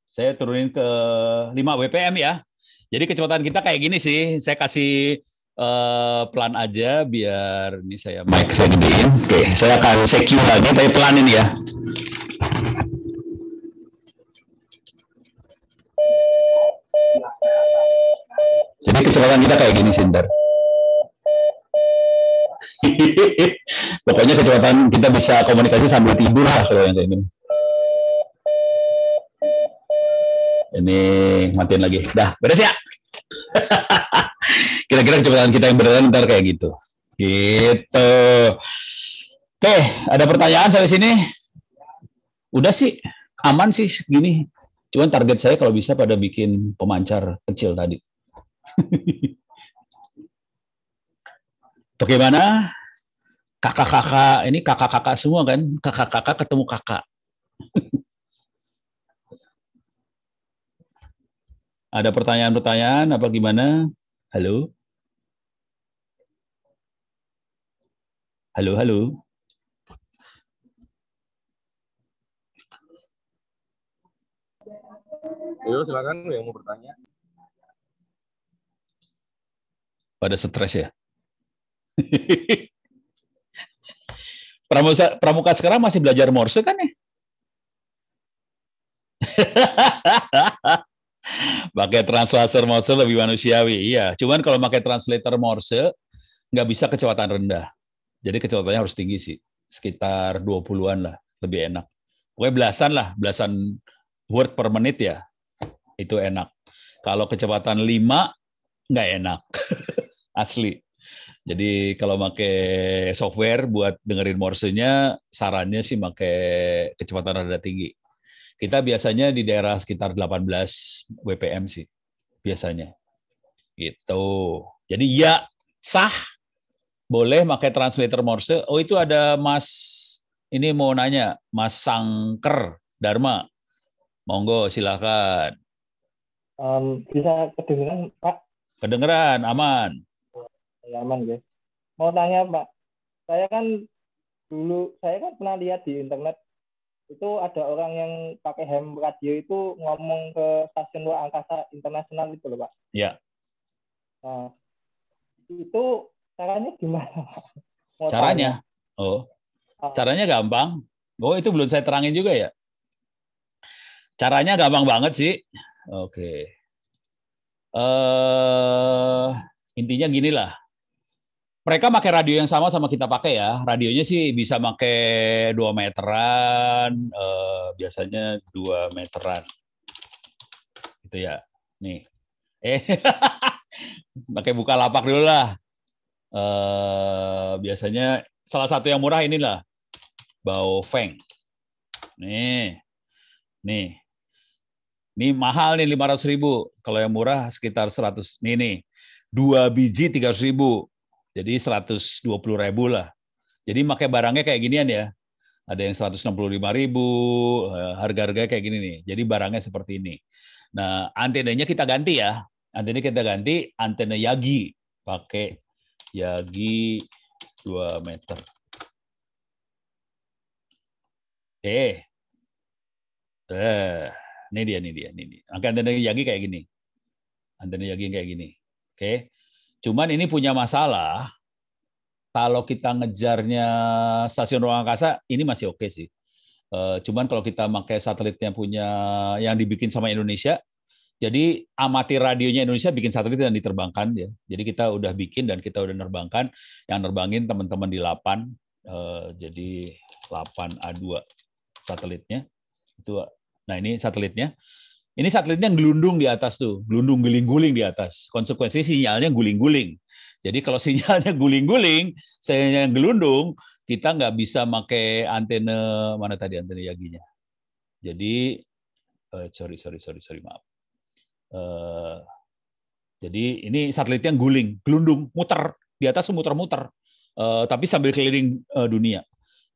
saya turunin ke 5 BPM ya. Jadi kecepatan kita kayak gini sih. Saya kasih uh, pelan aja biar ini saya mic saya Oke, Oke, saya akan secure lagi tapi pelan ini ya. Jadi kecepatan kita kayak gini sih Pokoknya kecepatan kita bisa komunikasi sambil tidur lah kalau yang ini. ini matiin lagi. Dah, beres ya. Kira-kira kecepatan kita yang beneran ntar kayak gitu. Gitu. Oke, ada pertanyaan sampai sini? Udah sih, aman sih gini. Cuman target saya kalau bisa pada bikin pemancar kecil tadi. Bagaimana kakak-kakak, ini kakak-kakak semua kan, kakak-kakak ketemu kakak. Ada pertanyaan-pertanyaan apa gimana? Halo? Halo, halo. Yo, silakan yang mau bertanya. Pada stres ya. pramuka, pramuka sekarang masih belajar Morse kan ya? pakai translator Morse lebih manusiawi. Iya, cuman kalau pakai translator Morse nggak bisa kecepatan rendah. Jadi kecepatannya harus tinggi sih, sekitar 20-an lah, lebih enak. Pokoknya belasan lah, belasan word per menit ya. Itu enak. Kalau kecepatan 5 nggak enak. Asli. Jadi kalau pakai software buat dengerin Morsenya sarannya sih pakai kecepatan rendah tinggi kita biasanya di daerah sekitar 18 WPM sih biasanya. Gitu. Jadi ya sah boleh pakai translator Morse. Oh itu ada Mas ini mau nanya Mas Sangker Dharma. Monggo silakan. Um, bisa kedengeran Pak? Kedengeran, aman. Ya, aman ya. Mau tanya Pak, saya kan dulu saya kan pernah lihat di internet itu ada orang yang pakai ham radio itu ngomong ke stasiun luar angkasa internasional itu loh pak. Iya. Nah, itu caranya gimana? caranya? Tanya. Oh, ah. caranya gampang. Oh itu belum saya terangin juga ya. Caranya gampang banget sih. Oke. Okay. Uh, eh, intinya gini lah mereka pakai radio yang sama sama kita pakai ya. Radionya sih bisa pakai 2 meteran, uh, biasanya 2 meteran. Gitu ya. Nih. Eh, pakai buka lapak dulu lah. Eh, biasanya salah satu yang murah inilah. Bao Feng. Nih. Nih. Ini mahal nih ratus ribu. Kalau yang murah sekitar 100. Nih nih. Dua biji 300 ribu jadi 120 ribu lah. Jadi pakai barangnya kayak ginian ya. Ada yang 165 ribu, harga eh, harga kayak gini nih. Jadi barangnya seperti ini. Nah, antenanya kita ganti ya. Antenanya kita ganti, antena Yagi. Pakai Yagi 2 meter. Eh. Eh, ini dia, ini dia, ini dia. Antena Yagi kayak gini. Antena Yagi kayak gini. Oke. Okay. Cuman ini punya masalah. Kalau kita ngejarnya stasiun ruang angkasa, ini masih oke okay sih. Eh, cuman kalau kita pakai yang punya yang dibikin sama Indonesia, jadi amati radionya Indonesia bikin satelit dan diterbangkan ya. Jadi kita udah bikin dan kita udah nerbangkan. Yang nerbangin teman-teman di Lapan, eh, jadi 8A2 satelitnya. Itu, nah ini satelitnya. Ini satelitnya gelundung di atas tuh, gelundung guling-guling di atas. Konsekuensi sinyalnya guling-guling. Jadi kalau sinyalnya guling-guling, sinyalnya gelundung, kita nggak bisa pakai antena mana tadi antena yaginya. Jadi uh, sorry sorry sorry sorry maaf. Uh, jadi ini satelitnya guling, gelundung, muter di atas muter-muter, uh, tapi sambil keliling uh, dunia.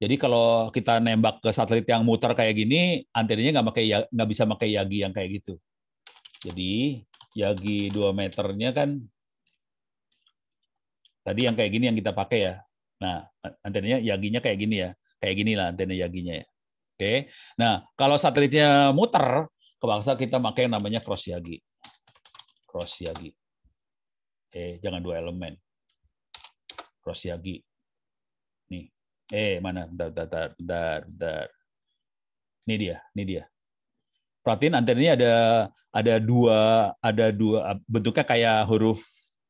Jadi kalau kita nembak ke satelit yang muter kayak gini, antenanya nggak pakai ya, nggak bisa pakai Yagi yang kayak gitu. Jadi Yagi 2 meternya kan tadi yang kayak gini yang kita pakai ya. Nah, antenanya Yaginya kayak gini ya. Kayak gini lah antena Yaginya ya. Oke. Nah, kalau satelitnya muter, kebangsa kita pakai yang namanya cross Yagi. Cross Yagi. Oke, jangan dua elemen. Cross Yagi. Nih, Eh, mana? Bentar, bentar, bentar, bentar. Ini dia, ini dia. Perhatiin ini ada ada dua ada dua eh, bentuknya kayak huruf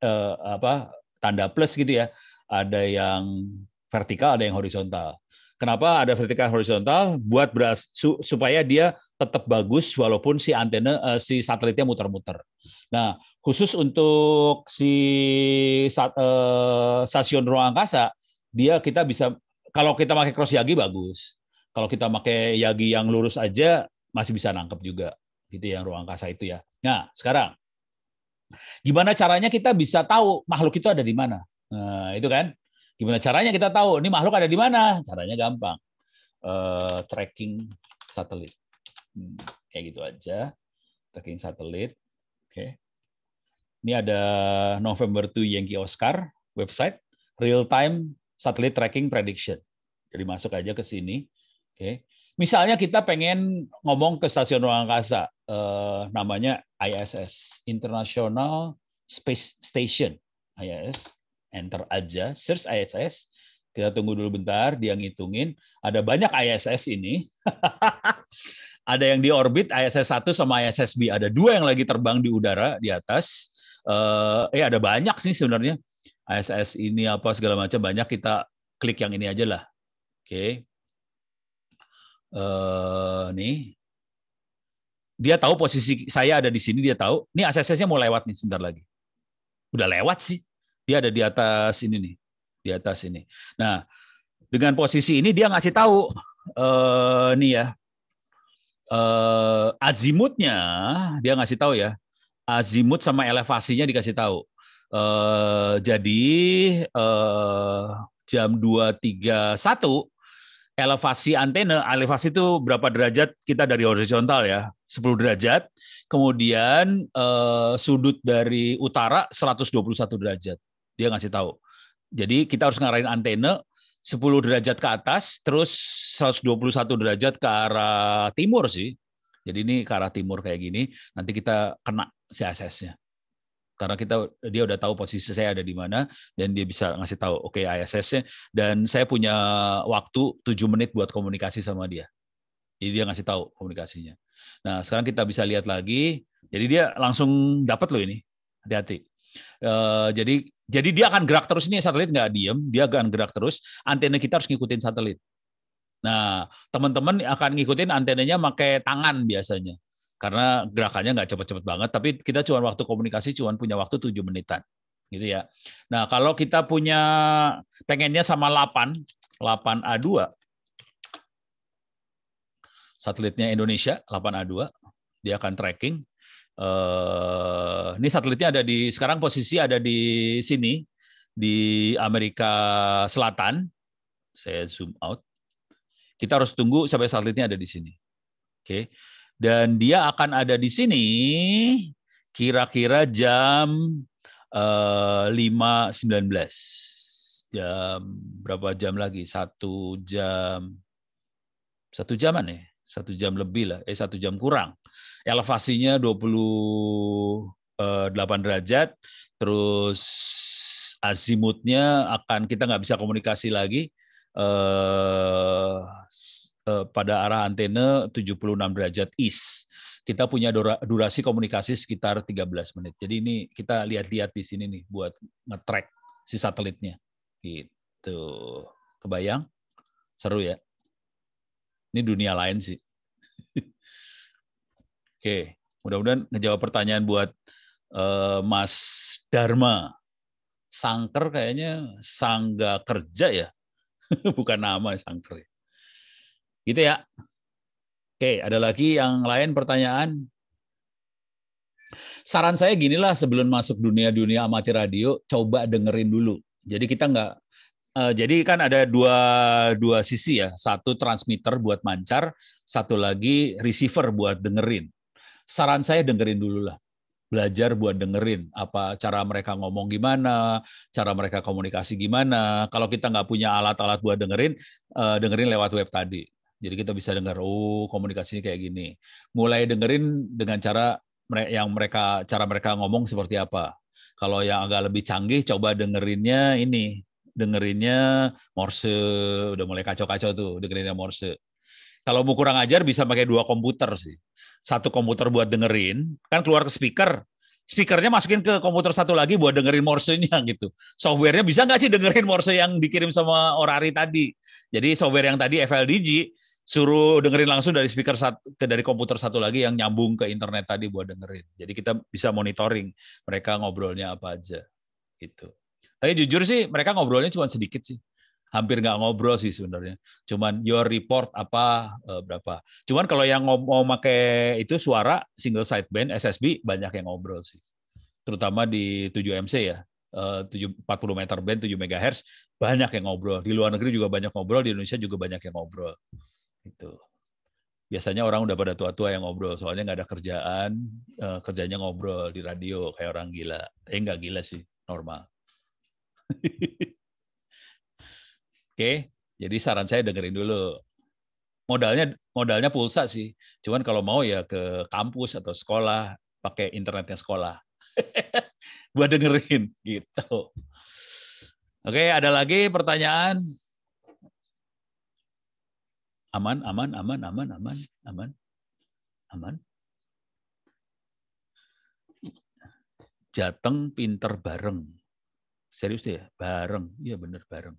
eh, apa tanda plus gitu ya. Ada yang vertikal, ada yang horizontal. Kenapa ada vertikal horizontal? Buat beras su, supaya dia tetap bagus walaupun si antena eh, si satelitnya muter-muter. Nah, khusus untuk si sat, eh, stasiun ruang angkasa, dia kita bisa kalau kita pakai cross yagi bagus. Kalau kita pakai yagi yang lurus aja masih bisa nangkep juga gitu yang ruang angkasa itu ya. Nah, sekarang gimana caranya kita bisa tahu makhluk itu ada di mana? Nah, itu kan. Gimana caranya kita tahu ini makhluk ada di mana? Caranya gampang. Uh, tracking satelit. Hmm, kayak gitu aja. Tracking satelit. Oke. Okay. Ini ada November 2 Yankee Oscar website real time satelit tracking prediction. Jadi masuk aja ke sini. Oke. Okay. Misalnya kita pengen ngomong ke stasiun ruang angkasa, eh, namanya ISS, International Space Station, ISS. Enter aja, search ISS. Kita tunggu dulu bentar, dia ngitungin. Ada banyak ISS ini. ada yang di orbit ISS 1 sama ISS B. Ada dua yang lagi terbang di udara di atas. Eh, eh ada banyak sih sebenarnya. ASS ini apa segala macam banyak kita klik yang ini aja lah. Oke. Okay. Uh, eh, nih. Dia tahu posisi saya ada di sini, dia tahu. Ini ASS-nya mau lewat nih sebentar lagi. Udah lewat sih. Dia ada di atas ini nih. Di atas ini. Nah, dengan posisi ini dia ngasih tahu uh, nih ya. Uh, azimutnya dia ngasih tahu ya. Azimut sama elevasinya dikasih tahu Uh, jadi uh, jam 2.31 elevasi antena, elevasi itu berapa derajat kita dari horizontal ya, 10 derajat. Kemudian eh, sudut dari utara 121 derajat. Dia ngasih tahu. Jadi kita harus ngarahin antena 10 derajat ke atas, terus 121 derajat ke arah timur sih. Jadi ini ke arah timur kayak gini, nanti kita kena CSS-nya karena kita dia udah tahu posisi saya ada di mana dan dia bisa ngasih tahu oke okay, ISS-nya dan saya punya waktu tujuh menit buat komunikasi sama dia. Jadi dia ngasih tahu komunikasinya. Nah, sekarang kita bisa lihat lagi. Jadi dia langsung dapat loh ini. Hati-hati. Uh, jadi jadi dia akan gerak terus ini satelit nggak diem, dia akan gerak terus. Antena kita harus ngikutin satelit. Nah, teman-teman akan ngikutin antenanya pakai tangan biasanya karena gerakannya nggak cepat-cepat banget, tapi kita cuma waktu komunikasi cuma punya waktu tujuh menitan gitu ya. Nah, kalau kita punya pengennya sama 8, 8A2. Satelitnya Indonesia 8A2, dia akan tracking. Eh, ini satelitnya ada di sekarang posisi ada di sini di Amerika Selatan. Saya zoom out. Kita harus tunggu sampai satelitnya ada di sini. Oke. Okay dan dia akan ada di sini kira-kira jam eh, lima sembilan belas jam berapa jam lagi satu jam satu jaman ya satu jam lebih lah eh satu jam kurang elevasinya 28 eh, derajat terus azimutnya akan kita nggak bisa komunikasi lagi eh Eh, pada arah antena 76 derajat east. Kita punya durasi komunikasi sekitar 13 menit. Jadi ini kita lihat-lihat di sini nih buat nge-track si satelitnya. Gitu. Kebayang? Seru ya. Ini dunia lain sih. Oke, mudah-mudahan ngejawab pertanyaan buat eh, Mas Dharma. Sangker kayaknya sangga kerja ya, bukan nama sangker. Ya. Gitu ya. Oke, ada lagi yang lain pertanyaan? Saran saya ginilah sebelum masuk dunia-dunia amatir radio, coba dengerin dulu. Jadi kita nggak Uh, jadi kan ada dua dua sisi ya, satu transmitter buat mancar, satu lagi receiver buat dengerin. Saran saya dengerin dulu lah, belajar buat dengerin apa cara mereka ngomong gimana, cara mereka komunikasi gimana. Kalau kita nggak punya alat-alat buat dengerin, uh, dengerin lewat web tadi. Jadi kita bisa dengar, oh komunikasinya kayak gini. Mulai dengerin dengan cara yang mereka cara mereka ngomong seperti apa. Kalau yang agak lebih canggih, coba dengerinnya ini, dengerinnya Morse, udah mulai kacau-kacau tuh dengerinnya Morse. Kalau mau kurang ajar bisa pakai dua komputer sih. Satu komputer buat dengerin, kan keluar ke speaker, speakernya masukin ke komputer satu lagi buat dengerin morsenya gitu. Softwarenya bisa nggak sih dengerin morse yang dikirim sama Orari tadi? Jadi software yang tadi FLDG suruh dengerin langsung dari speaker satu ke dari komputer satu lagi yang nyambung ke internet tadi buat dengerin. Jadi kita bisa monitoring mereka ngobrolnya apa aja gitu. Tapi jujur sih mereka ngobrolnya cuma sedikit sih. Hampir nggak ngobrol sih sebenarnya. Cuman your report apa eh, berapa. Cuman kalau yang mau, pakai itu suara single sideband SSB banyak yang ngobrol sih. Terutama di 7MC ya. 40 eh, meter band 7 MHz banyak yang ngobrol. Di luar negeri juga banyak ngobrol, di Indonesia juga banyak yang ngobrol. Itu. Biasanya orang udah pada tua-tua yang ngobrol, soalnya nggak ada kerjaan, uh, kerjanya ngobrol di radio kayak orang gila. Eh nggak gila sih, normal. Oke, jadi saran saya dengerin dulu. Modalnya modalnya pulsa sih. Cuman kalau mau ya ke kampus atau sekolah pakai internetnya sekolah. Buat dengerin gitu. Oke, ada lagi pertanyaan? Aman, aman, aman, aman, aman, aman, aman. Jateng pinter bareng. Serius deh ya, bareng. Iya bener bareng.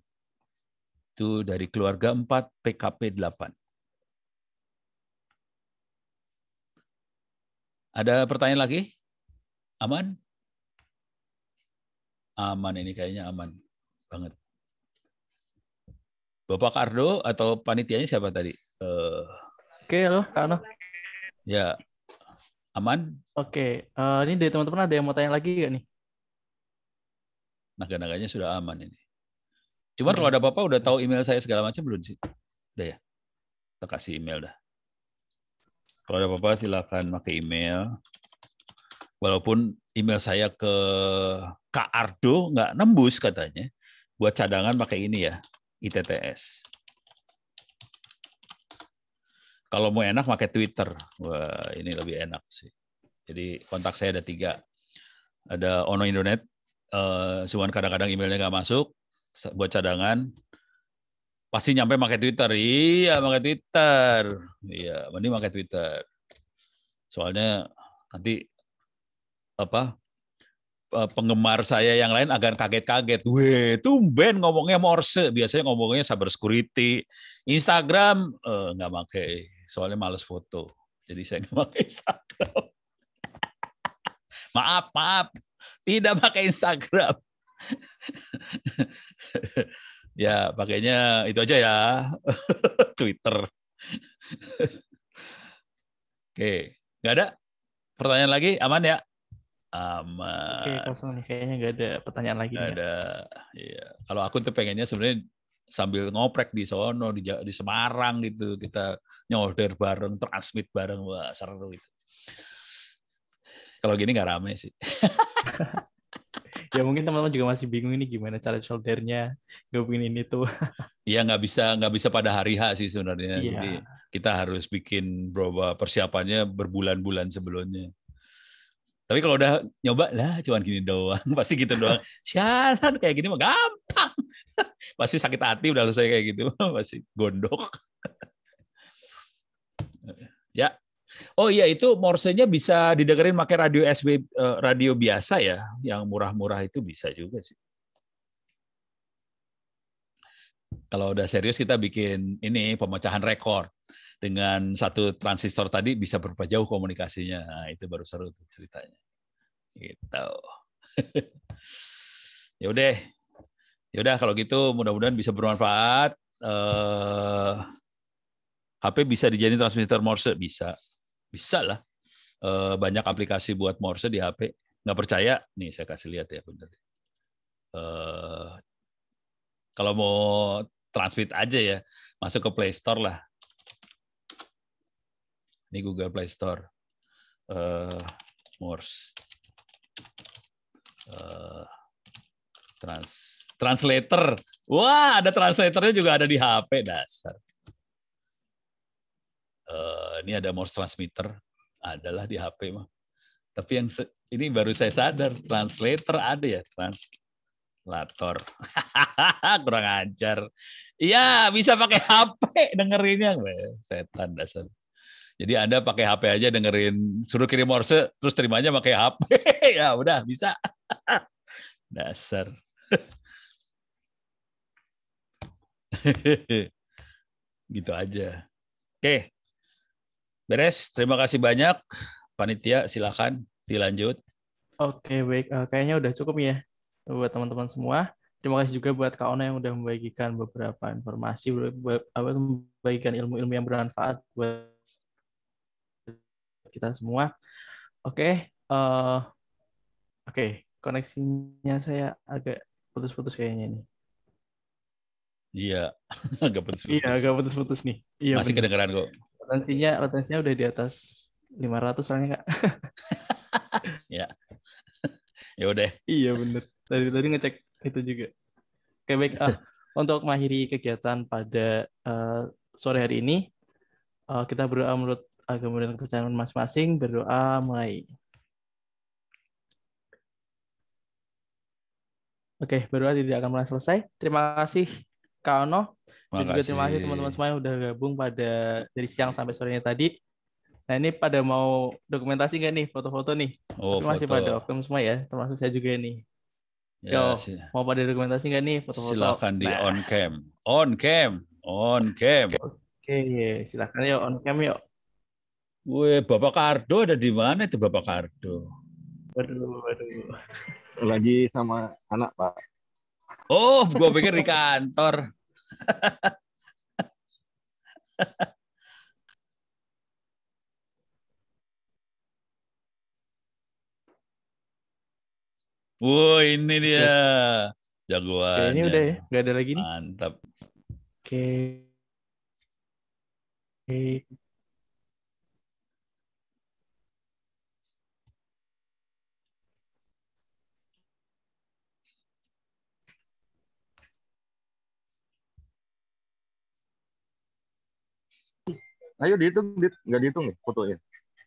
Itu dari keluarga 4, PKP 8. Ada pertanyaan lagi? Aman? Aman ini kayaknya aman banget. Bapak Kardo atau panitianya siapa tadi? Eh, Oke, halo Kak Ano. Ya, aman. Oke, okay. uh, eh, ini dari teman-teman ada yang mau tanya lagi nggak nih? Naga-naganya sudah aman ini. Cuman hmm. kalau ada apa-apa udah tahu email saya segala macam belum sih? Udah ya? Kita kasih email dah. Kalau ada apa-apa silakan pakai email. Walaupun email saya ke Kak Ardo nggak nembus katanya. Buat cadangan pakai ini ya, ITTS. Kalau mau enak pakai Twitter. Wah, ini lebih enak sih. Jadi kontak saya ada tiga. Ada Ono Indonet, uh, kadang-kadang emailnya nggak masuk, buat cadangan. Pasti nyampe pakai Twitter. Iya, pakai Twitter. Iya, mending pakai Twitter. Soalnya nanti apa Eh, penggemar saya yang lain agak kaget-kaget. Weh, tumben ngomongnya Morse. Biasanya ngomongnya cyber security. Instagram eh, nggak pakai, soalnya males foto. Jadi saya nggak pakai Instagram. maaf, maaf. Tidak pakai Instagram. ya, pakainya itu aja ya. Twitter. Oke, nggak ada pertanyaan lagi? Aman ya? aman. Oke, kosong nih kayaknya nggak ada pertanyaan lagi. Nggak ya. ada. Iya. Kalau aku tuh pengennya sebenarnya sambil ngoprek di sono di, di Semarang gitu kita nyolder bareng transmit bareng wah seru itu kalau gini nggak rame sih ya mungkin teman-teman juga masih bingung ini gimana cara soldernya gabungin ini tuh iya nggak bisa nggak bisa pada hari H sih sebenarnya iya. jadi kita harus bikin berapa persiapannya berbulan-bulan sebelumnya tapi kalau udah nyoba lah cuman gini doang, pasti gitu doang. Sialan kayak gini mah gampang. pasti sakit hati udah selesai kayak gitu, pasti gondok. ya. Oh iya itu morsenya bisa didengerin pakai radio SB eh, radio biasa ya, yang murah-murah itu bisa juga sih. Kalau udah serius kita bikin ini pemecahan rekor dengan satu transistor tadi bisa berapa jauh komunikasinya. Nah, itu baru seru ceritanya. Gitu. ya udah. Ya udah kalau gitu mudah-mudahan bisa bermanfaat. Eh, HP bisa dijadiin transmitter Morse bisa. Bisa lah. Uh, banyak aplikasi buat Morse di HP. Nggak percaya? Nih saya kasih lihat ya bener. Eh, kalau mau transmit aja ya, masuk ke Play Store lah ini Google Play Store. Uh, Morse. Uh, trans translator. Wah, ada translatornya juga ada di HP dasar. Uh, ini ada Morse transmitter, adalah di HP mah. Tapi yang ini baru saya sadar, translator ada ya, translator. Kurang ajar. Iya, bisa pakai HP dengerinnya, setan dasar. Jadi Anda pakai HP aja dengerin suruh kirim morse terus terimanya pakai HP. ya udah bisa. Dasar. gitu aja. Oke. Beres. Terima kasih banyak. Panitia silakan dilanjut. Oke, baik. Uh, kayaknya udah cukup ya buat teman-teman semua. Terima kasih juga buat Kak Ona yang udah membagikan beberapa informasi, membagikan ilmu-ilmu yang bermanfaat buat kita semua. Oke, okay, uh, eh, oke, okay, koneksinya saya agak putus-putus kayaknya nih. Iya, agak putus-putus. Iya, agak putus-putus nih. Iya, Masih kedengaran kok. Latensinya, latensinya udah di atas 500 soalnya, Kak. ya. ya udah. Iya, bener. Tadi tadi ngecek itu juga. Oke, baik. Uh, untuk mengakhiri kegiatan pada uh, sore hari ini, uh, kita berdoa menurut agama dan kepercayaan masing-masing, berdoa mulai. Oke, berdoa tidak akan pernah selesai. Terima kasih Kak Ono. Dan juga terima kasih teman-teman semua yang udah gabung pada dari siang sampai sorenya tadi. Nah ini pada mau dokumentasi nggak nih foto-foto nih? Oh, terima masih pada film semua ya, termasuk saya juga nih. Ya, Yo, mau pada dokumentasi nggak nih foto-foto? Silakan di nah. on cam, on cam, on cam. Oke, okay, silakan yuk on cam yuk. Wih, Bapak Kardo ada di mana itu Bapak Kardo? Aduh, aduh. Lagi sama anak, Pak. Oh, gue pikir di kantor. Woi ini dia ya. jagoan. Ini ya. udah ya, nggak ada lagi nih. Mantap. Oke. Okay. Okay. Ayo dihitung, dit. nggak dihitung nih fotonya.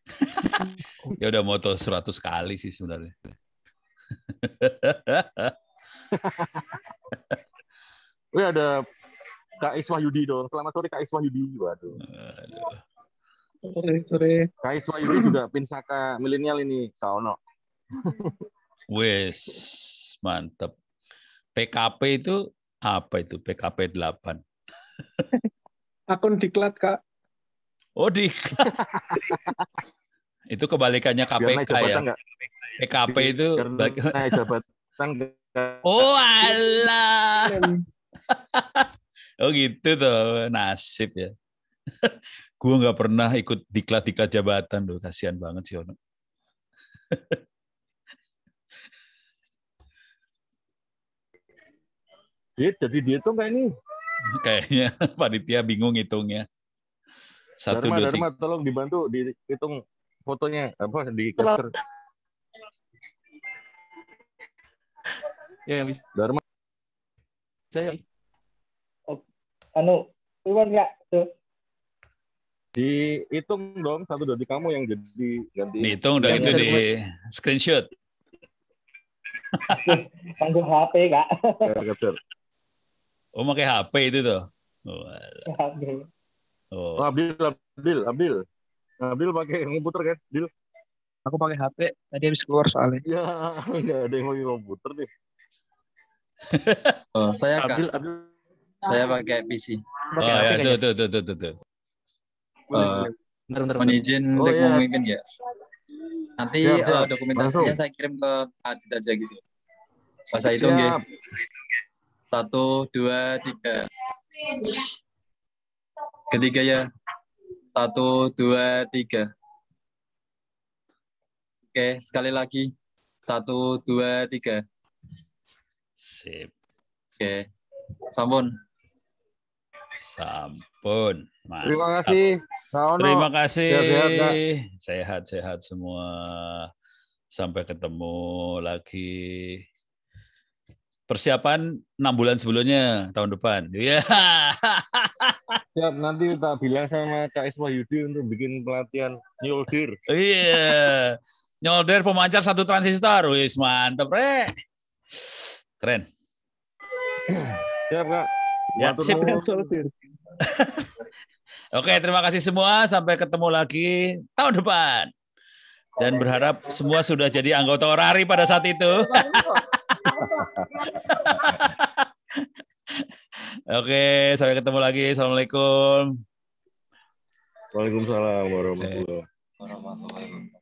ya udah moto 100 kali sih sebenarnya. Wih ada Kak Iswah Yudi dong. Selamat sore Kak Iswah Yudi. Waduh. Sore, sore. Kak Iswah Yudi juga pinsaka milenial ini, Kak Ono. Wes, mantep. PKP itu apa itu? PKP 8. Akun diklat, Kak. Oh di. itu kebalikannya KPK ya. PKP itu. Oh Allah. oh gitu tuh nasib ya. gue nggak pernah ikut diklat-diklat jabatan loh, kasihan banget sih Ono. dia jadi dia tuh kayak ini? Kayaknya panitia bingung hitungnya. Satu, Dharma, dua, Dharma, tiga. tolong dibantu dihitung fotonya apa di capture. Ya, Darma. Dharma. Saya. Oh, anu, Iwan enggak tuh. Dihitung dong satu dari kamu yang jadi ganti. Dihitung udah itu di screenshot. Tanggung HP kak. oh pakai HP itu tuh. Oh, Oh. oh ambil, ambil, ambil. Ambil pakai komputer kan? Ambil. Aku pakai HP. Tadi habis keluar soalnya. Ya, enggak ada yang pakai komputer nih. oh, saya kak. Ambil, ambil. Saya pakai PC. oh ya, tuh, tuh, tuh, tuh, tuh, Uh, bentar, bentar, bentar. izin oh, untuk ya. memimpin ya. Nanti ya, ya. Uh, dokumentasinya Masuk. saya kirim ke Adit aja gitu. Masa hitung ya. Satu, dua, tiga ketiga ya. Satu, dua, tiga. Oke, sekali lagi. Satu, dua, tiga. Sip. Oke. Sampun. Sampun. Mantap. Terima kasih. Saono. Terima kasih. Sehat-sehat semua. Sampai ketemu lagi. Persiapan enam bulan sebelumnya tahun depan. Yeah. Siap, ya, nanti kita bilang sama Cak Isma Yudi untuk bikin pelatihan nyolder. Iya. Yeah. Nyolder pemancar satu transistor. Wis, mantep, Rek. Keren. Siap, Kak. Ya, siap, Oke, terima kasih semua. Sampai ketemu lagi tahun depan. Dan berharap semua sudah jadi anggota orari pada saat itu. Oke, sampai ketemu lagi. Assalamualaikum. Waalaikumsalam warahmatullahi wabarakatuh.